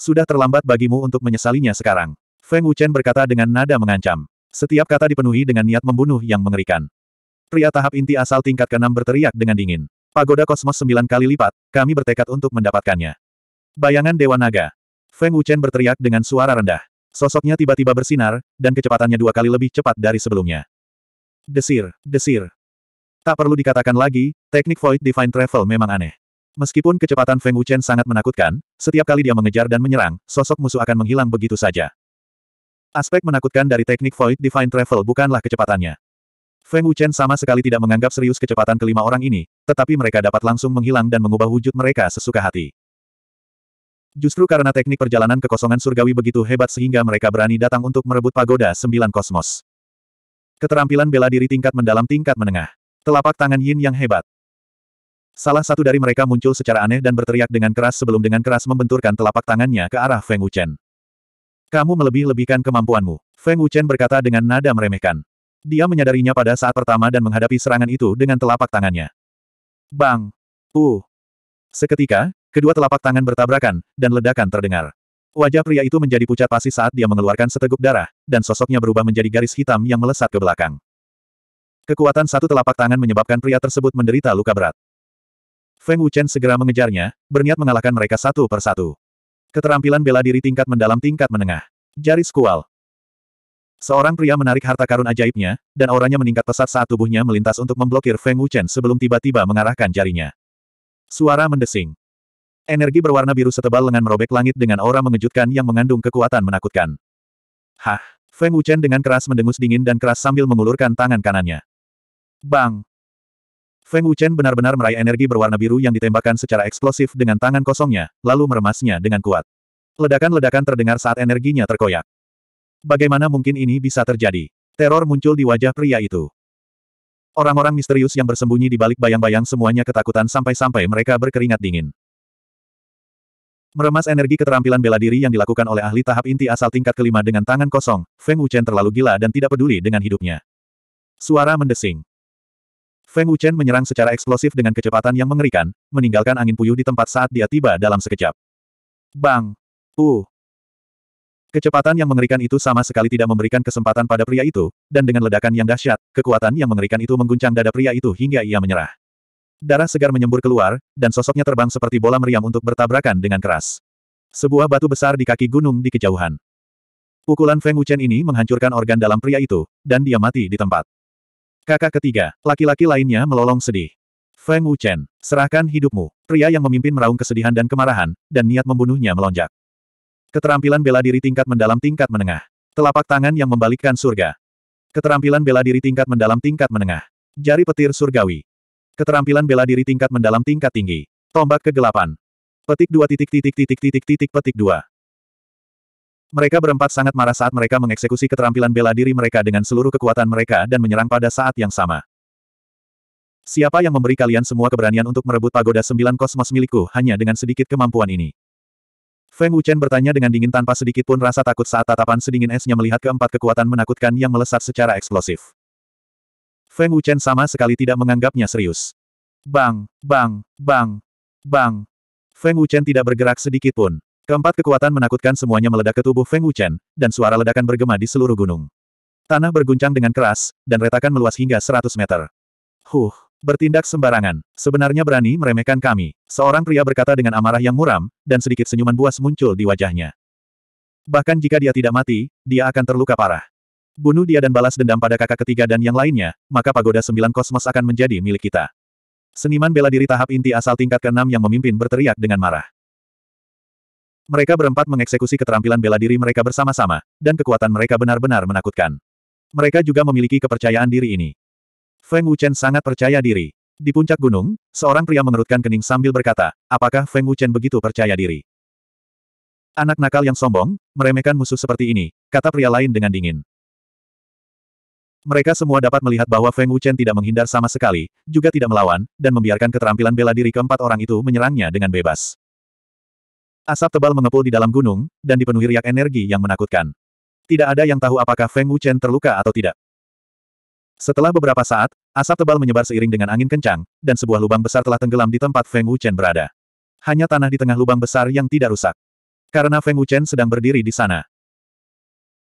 Sudah terlambat bagimu untuk menyesalinya sekarang. Feng Wuchen berkata dengan nada mengancam. Setiap kata dipenuhi dengan niat membunuh yang mengerikan. Pria tahap inti asal tingkat ke-6 berteriak dengan dingin. Pagoda kosmos sembilan kali lipat, kami bertekad untuk mendapatkannya. Bayangan Dewa Naga. Feng Wuchen berteriak dengan suara rendah. Sosoknya tiba-tiba bersinar, dan kecepatannya dua kali lebih cepat dari sebelumnya. Desir, desir. Tak perlu dikatakan lagi, teknik Void Divine Travel memang aneh. Meskipun kecepatan Feng Wuchen sangat menakutkan, setiap kali dia mengejar dan menyerang, sosok musuh akan menghilang begitu saja. Aspek menakutkan dari teknik Void Divine Travel bukanlah kecepatannya. Feng Wuchen sama sekali tidak menganggap serius kecepatan kelima orang ini, tetapi mereka dapat langsung menghilang dan mengubah wujud mereka sesuka hati. Justru karena teknik perjalanan kekosongan surgawi begitu hebat sehingga mereka berani datang untuk merebut pagoda sembilan kosmos. Keterampilan bela diri tingkat mendalam tingkat menengah. Telapak tangan Yin yang hebat. Salah satu dari mereka muncul secara aneh dan berteriak dengan keras sebelum dengan keras membenturkan telapak tangannya ke arah Feng Wuchen. Kamu melebih-lebihkan kemampuanmu. Feng Wuchen berkata dengan nada meremehkan. Dia menyadarinya pada saat pertama dan menghadapi serangan itu dengan telapak tangannya. Bang! Uh! Seketika, kedua telapak tangan bertabrakan, dan ledakan terdengar. Wajah pria itu menjadi pucat pasi saat dia mengeluarkan seteguk darah, dan sosoknya berubah menjadi garis hitam yang melesat ke belakang. Kekuatan satu telapak tangan menyebabkan pria tersebut menderita luka berat. Feng Wuchen segera mengejarnya, berniat mengalahkan mereka satu per satu. Keterampilan bela diri tingkat mendalam tingkat menengah. Jari Skual. Seorang pria menarik harta karun ajaibnya, dan auranya meningkat pesat saat tubuhnya melintas untuk memblokir Feng Wuchen sebelum tiba-tiba mengarahkan jarinya. Suara mendesing. Energi berwarna biru setebal lengan merobek langit dengan aura mengejutkan yang mengandung kekuatan menakutkan. Hah! Feng Wuchen dengan keras mendengus dingin dan keras sambil mengulurkan tangan kanannya. Bang! Feng Wuchen benar-benar meraih energi berwarna biru yang ditembakkan secara eksplosif dengan tangan kosongnya, lalu meremasnya dengan kuat. Ledakan-ledakan terdengar saat energinya terkoyak. Bagaimana mungkin ini bisa terjadi? Teror muncul di wajah pria itu. Orang-orang misterius yang bersembunyi di balik bayang-bayang semuanya ketakutan sampai-sampai mereka berkeringat dingin. Meremas energi keterampilan bela diri yang dilakukan oleh ahli tahap inti asal tingkat kelima dengan tangan kosong, Feng Wuchen terlalu gila dan tidak peduli dengan hidupnya. Suara mendesing. Feng Wuchen menyerang secara eksplosif dengan kecepatan yang mengerikan, meninggalkan angin puyuh di tempat saat dia tiba dalam sekejap. Bang! Uh! Kecepatan yang mengerikan itu sama sekali tidak memberikan kesempatan pada pria itu, dan dengan ledakan yang dahsyat, kekuatan yang mengerikan itu mengguncang dada pria itu hingga ia menyerah. Darah segar menyembur keluar, dan sosoknya terbang seperti bola meriam untuk bertabrakan dengan keras. Sebuah batu besar di kaki gunung di kejauhan. Pukulan Feng Wuchen ini menghancurkan organ dalam pria itu, dan dia mati di tempat. Kakak ketiga, laki-laki lainnya melolong sedih. Feng Wuchen, serahkan hidupmu. Pria yang memimpin meraung kesedihan dan kemarahan, dan niat membunuhnya melonjak. Keterampilan bela diri tingkat mendalam tingkat menengah. Telapak tangan yang membalikkan surga. Keterampilan bela diri tingkat mendalam tingkat menengah. Jari petir surgawi. Keterampilan bela diri tingkat mendalam tingkat tinggi. Tombak kegelapan. Petik dua titik titik titik titik titik petik dua. Mereka berempat sangat marah saat mereka mengeksekusi keterampilan bela diri mereka dengan seluruh kekuatan mereka dan menyerang pada saat yang sama. Siapa yang memberi kalian semua keberanian untuk merebut pagoda sembilan kosmos milikku hanya dengan sedikit kemampuan ini? Feng Wuchen bertanya dengan dingin tanpa sedikit pun rasa takut saat tatapan sedingin esnya melihat keempat kekuatan menakutkan yang melesat secara eksplosif. Feng Wuchen sama sekali tidak menganggapnya serius. Bang, bang, bang, bang. Feng Wuchen tidak bergerak sedikit pun. Keempat kekuatan menakutkan semuanya meledak ke tubuh Feng Wuchen, dan suara ledakan bergema di seluruh gunung. Tanah berguncang dengan keras, dan retakan meluas hingga 100 meter. Huh, bertindak sembarangan, sebenarnya berani meremehkan kami, seorang pria berkata dengan amarah yang muram, dan sedikit senyuman buas muncul di wajahnya. Bahkan jika dia tidak mati, dia akan terluka parah. Bunuh dia dan balas dendam pada kakak ketiga dan yang lainnya, maka pagoda sembilan kosmos akan menjadi milik kita. Seniman bela diri tahap inti asal tingkat keenam yang memimpin berteriak dengan marah. Mereka berempat mengeksekusi keterampilan bela diri mereka bersama-sama, dan kekuatan mereka benar-benar menakutkan. Mereka juga memiliki kepercayaan diri ini. Feng Wuchen sangat percaya diri. Di puncak gunung, seorang pria mengerutkan kening sambil berkata, apakah Feng Wuchen begitu percaya diri? Anak nakal yang sombong, meremehkan musuh seperti ini, kata pria lain dengan dingin. Mereka semua dapat melihat bahwa Feng Wuchen tidak menghindar sama sekali, juga tidak melawan, dan membiarkan keterampilan bela diri keempat orang itu menyerangnya dengan bebas. Asap tebal mengepul di dalam gunung, dan dipenuhi riak energi yang menakutkan. Tidak ada yang tahu apakah Feng Wuchen terluka atau tidak. Setelah beberapa saat, asap tebal menyebar seiring dengan angin kencang, dan sebuah lubang besar telah tenggelam di tempat Feng Wuchen berada. Hanya tanah di tengah lubang besar yang tidak rusak. Karena Feng Wuchen sedang berdiri di sana.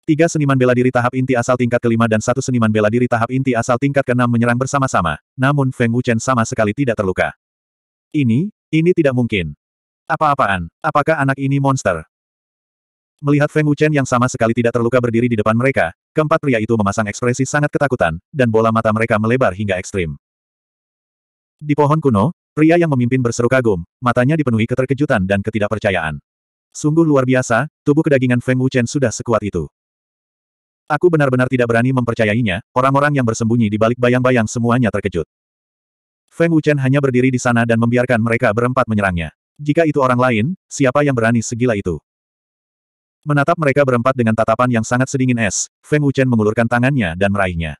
Tiga seniman bela diri tahap inti asal tingkat kelima dan satu seniman bela diri tahap inti asal tingkat keenam menyerang bersama-sama, namun Feng Wuchen sama sekali tidak terluka. Ini, ini tidak mungkin. Apa-apaan? Apakah anak ini monster? Melihat Feng Wuchen yang sama sekali tidak terluka berdiri di depan mereka, keempat pria itu memasang ekspresi sangat ketakutan, dan bola mata mereka melebar hingga ekstrim. Di pohon kuno, pria yang memimpin berseru kagum, matanya dipenuhi keterkejutan dan ketidakpercayaan. Sungguh luar biasa, tubuh kedagingan Feng Wuchen sudah sekuat itu. Aku benar-benar tidak berani mempercayainya, orang-orang yang bersembunyi di balik bayang-bayang semuanya terkejut. Feng Wuchen hanya berdiri di sana dan membiarkan mereka berempat menyerangnya. Jika itu orang lain, siapa yang berani segila itu? Menatap mereka berempat dengan tatapan yang sangat sedingin es, Feng Wuchen mengulurkan tangannya dan meraihnya.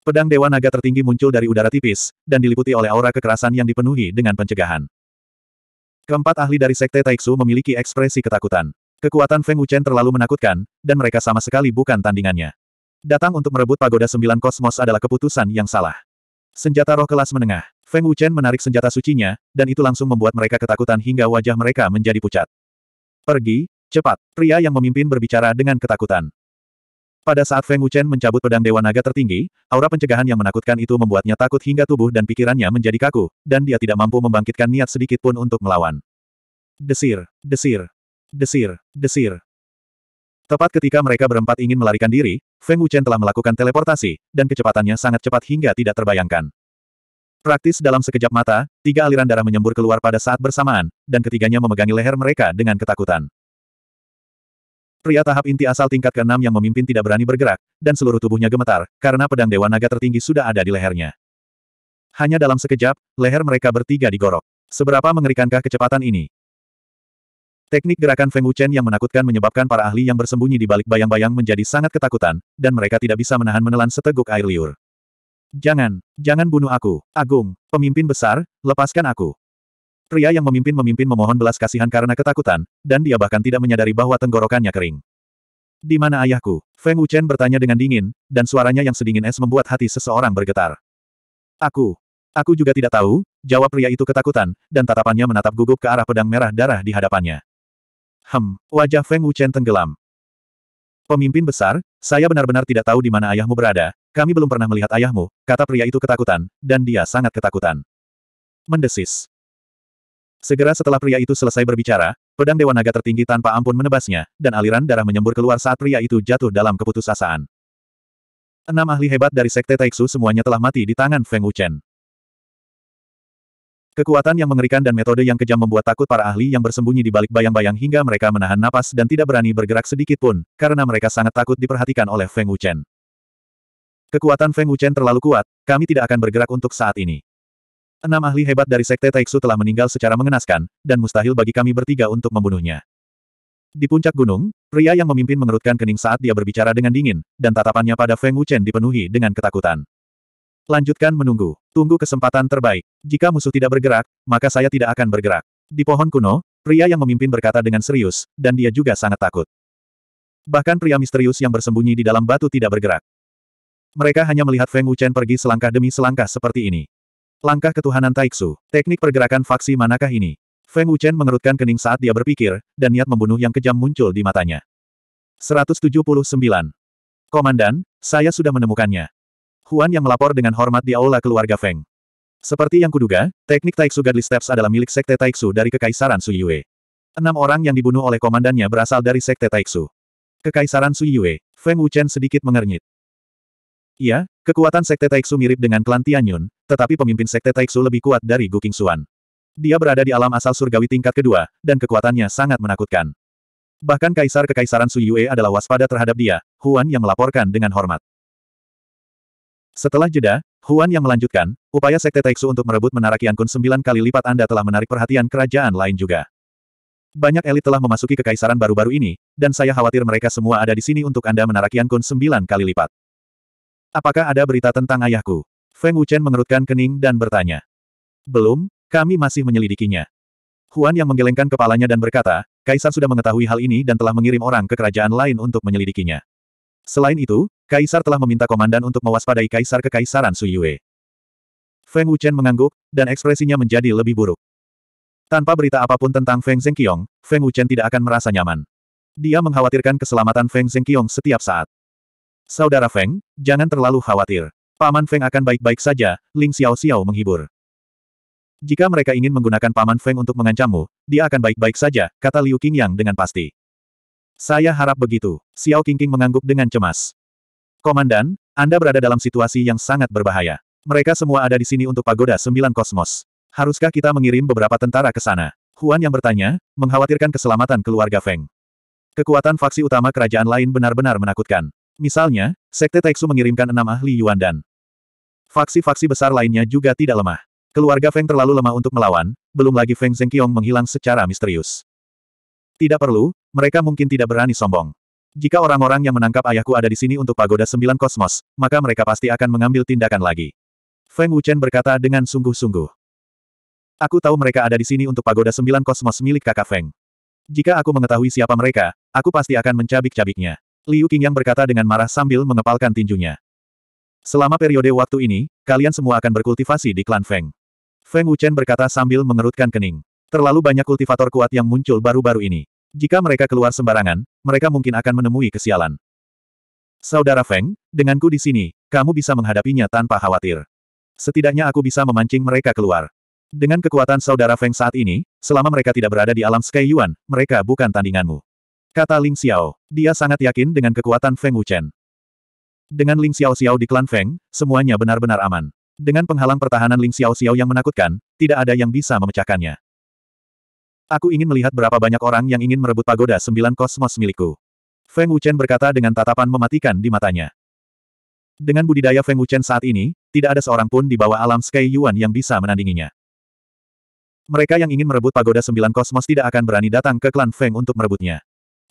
Pedang Dewa Naga tertinggi muncul dari udara tipis, dan diliputi oleh aura kekerasan yang dipenuhi dengan pencegahan. Keempat ahli dari Sekte Taiksu memiliki ekspresi ketakutan. Kekuatan Feng Wuchen terlalu menakutkan, dan mereka sama sekali bukan tandingannya. Datang untuk merebut pagoda sembilan kosmos adalah keputusan yang salah. Senjata roh kelas menengah. Feng Wuchen menarik senjata sucinya, dan itu langsung membuat mereka ketakutan hingga wajah mereka menjadi pucat. Pergi, cepat, pria yang memimpin berbicara dengan ketakutan. Pada saat Feng Wuchen mencabut pedang Dewa Naga tertinggi, aura pencegahan yang menakutkan itu membuatnya takut hingga tubuh dan pikirannya menjadi kaku, dan dia tidak mampu membangkitkan niat sedikit pun untuk melawan. Desir, desir, desir, desir. Tepat ketika mereka berempat ingin melarikan diri, Feng Wuchen telah melakukan teleportasi, dan kecepatannya sangat cepat hingga tidak terbayangkan. Praktis dalam sekejap mata, tiga aliran darah menyembur keluar pada saat bersamaan, dan ketiganya memegangi leher mereka dengan ketakutan. Pria tahap inti asal tingkat ke-6 yang memimpin tidak berani bergerak, dan seluruh tubuhnya gemetar, karena pedang Dewa Naga tertinggi sudah ada di lehernya. Hanya dalam sekejap, leher mereka bertiga digorok. Seberapa mengerikankah kecepatan ini? Teknik gerakan Feng Wuchen yang menakutkan menyebabkan para ahli yang bersembunyi di balik bayang-bayang menjadi sangat ketakutan, dan mereka tidak bisa menahan menelan seteguk air liur. Jangan, jangan bunuh aku, Agung, pemimpin besar, lepaskan aku. Pria yang memimpin-memimpin memohon belas kasihan karena ketakutan, dan dia bahkan tidak menyadari bahwa tenggorokannya kering. Di mana ayahku? Feng Wuchen bertanya dengan dingin, dan suaranya yang sedingin es membuat hati seseorang bergetar. Aku. Aku juga tidak tahu, jawab pria itu ketakutan, dan tatapannya menatap gugup ke arah pedang merah darah di hadapannya. Hem, wajah Feng Wuchen tenggelam. Pemimpin besar, saya benar-benar tidak tahu di mana ayahmu berada, kami belum pernah melihat ayahmu, kata pria itu ketakutan, dan dia sangat ketakutan. Mendesis. Segera setelah pria itu selesai berbicara, pedang Dewa Naga tertinggi tanpa ampun menebasnya, dan aliran darah menyembur keluar saat pria itu jatuh dalam keputusasaan. Enam ahli hebat dari Sekte Taiksu semuanya telah mati di tangan Feng Wuchen. Kekuatan yang mengerikan dan metode yang kejam membuat takut para ahli yang bersembunyi di balik bayang-bayang hingga mereka menahan napas dan tidak berani bergerak sedikit pun, karena mereka sangat takut diperhatikan oleh Feng Wuchen. Kekuatan Feng Wuchen terlalu kuat, kami tidak akan bergerak untuk saat ini. Enam ahli hebat dari Sekte Taiksu telah meninggal secara mengenaskan, dan mustahil bagi kami bertiga untuk membunuhnya. Di puncak gunung, pria yang memimpin mengerutkan kening saat dia berbicara dengan dingin, dan tatapannya pada Feng Wuchen dipenuhi dengan ketakutan. Lanjutkan menunggu. Tunggu kesempatan terbaik. Jika musuh tidak bergerak, maka saya tidak akan bergerak. Di pohon kuno, pria yang memimpin berkata dengan serius, dan dia juga sangat takut. Bahkan pria misterius yang bersembunyi di dalam batu tidak bergerak. Mereka hanya melihat Feng Wuchen pergi selangkah demi selangkah seperti ini. Langkah ketuhanan Taiksu, teknik pergerakan faksi manakah ini? Feng Wuchen mengerutkan kening saat dia berpikir, dan niat membunuh yang kejam muncul di matanya. 179. Komandan, saya sudah menemukannya. Huan yang melapor dengan hormat di aula keluarga Feng. Seperti yang kuduga, teknik Taiksu Godly Steps adalah milik Sekte Taiksu dari Kekaisaran Yue. Enam orang yang dibunuh oleh komandannya berasal dari Sekte Taiksu. Kekaisaran Yue, Feng Wuchen sedikit mengernyit. Iya, kekuatan Sekte Taiksu mirip dengan klan Tianyun, tetapi pemimpin Sekte Taiksu lebih kuat dari Guking Xuan. Dia berada di alam asal surgawi tingkat kedua, dan kekuatannya sangat menakutkan. Bahkan kaisar kekaisaran Su Yue adalah waspada terhadap dia, Huan yang melaporkan dengan hormat. Setelah jeda, Huan yang melanjutkan, upaya Sekte Taiksu untuk merebut Menara Kian Kun sembilan kali lipat Anda telah menarik perhatian kerajaan lain juga. Banyak elit telah memasuki kekaisaran baru-baru ini, dan saya khawatir mereka semua ada di sini untuk Anda Menara Kian Kun sembilan kali lipat. Apakah ada berita tentang ayahku? Feng Wuchen mengerutkan kening dan bertanya. Belum, kami masih menyelidikinya. Huan yang menggelengkan kepalanya dan berkata, Kaisar sudah mengetahui hal ini dan telah mengirim orang ke kerajaan lain untuk menyelidikinya. Selain itu, Kaisar telah meminta komandan untuk mewaspadai Kaisar Kekaisaran Yue. Feng Wuchen mengangguk, dan ekspresinya menjadi lebih buruk. Tanpa berita apapun tentang Feng Zhengqiong, Feng Wuchen tidak akan merasa nyaman. Dia mengkhawatirkan keselamatan Feng Zhengqiong setiap saat. Saudara Feng, jangan terlalu khawatir. Paman Feng akan baik-baik saja, Ling Xiao Xiao menghibur. Jika mereka ingin menggunakan Paman Feng untuk mengancammu, dia akan baik-baik saja, kata Liu Qingyang dengan pasti. Saya harap begitu. Xiao Qingqing mengangguk dengan cemas. Komandan, Anda berada dalam situasi yang sangat berbahaya. Mereka semua ada di sini untuk pagoda sembilan kosmos. Haruskah kita mengirim beberapa tentara ke sana? Huan yang bertanya, mengkhawatirkan keselamatan keluarga Feng. Kekuatan faksi utama kerajaan lain benar-benar menakutkan. Misalnya, Sekte Taeksu mengirimkan enam ahli Yuan dan faksi-faksi besar lainnya juga tidak lemah. Keluarga Feng terlalu lemah untuk melawan, belum lagi Feng Zhengqiong menghilang secara misterius. Tidak perlu, mereka mungkin tidak berani sombong. Jika orang-orang yang menangkap ayahku ada di sini untuk pagoda sembilan kosmos, maka mereka pasti akan mengambil tindakan lagi. Feng Wuchen berkata dengan sungguh-sungguh. Aku tahu mereka ada di sini untuk pagoda sembilan kosmos milik kakak Feng. Jika aku mengetahui siapa mereka, aku pasti akan mencabik-cabiknya. Liu yang berkata dengan marah sambil mengepalkan tinjunya. Selama periode waktu ini, kalian semua akan berkultivasi di klan Feng. Feng Wuchen berkata sambil mengerutkan kening. Terlalu banyak kultivator kuat yang muncul baru-baru ini. Jika mereka keluar sembarangan, mereka mungkin akan menemui kesialan. Saudara Feng, denganku di sini, kamu bisa menghadapinya tanpa khawatir. Setidaknya aku bisa memancing mereka keluar. Dengan kekuatan saudara Feng saat ini, selama mereka tidak berada di alam Sky Yuan, mereka bukan tandinganmu. Kata Ling Xiao. Dia sangat yakin dengan kekuatan Feng Wuchen. Dengan Ling Xiao Xiao di klan Feng, semuanya benar-benar aman. Dengan penghalang pertahanan Ling Xiao Xiao yang menakutkan, tidak ada yang bisa memecahkannya. Aku ingin melihat berapa banyak orang yang ingin merebut pagoda sembilan kosmos milikku. Feng Wuchen berkata dengan tatapan mematikan di matanya. Dengan budidaya Feng Wuchen saat ini, tidak ada seorang pun di bawah alam Sky Yuan yang bisa menandinginya. Mereka yang ingin merebut pagoda sembilan kosmos tidak akan berani datang ke klan Feng untuk merebutnya.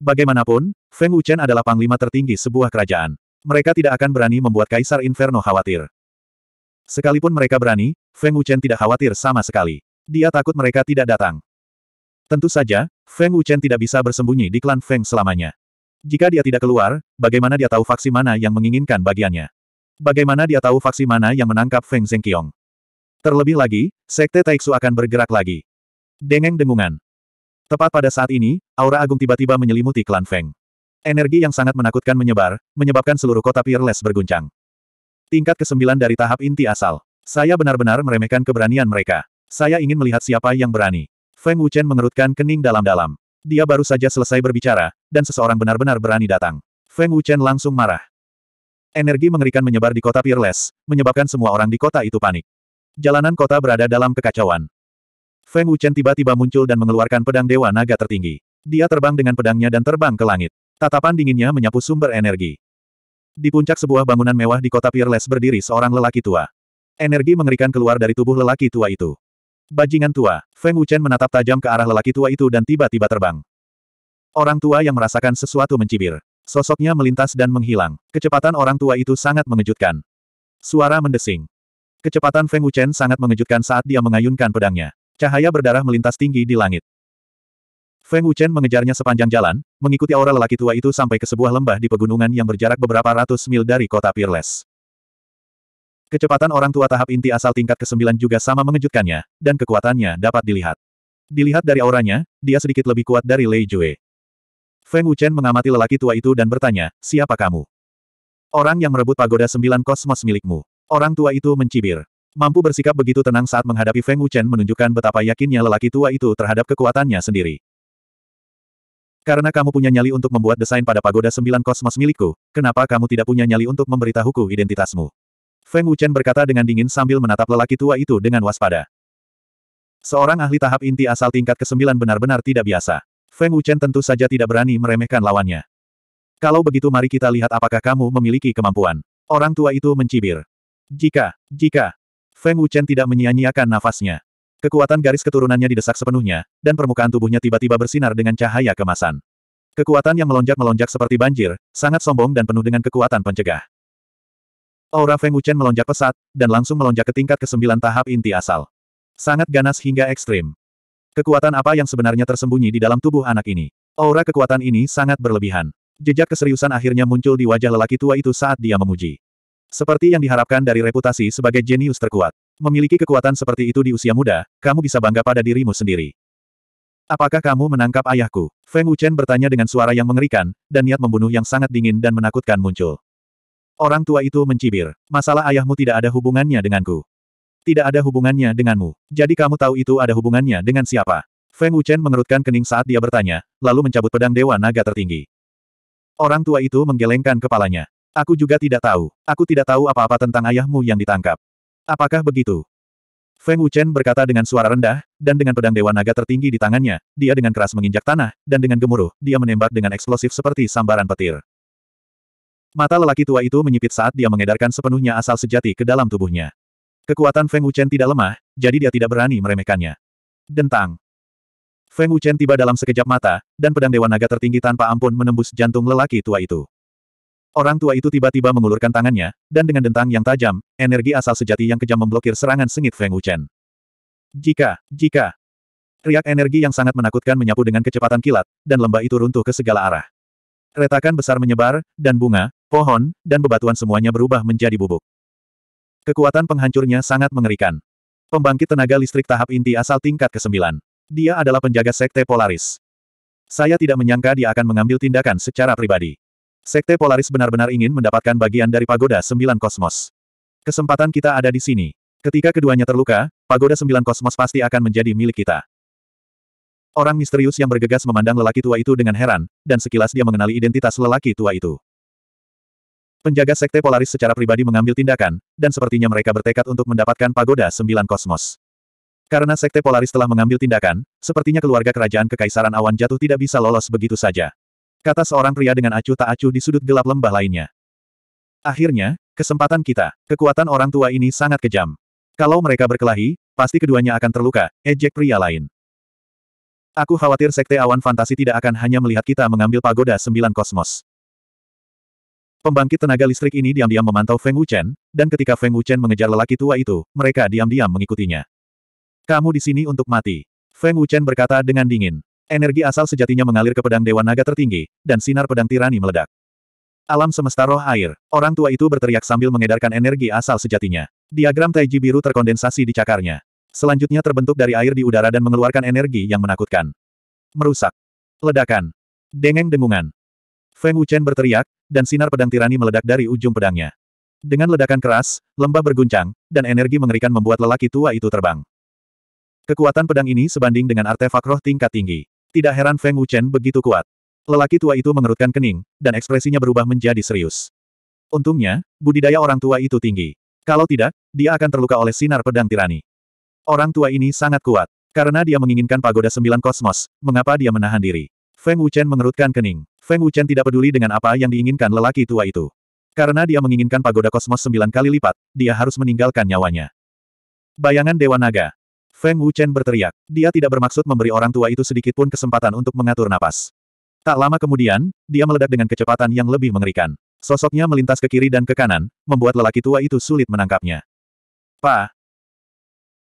Bagaimanapun, Feng Wuchen adalah panglima tertinggi sebuah kerajaan. Mereka tidak akan berani membuat Kaisar Inferno khawatir. Sekalipun mereka berani, Feng Wuchen tidak khawatir sama sekali. Dia takut mereka tidak datang. Tentu saja, Feng Wuchen tidak bisa bersembunyi di klan Feng selamanya. Jika dia tidak keluar, bagaimana dia tahu faksi mana yang menginginkan bagiannya? Bagaimana dia tahu faksi mana yang menangkap Feng Zhengqiong? Terlebih lagi, Sekte Taiksu akan bergerak lagi. Dengeng dengungan. Tepat pada saat ini, aura agung tiba-tiba menyelimuti klan Feng. Energi yang sangat menakutkan menyebar, menyebabkan seluruh kota Peerless berguncang. Tingkat ke-9 dari tahap inti asal. Saya benar-benar meremehkan keberanian mereka. Saya ingin melihat siapa yang berani. Feng Wuchen mengerutkan kening dalam-dalam. Dia baru saja selesai berbicara, dan seseorang benar-benar berani datang. Feng Wuchen langsung marah. Energi mengerikan menyebar di kota Peerless, menyebabkan semua orang di kota itu panik. Jalanan kota berada dalam kekacauan. Feng Wuchen tiba-tiba muncul dan mengeluarkan pedang Dewa Naga tertinggi. Dia terbang dengan pedangnya dan terbang ke langit. Tatapan dinginnya menyapu sumber energi. Di puncak sebuah bangunan mewah di kota Peerless berdiri seorang lelaki tua. Energi mengerikan keluar dari tubuh lelaki tua itu. Bajingan tua, Feng Wuchen menatap tajam ke arah lelaki tua itu dan tiba-tiba terbang. Orang tua yang merasakan sesuatu mencibir. Sosoknya melintas dan menghilang. Kecepatan orang tua itu sangat mengejutkan. Suara mendesing. Kecepatan Feng Wuchen sangat mengejutkan saat dia mengayunkan pedangnya. Cahaya berdarah melintas tinggi di langit. Feng Wuchen mengejarnya sepanjang jalan, mengikuti aura lelaki tua itu sampai ke sebuah lembah di pegunungan yang berjarak beberapa ratus mil dari kota Peerless. Kecepatan orang tua tahap inti asal tingkat ke-9 juga sama mengejutkannya, dan kekuatannya dapat dilihat. Dilihat dari auranya, dia sedikit lebih kuat dari Lei Jue. Feng Wuchen mengamati lelaki tua itu dan bertanya, siapa kamu? Orang yang merebut pagoda sembilan kosmos milikmu. Orang tua itu mencibir. Mampu bersikap begitu tenang saat menghadapi Feng Wuchen menunjukkan betapa yakinnya lelaki tua itu terhadap kekuatannya sendiri. Karena kamu punya nyali untuk membuat desain pada pagoda sembilan kosmos milikku, kenapa kamu tidak punya nyali untuk memberitahuku identitasmu? Feng Wuchen berkata dengan dingin sambil menatap lelaki tua itu dengan waspada. Seorang ahli tahap inti asal tingkat ke-9 benar-benar tidak biasa. Feng Wuchen tentu saja tidak berani meremehkan lawannya. Kalau begitu mari kita lihat apakah kamu memiliki kemampuan. Orang tua itu mencibir. Jika, jika. Feng Wuchen tidak menyia-nyiakan nafasnya. Kekuatan garis keturunannya didesak sepenuhnya, dan permukaan tubuhnya tiba-tiba bersinar dengan cahaya kemasan. Kekuatan yang melonjak-melonjak seperti banjir, sangat sombong dan penuh dengan kekuatan pencegah. Aura Feng Wuchen melonjak pesat, dan langsung melonjak ke tingkat ke-9 tahap inti asal. Sangat ganas hingga ekstrim. Kekuatan apa yang sebenarnya tersembunyi di dalam tubuh anak ini? Aura kekuatan ini sangat berlebihan. Jejak keseriusan akhirnya muncul di wajah lelaki tua itu saat dia memuji. Seperti yang diharapkan dari reputasi sebagai jenius terkuat. Memiliki kekuatan seperti itu di usia muda, kamu bisa bangga pada dirimu sendiri. Apakah kamu menangkap ayahku? Feng Wuchen bertanya dengan suara yang mengerikan, dan niat membunuh yang sangat dingin dan menakutkan muncul. Orang tua itu mencibir. Masalah ayahmu tidak ada hubungannya denganku. Tidak ada hubungannya denganmu. Jadi kamu tahu itu ada hubungannya dengan siapa? Feng Wuchen mengerutkan kening saat dia bertanya, lalu mencabut pedang Dewa Naga tertinggi. Orang tua itu menggelengkan kepalanya. Aku juga tidak tahu. Aku tidak tahu apa-apa tentang ayahmu yang ditangkap. Apakah begitu? Feng Wuchen berkata dengan suara rendah, dan dengan pedang Dewa Naga tertinggi di tangannya, dia dengan keras menginjak tanah, dan dengan gemuruh, dia menembak dengan eksplosif seperti sambaran petir. Mata lelaki tua itu menyipit saat dia mengedarkan sepenuhnya asal sejati ke dalam tubuhnya. Kekuatan Feng Wuchen tidak lemah, jadi dia tidak berani meremehkannya. Dentang. Feng Wuchen tiba dalam sekejap mata, dan pedang Dewa Naga tertinggi tanpa ampun menembus jantung lelaki tua itu. Orang tua itu tiba-tiba mengulurkan tangannya, dan dengan dentang yang tajam, energi asal sejati yang kejam memblokir serangan sengit Feng Wuchen. Jika, jika. Riak energi yang sangat menakutkan menyapu dengan kecepatan kilat, dan lembah itu runtuh ke segala arah. Retakan besar menyebar, dan bunga, pohon, dan bebatuan semuanya berubah menjadi bubuk. Kekuatan penghancurnya sangat mengerikan. Pembangkit tenaga listrik tahap inti asal tingkat ke-9. Dia adalah penjaga Sekte Polaris. Saya tidak menyangka dia akan mengambil tindakan secara pribadi. Sekte Polaris benar-benar ingin mendapatkan bagian dari Pagoda Sembilan Kosmos. Kesempatan kita ada di sini. Ketika keduanya terluka, Pagoda Sembilan Kosmos pasti akan menjadi milik kita. Orang misterius yang bergegas memandang lelaki tua itu dengan heran, dan sekilas dia mengenali identitas lelaki tua itu. Penjaga Sekte Polaris secara pribadi mengambil tindakan, dan sepertinya mereka bertekad untuk mendapatkan pagoda sembilan kosmos. Karena Sekte Polaris telah mengambil tindakan, sepertinya keluarga kerajaan Kekaisaran Awan Jatuh tidak bisa lolos begitu saja. Kata seorang pria dengan acuh tak acuh di sudut gelap lembah lainnya. Akhirnya, kesempatan kita. Kekuatan orang tua ini sangat kejam. Kalau mereka berkelahi, pasti keduanya akan terluka, ejek pria lain. Aku khawatir Sekte Awan Fantasi tidak akan hanya melihat kita mengambil pagoda sembilan kosmos. Pembangkit tenaga listrik ini diam-diam memantau Feng Wuchen, dan ketika Feng Wuchen mengejar lelaki tua itu, mereka diam-diam mengikutinya. Kamu di sini untuk mati. Feng Wuchen berkata dengan dingin. Energi asal sejatinya mengalir ke pedang Dewa Naga tertinggi, dan sinar pedang tirani meledak. Alam semesta roh air. Orang tua itu berteriak sambil mengedarkan energi asal sejatinya. Diagram Taiji biru terkondensasi di cakarnya. Selanjutnya terbentuk dari air di udara dan mengeluarkan energi yang menakutkan. Merusak. Ledakan. Dengeng dengungan. Feng Wuchen berteriak, dan sinar pedang tirani meledak dari ujung pedangnya. Dengan ledakan keras, lembah berguncang, dan energi mengerikan membuat lelaki tua itu terbang. Kekuatan pedang ini sebanding dengan artefak roh tingkat tinggi. Tidak heran Feng Wuchen begitu kuat. Lelaki tua itu mengerutkan kening, dan ekspresinya berubah menjadi serius. Untungnya, budidaya orang tua itu tinggi. Kalau tidak, dia akan terluka oleh sinar pedang tirani. Orang tua ini sangat kuat. Karena dia menginginkan pagoda sembilan kosmos, mengapa dia menahan diri? Feng Wuchen mengerutkan kening. Feng Wuchen tidak peduli dengan apa yang diinginkan lelaki tua itu. Karena dia menginginkan pagoda kosmos sembilan kali lipat, dia harus meninggalkan nyawanya. Bayangan Dewa Naga. Feng Wuchen berteriak. Dia tidak bermaksud memberi orang tua itu sedikit pun kesempatan untuk mengatur napas. Tak lama kemudian, dia meledak dengan kecepatan yang lebih mengerikan. Sosoknya melintas ke kiri dan ke kanan, membuat lelaki tua itu sulit menangkapnya. Pa,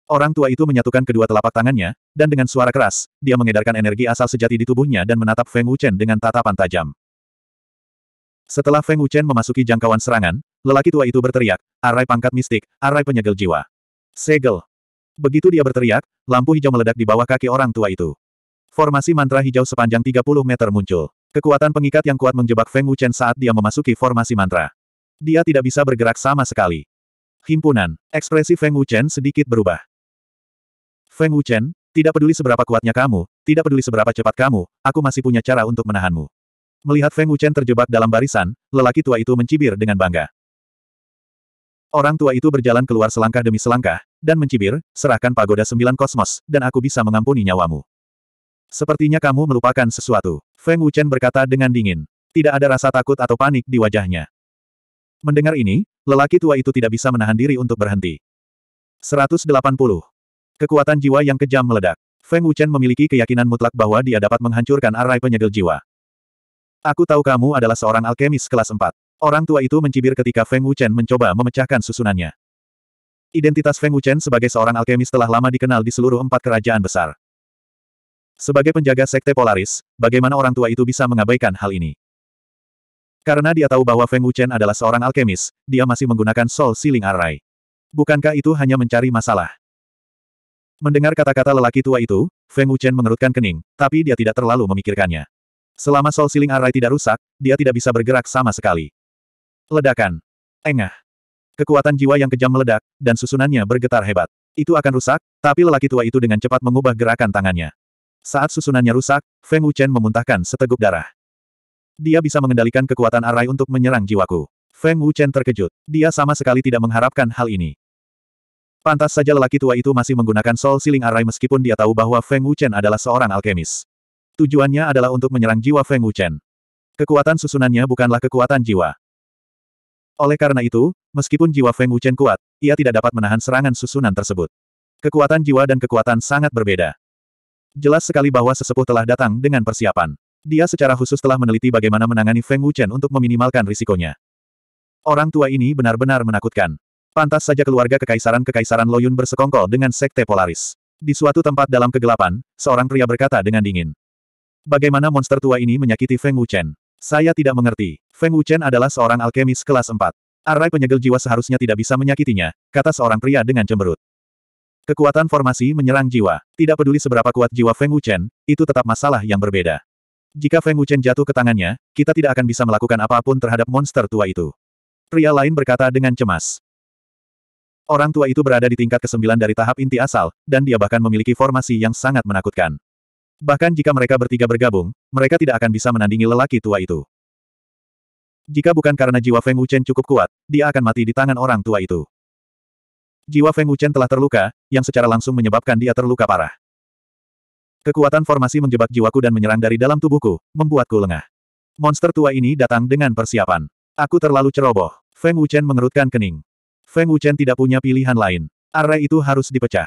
Orang tua itu menyatukan kedua telapak tangannya, dan dengan suara keras, dia mengedarkan energi asal sejati di tubuhnya dan menatap Feng Wuchen dengan tatapan tajam. Setelah Feng Wuchen memasuki jangkauan serangan, lelaki tua itu berteriak, arai pangkat mistik, arai penyegel jiwa. Segel. Begitu dia berteriak, lampu hijau meledak di bawah kaki orang tua itu. Formasi mantra hijau sepanjang 30 meter muncul. Kekuatan pengikat yang kuat menjebak Feng Wuchen saat dia memasuki formasi mantra. Dia tidak bisa bergerak sama sekali. Himpunan, ekspresi Feng Wuchen sedikit berubah. Feng Wuchen, tidak peduli seberapa kuatnya kamu, tidak peduli seberapa cepat kamu, aku masih punya cara untuk menahanmu. Melihat Feng Wuchen terjebak dalam barisan, lelaki tua itu mencibir dengan bangga. Orang tua itu berjalan keluar selangkah demi selangkah, dan mencibir, serahkan pagoda sembilan kosmos, dan aku bisa mengampuni nyawamu. Sepertinya kamu melupakan sesuatu, Feng Wuchen berkata dengan dingin. Tidak ada rasa takut atau panik di wajahnya. Mendengar ini, lelaki tua itu tidak bisa menahan diri untuk berhenti. 180. Kekuatan jiwa yang kejam meledak. Feng Wuchen memiliki keyakinan mutlak bahwa dia dapat menghancurkan arai penyegel jiwa. Aku tahu kamu adalah seorang alkemis kelas 4. Orang tua itu mencibir ketika Feng Wuchen mencoba memecahkan susunannya. Identitas Feng Wuchen sebagai seorang alkemis telah lama dikenal di seluruh empat kerajaan besar. Sebagai penjaga sekte Polaris, bagaimana orang tua itu bisa mengabaikan hal ini? Karena dia tahu bahwa Feng Wuchen adalah seorang alkemis, dia masih menggunakan Soul Sealing Array. Bukankah itu hanya mencari masalah? Mendengar kata-kata lelaki tua itu, Feng Wuchen mengerutkan kening, tapi dia tidak terlalu memikirkannya. Selama Soul Siling arai tidak rusak, dia tidak bisa bergerak sama sekali. Ledakan. Engah. Kekuatan jiwa yang kejam meledak, dan susunannya bergetar hebat. Itu akan rusak, tapi lelaki tua itu dengan cepat mengubah gerakan tangannya. Saat susunannya rusak, Feng Wuchen memuntahkan seteguk darah. Dia bisa mengendalikan kekuatan arai untuk menyerang jiwaku. Feng Wuchen terkejut. Dia sama sekali tidak mengharapkan hal ini. Pantas saja lelaki tua itu masih menggunakan soul siling arai meskipun dia tahu bahwa Feng Wuchen adalah seorang alkemis. Tujuannya adalah untuk menyerang jiwa Feng Wuchen. Kekuatan susunannya bukanlah kekuatan jiwa. Oleh karena itu, meskipun jiwa Feng Wuchen kuat, ia tidak dapat menahan serangan susunan tersebut. Kekuatan jiwa dan kekuatan sangat berbeda. Jelas sekali bahwa sesepuh telah datang dengan persiapan. Dia secara khusus telah meneliti bagaimana menangani Feng Wuchen untuk meminimalkan risikonya. Orang tua ini benar-benar menakutkan. Pantas saja keluarga kekaisaran-kekaisaran Loyun bersekongkol dengan sekte Polaris. Di suatu tempat dalam kegelapan, seorang pria berkata dengan dingin. Bagaimana monster tua ini menyakiti Feng Wuchen? Saya tidak mengerti. Feng Wuchen adalah seorang alkemis kelas 4. Arai penyegel jiwa seharusnya tidak bisa menyakitinya, kata seorang pria dengan cemberut. Kekuatan formasi menyerang jiwa. Tidak peduli seberapa kuat jiwa Feng Wuchen, itu tetap masalah yang berbeda. Jika Feng Wuchen jatuh ke tangannya, kita tidak akan bisa melakukan apapun terhadap monster tua itu. Pria lain berkata dengan cemas. Orang tua itu berada di tingkat ke-9 dari tahap inti asal, dan dia bahkan memiliki formasi yang sangat menakutkan. Bahkan jika mereka bertiga bergabung, mereka tidak akan bisa menandingi lelaki tua itu. Jika bukan karena jiwa Feng Wuchen cukup kuat, dia akan mati di tangan orang tua itu. Jiwa Feng Wuchen telah terluka, yang secara langsung menyebabkan dia terluka parah. Kekuatan formasi menjebak jiwaku dan menyerang dari dalam tubuhku, membuatku lengah. Monster tua ini datang dengan persiapan. Aku terlalu ceroboh. Feng Wuchen mengerutkan kening. Feng Wuchen tidak punya pilihan lain. Array itu harus dipecah.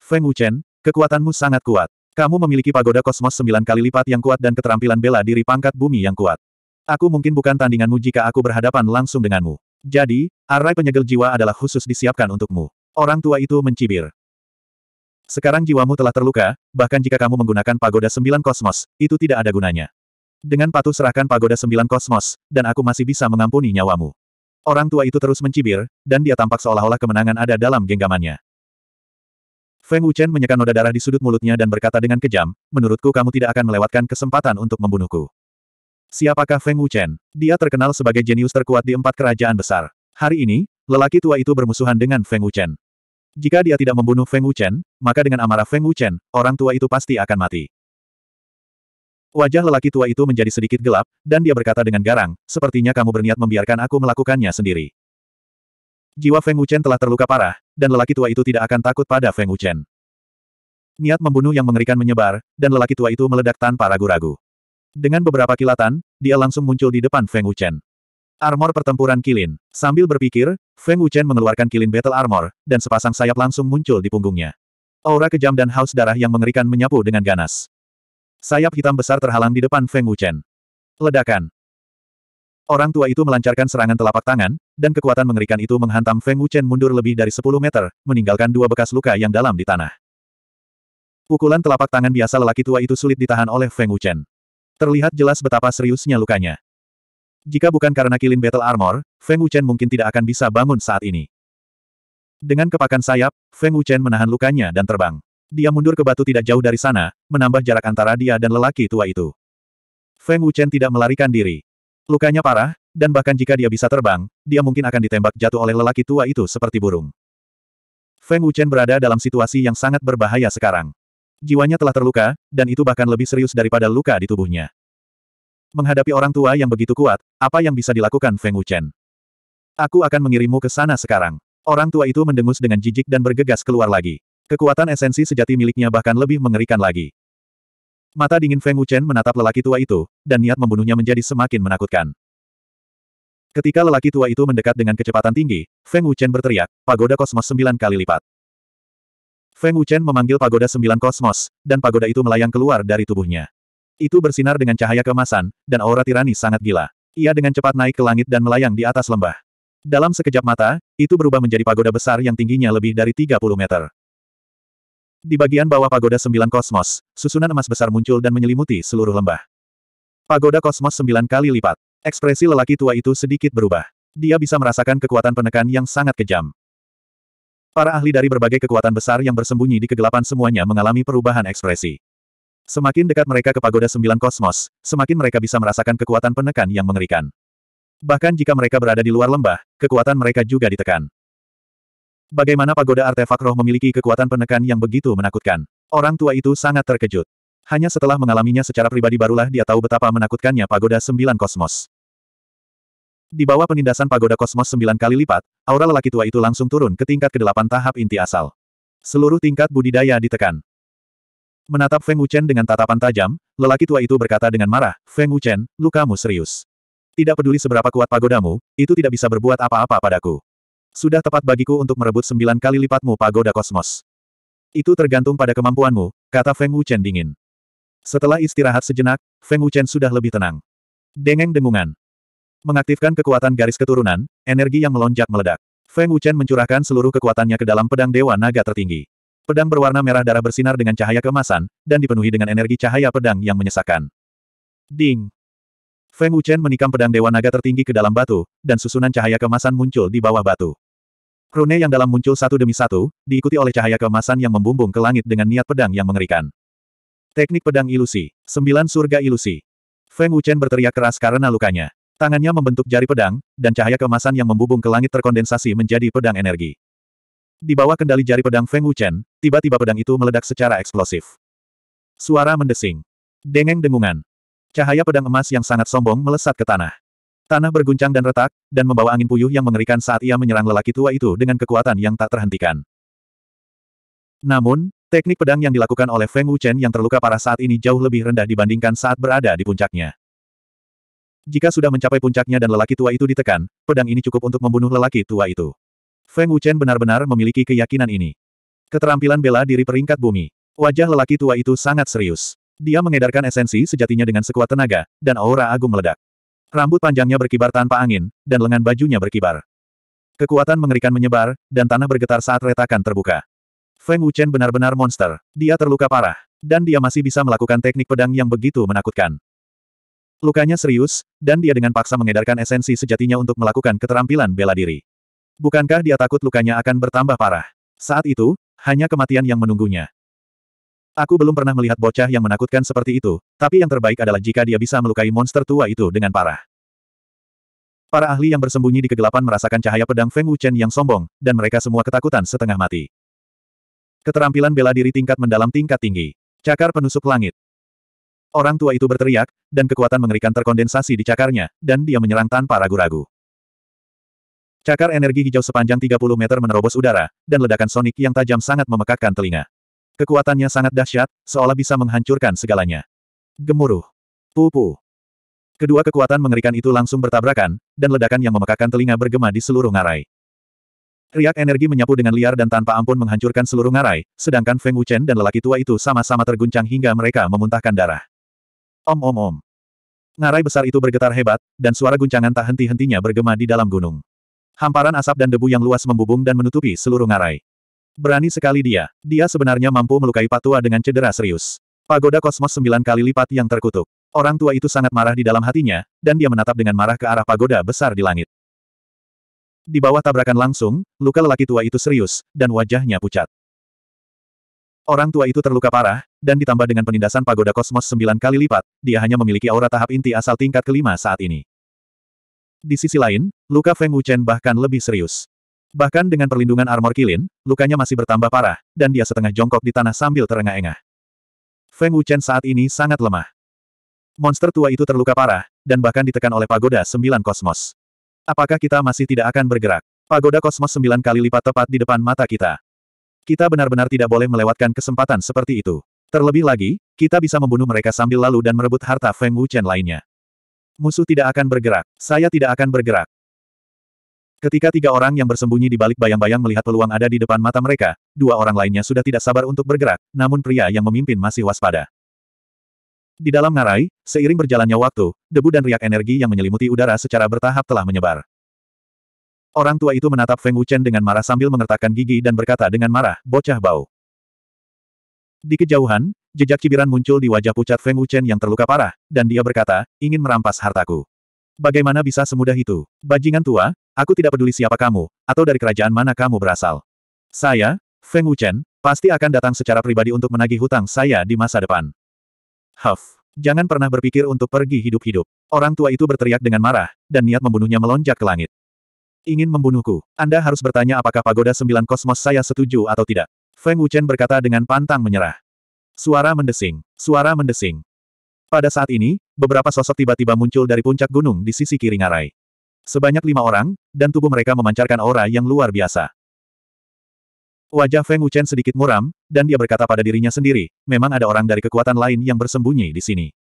Feng Wuchen, kekuatanmu sangat kuat. Kamu memiliki pagoda kosmos sembilan kali lipat yang kuat dan keterampilan bela diri pangkat bumi yang kuat. Aku mungkin bukan tandinganmu jika aku berhadapan langsung denganmu. Jadi, array penyegel jiwa adalah khusus disiapkan untukmu. Orang tua itu mencibir. Sekarang jiwamu telah terluka, bahkan jika kamu menggunakan pagoda sembilan kosmos, itu tidak ada gunanya. Dengan patuh serahkan pagoda sembilan kosmos, dan aku masih bisa mengampuni nyawamu. Orang tua itu terus mencibir, dan dia tampak seolah-olah kemenangan ada dalam genggamannya. Feng Wuchen menyekan noda darah di sudut mulutnya dan berkata dengan kejam, menurutku kamu tidak akan melewatkan kesempatan untuk membunuhku. Siapakah Feng Wuchen? Dia terkenal sebagai jenius terkuat di empat kerajaan besar. Hari ini, lelaki tua itu bermusuhan dengan Feng Wuchen. Jika dia tidak membunuh Feng Wuchen, maka dengan amarah Feng Wuchen, orang tua itu pasti akan mati. Wajah lelaki tua itu menjadi sedikit gelap, dan dia berkata dengan garang, sepertinya kamu berniat membiarkan aku melakukannya sendiri. Jiwa Feng Wuchen telah terluka parah, dan lelaki tua itu tidak akan takut pada Feng Wuchen. Niat membunuh yang mengerikan menyebar, dan lelaki tua itu meledak tanpa ragu-ragu. Dengan beberapa kilatan, dia langsung muncul di depan Feng Wuchen. Armor pertempuran kilin. Sambil berpikir, Feng Wuchen mengeluarkan kilin battle armor, dan sepasang sayap langsung muncul di punggungnya. Aura kejam dan haus darah yang mengerikan menyapu dengan ganas. Sayap hitam besar terhalang di depan Feng Wuchen. Ledakan. Orang tua itu melancarkan serangan telapak tangan, dan kekuatan mengerikan itu menghantam Feng Wuchen mundur lebih dari 10 meter, meninggalkan dua bekas luka yang dalam di tanah. Pukulan telapak tangan biasa lelaki tua itu sulit ditahan oleh Feng Wuchen. Terlihat jelas betapa seriusnya lukanya. Jika bukan karena kilin battle armor, Feng Wuchen mungkin tidak akan bisa bangun saat ini. Dengan kepakan sayap, Feng Wuchen menahan lukanya dan terbang. Dia mundur ke batu tidak jauh dari sana, menambah jarak antara dia dan lelaki tua itu. Feng Wuchen tidak melarikan diri. Lukanya parah, dan bahkan jika dia bisa terbang, dia mungkin akan ditembak jatuh oleh lelaki tua itu seperti burung. Feng Wuchen berada dalam situasi yang sangat berbahaya sekarang. Jiwanya telah terluka, dan itu bahkan lebih serius daripada luka di tubuhnya. Menghadapi orang tua yang begitu kuat, apa yang bisa dilakukan Feng Wuchen? Aku akan mengirimmu ke sana sekarang. Orang tua itu mendengus dengan jijik dan bergegas keluar lagi. Kekuatan esensi sejati miliknya bahkan lebih mengerikan lagi. Mata dingin Feng Wuchen menatap lelaki tua itu, dan niat membunuhnya menjadi semakin menakutkan. Ketika lelaki tua itu mendekat dengan kecepatan tinggi, Feng Wuchen berteriak, pagoda kosmos sembilan kali lipat. Feng Wuchen memanggil pagoda sembilan kosmos, dan pagoda itu melayang keluar dari tubuhnya. Itu bersinar dengan cahaya kemasan, dan aura tirani sangat gila. Ia dengan cepat naik ke langit dan melayang di atas lembah. Dalam sekejap mata, itu berubah menjadi pagoda besar yang tingginya lebih dari 30 meter. Di bagian bawah pagoda sembilan kosmos, susunan emas besar muncul dan menyelimuti seluruh lembah. Pagoda kosmos sembilan kali lipat. Ekspresi lelaki tua itu sedikit berubah. Dia bisa merasakan kekuatan penekan yang sangat kejam. Para ahli dari berbagai kekuatan besar yang bersembunyi di kegelapan semuanya mengalami perubahan ekspresi. Semakin dekat mereka ke pagoda sembilan kosmos, semakin mereka bisa merasakan kekuatan penekan yang mengerikan. Bahkan jika mereka berada di luar lembah, kekuatan mereka juga ditekan. Bagaimana pagoda artefak roh memiliki kekuatan penekan yang begitu menakutkan? Orang tua itu sangat terkejut. Hanya setelah mengalaminya secara pribadi barulah dia tahu betapa menakutkannya pagoda sembilan kosmos. Di bawah penindasan pagoda kosmos sembilan kali lipat, aura lelaki tua itu langsung turun ke tingkat kedelapan tahap inti asal. Seluruh tingkat budidaya ditekan. Menatap Feng Wuchen dengan tatapan tajam, lelaki tua itu berkata dengan marah, Feng Wuchen, lukamu serius. Tidak peduli seberapa kuat pagodamu, itu tidak bisa berbuat apa-apa padaku. Sudah tepat bagiku untuk merebut sembilan kali lipatmu pagoda kosmos. Itu tergantung pada kemampuanmu, kata Feng Wuchen dingin. Setelah istirahat sejenak, Feng Wuchen sudah lebih tenang. Dengeng dengungan. Mengaktifkan kekuatan garis keturunan, energi yang melonjak meledak. Feng Wuchen mencurahkan seluruh kekuatannya ke dalam pedang Dewa Naga tertinggi. Pedang berwarna merah darah bersinar dengan cahaya kemasan, dan dipenuhi dengan energi cahaya pedang yang menyesakkan. Ding! Feng Wuchen menikam pedang Dewa Naga tertinggi ke dalam batu, dan susunan cahaya kemasan muncul di bawah batu. Rune yang dalam muncul satu demi satu, diikuti oleh cahaya kemasan yang membumbung ke langit dengan niat pedang yang mengerikan. Teknik pedang ilusi. Sembilan surga ilusi. Feng Wuchen berteriak keras karena lukanya. Tangannya membentuk jari pedang, dan cahaya kemasan yang membumbung ke langit terkondensasi menjadi pedang energi. Di bawah kendali jari pedang Feng Wuchen, tiba-tiba pedang itu meledak secara eksplosif. Suara mendesing. Dengeng dengungan. Cahaya pedang emas yang sangat sombong melesat ke tanah. Tanah berguncang dan retak, dan membawa angin puyuh yang mengerikan saat ia menyerang lelaki tua itu dengan kekuatan yang tak terhentikan. Namun, teknik pedang yang dilakukan oleh Feng Wuchen yang terluka parah saat ini jauh lebih rendah dibandingkan saat berada di puncaknya. Jika sudah mencapai puncaknya dan lelaki tua itu ditekan, pedang ini cukup untuk membunuh lelaki tua itu. Feng Wuchen benar-benar memiliki keyakinan ini. Keterampilan bela diri peringkat bumi. Wajah lelaki tua itu sangat serius. Dia mengedarkan esensi sejatinya dengan sekuat tenaga, dan aura agung meledak. Rambut panjangnya berkibar tanpa angin, dan lengan bajunya berkibar. Kekuatan mengerikan menyebar, dan tanah bergetar saat retakan terbuka. Feng Wuchen benar-benar monster. Dia terluka parah, dan dia masih bisa melakukan teknik pedang yang begitu menakutkan. Lukanya serius, dan dia dengan paksa mengedarkan esensi sejatinya untuk melakukan keterampilan bela diri. Bukankah dia takut lukanya akan bertambah parah? Saat itu, hanya kematian yang menunggunya. Aku belum pernah melihat bocah yang menakutkan seperti itu, tapi yang terbaik adalah jika dia bisa melukai monster tua itu dengan parah. Para ahli yang bersembunyi di kegelapan merasakan cahaya pedang Feng Wuchen yang sombong, dan mereka semua ketakutan setengah mati. Keterampilan bela diri tingkat mendalam tingkat tinggi. Cakar penusuk langit. Orang tua itu berteriak, dan kekuatan mengerikan terkondensasi di cakarnya, dan dia menyerang tanpa ragu-ragu. Cakar energi hijau sepanjang 30 meter menerobos udara, dan ledakan sonik yang tajam sangat memekakkan telinga. Kekuatannya sangat dahsyat, seolah bisa menghancurkan segalanya. Gemuruh. Pupu. Kedua kekuatan mengerikan itu langsung bertabrakan, dan ledakan yang memekakan telinga bergema di seluruh ngarai. Riak energi menyapu dengan liar dan tanpa ampun menghancurkan seluruh ngarai, sedangkan Feng Wuchen dan lelaki tua itu sama-sama terguncang hingga mereka memuntahkan darah. Om-om-om. Ngarai besar itu bergetar hebat, dan suara guncangan tak henti-hentinya bergema di dalam gunung. Hamparan asap dan debu yang luas membubung dan menutupi seluruh ngarai. Berani sekali dia. Dia sebenarnya mampu melukai Patua dengan cedera serius. Pagoda kosmos sembilan kali lipat yang terkutuk. Orang tua itu sangat marah di dalam hatinya, dan dia menatap dengan marah ke arah pagoda besar di langit. Di bawah tabrakan langsung, luka lelaki tua itu serius, dan wajahnya pucat. Orang tua itu terluka parah, dan ditambah dengan penindasan pagoda kosmos sembilan kali lipat, dia hanya memiliki aura tahap inti asal tingkat kelima saat ini. Di sisi lain, luka Feng Wuchen bahkan lebih serius. Bahkan dengan perlindungan armor kilin, lukanya masih bertambah parah, dan dia setengah jongkok di tanah sambil terengah-engah. Feng Wuchen saat ini sangat lemah. Monster tua itu terluka parah, dan bahkan ditekan oleh pagoda sembilan kosmos. Apakah kita masih tidak akan bergerak? Pagoda kosmos sembilan kali lipat tepat di depan mata kita. Kita benar-benar tidak boleh melewatkan kesempatan seperti itu. Terlebih lagi, kita bisa membunuh mereka sambil lalu dan merebut harta Feng Wuchen lainnya. Musuh tidak akan bergerak, saya tidak akan bergerak. Ketika tiga orang yang bersembunyi di balik bayang-bayang melihat peluang ada di depan mata mereka, dua orang lainnya sudah tidak sabar untuk bergerak, namun pria yang memimpin masih waspada. Di dalam ngarai, seiring berjalannya waktu, debu dan riak energi yang menyelimuti udara secara bertahap telah menyebar. Orang tua itu menatap Feng Wuchen dengan marah sambil mengertakkan gigi dan berkata dengan marah, bocah bau. Di kejauhan, jejak cibiran muncul di wajah pucat Feng Wuchen yang terluka parah, dan dia berkata, ingin merampas hartaku. Bagaimana bisa semudah itu? Bajingan tua, Aku tidak peduli siapa kamu, atau dari kerajaan mana kamu berasal. Saya, Feng Wuchen, pasti akan datang secara pribadi untuk menagih hutang saya di masa depan. Huff, jangan pernah berpikir untuk pergi hidup-hidup. Orang tua itu berteriak dengan marah, dan niat membunuhnya melonjak ke langit. Ingin membunuhku, Anda harus bertanya apakah pagoda sembilan kosmos saya setuju atau tidak. Feng Wuchen berkata dengan pantang menyerah. Suara mendesing, suara mendesing. Pada saat ini, beberapa sosok tiba-tiba muncul dari puncak gunung di sisi kiri ngarai. Sebanyak lima orang, dan tubuh mereka memancarkan aura yang luar biasa. Wajah Feng Wuchen sedikit muram, dan dia berkata pada dirinya sendiri, memang ada orang dari kekuatan lain yang bersembunyi di sini.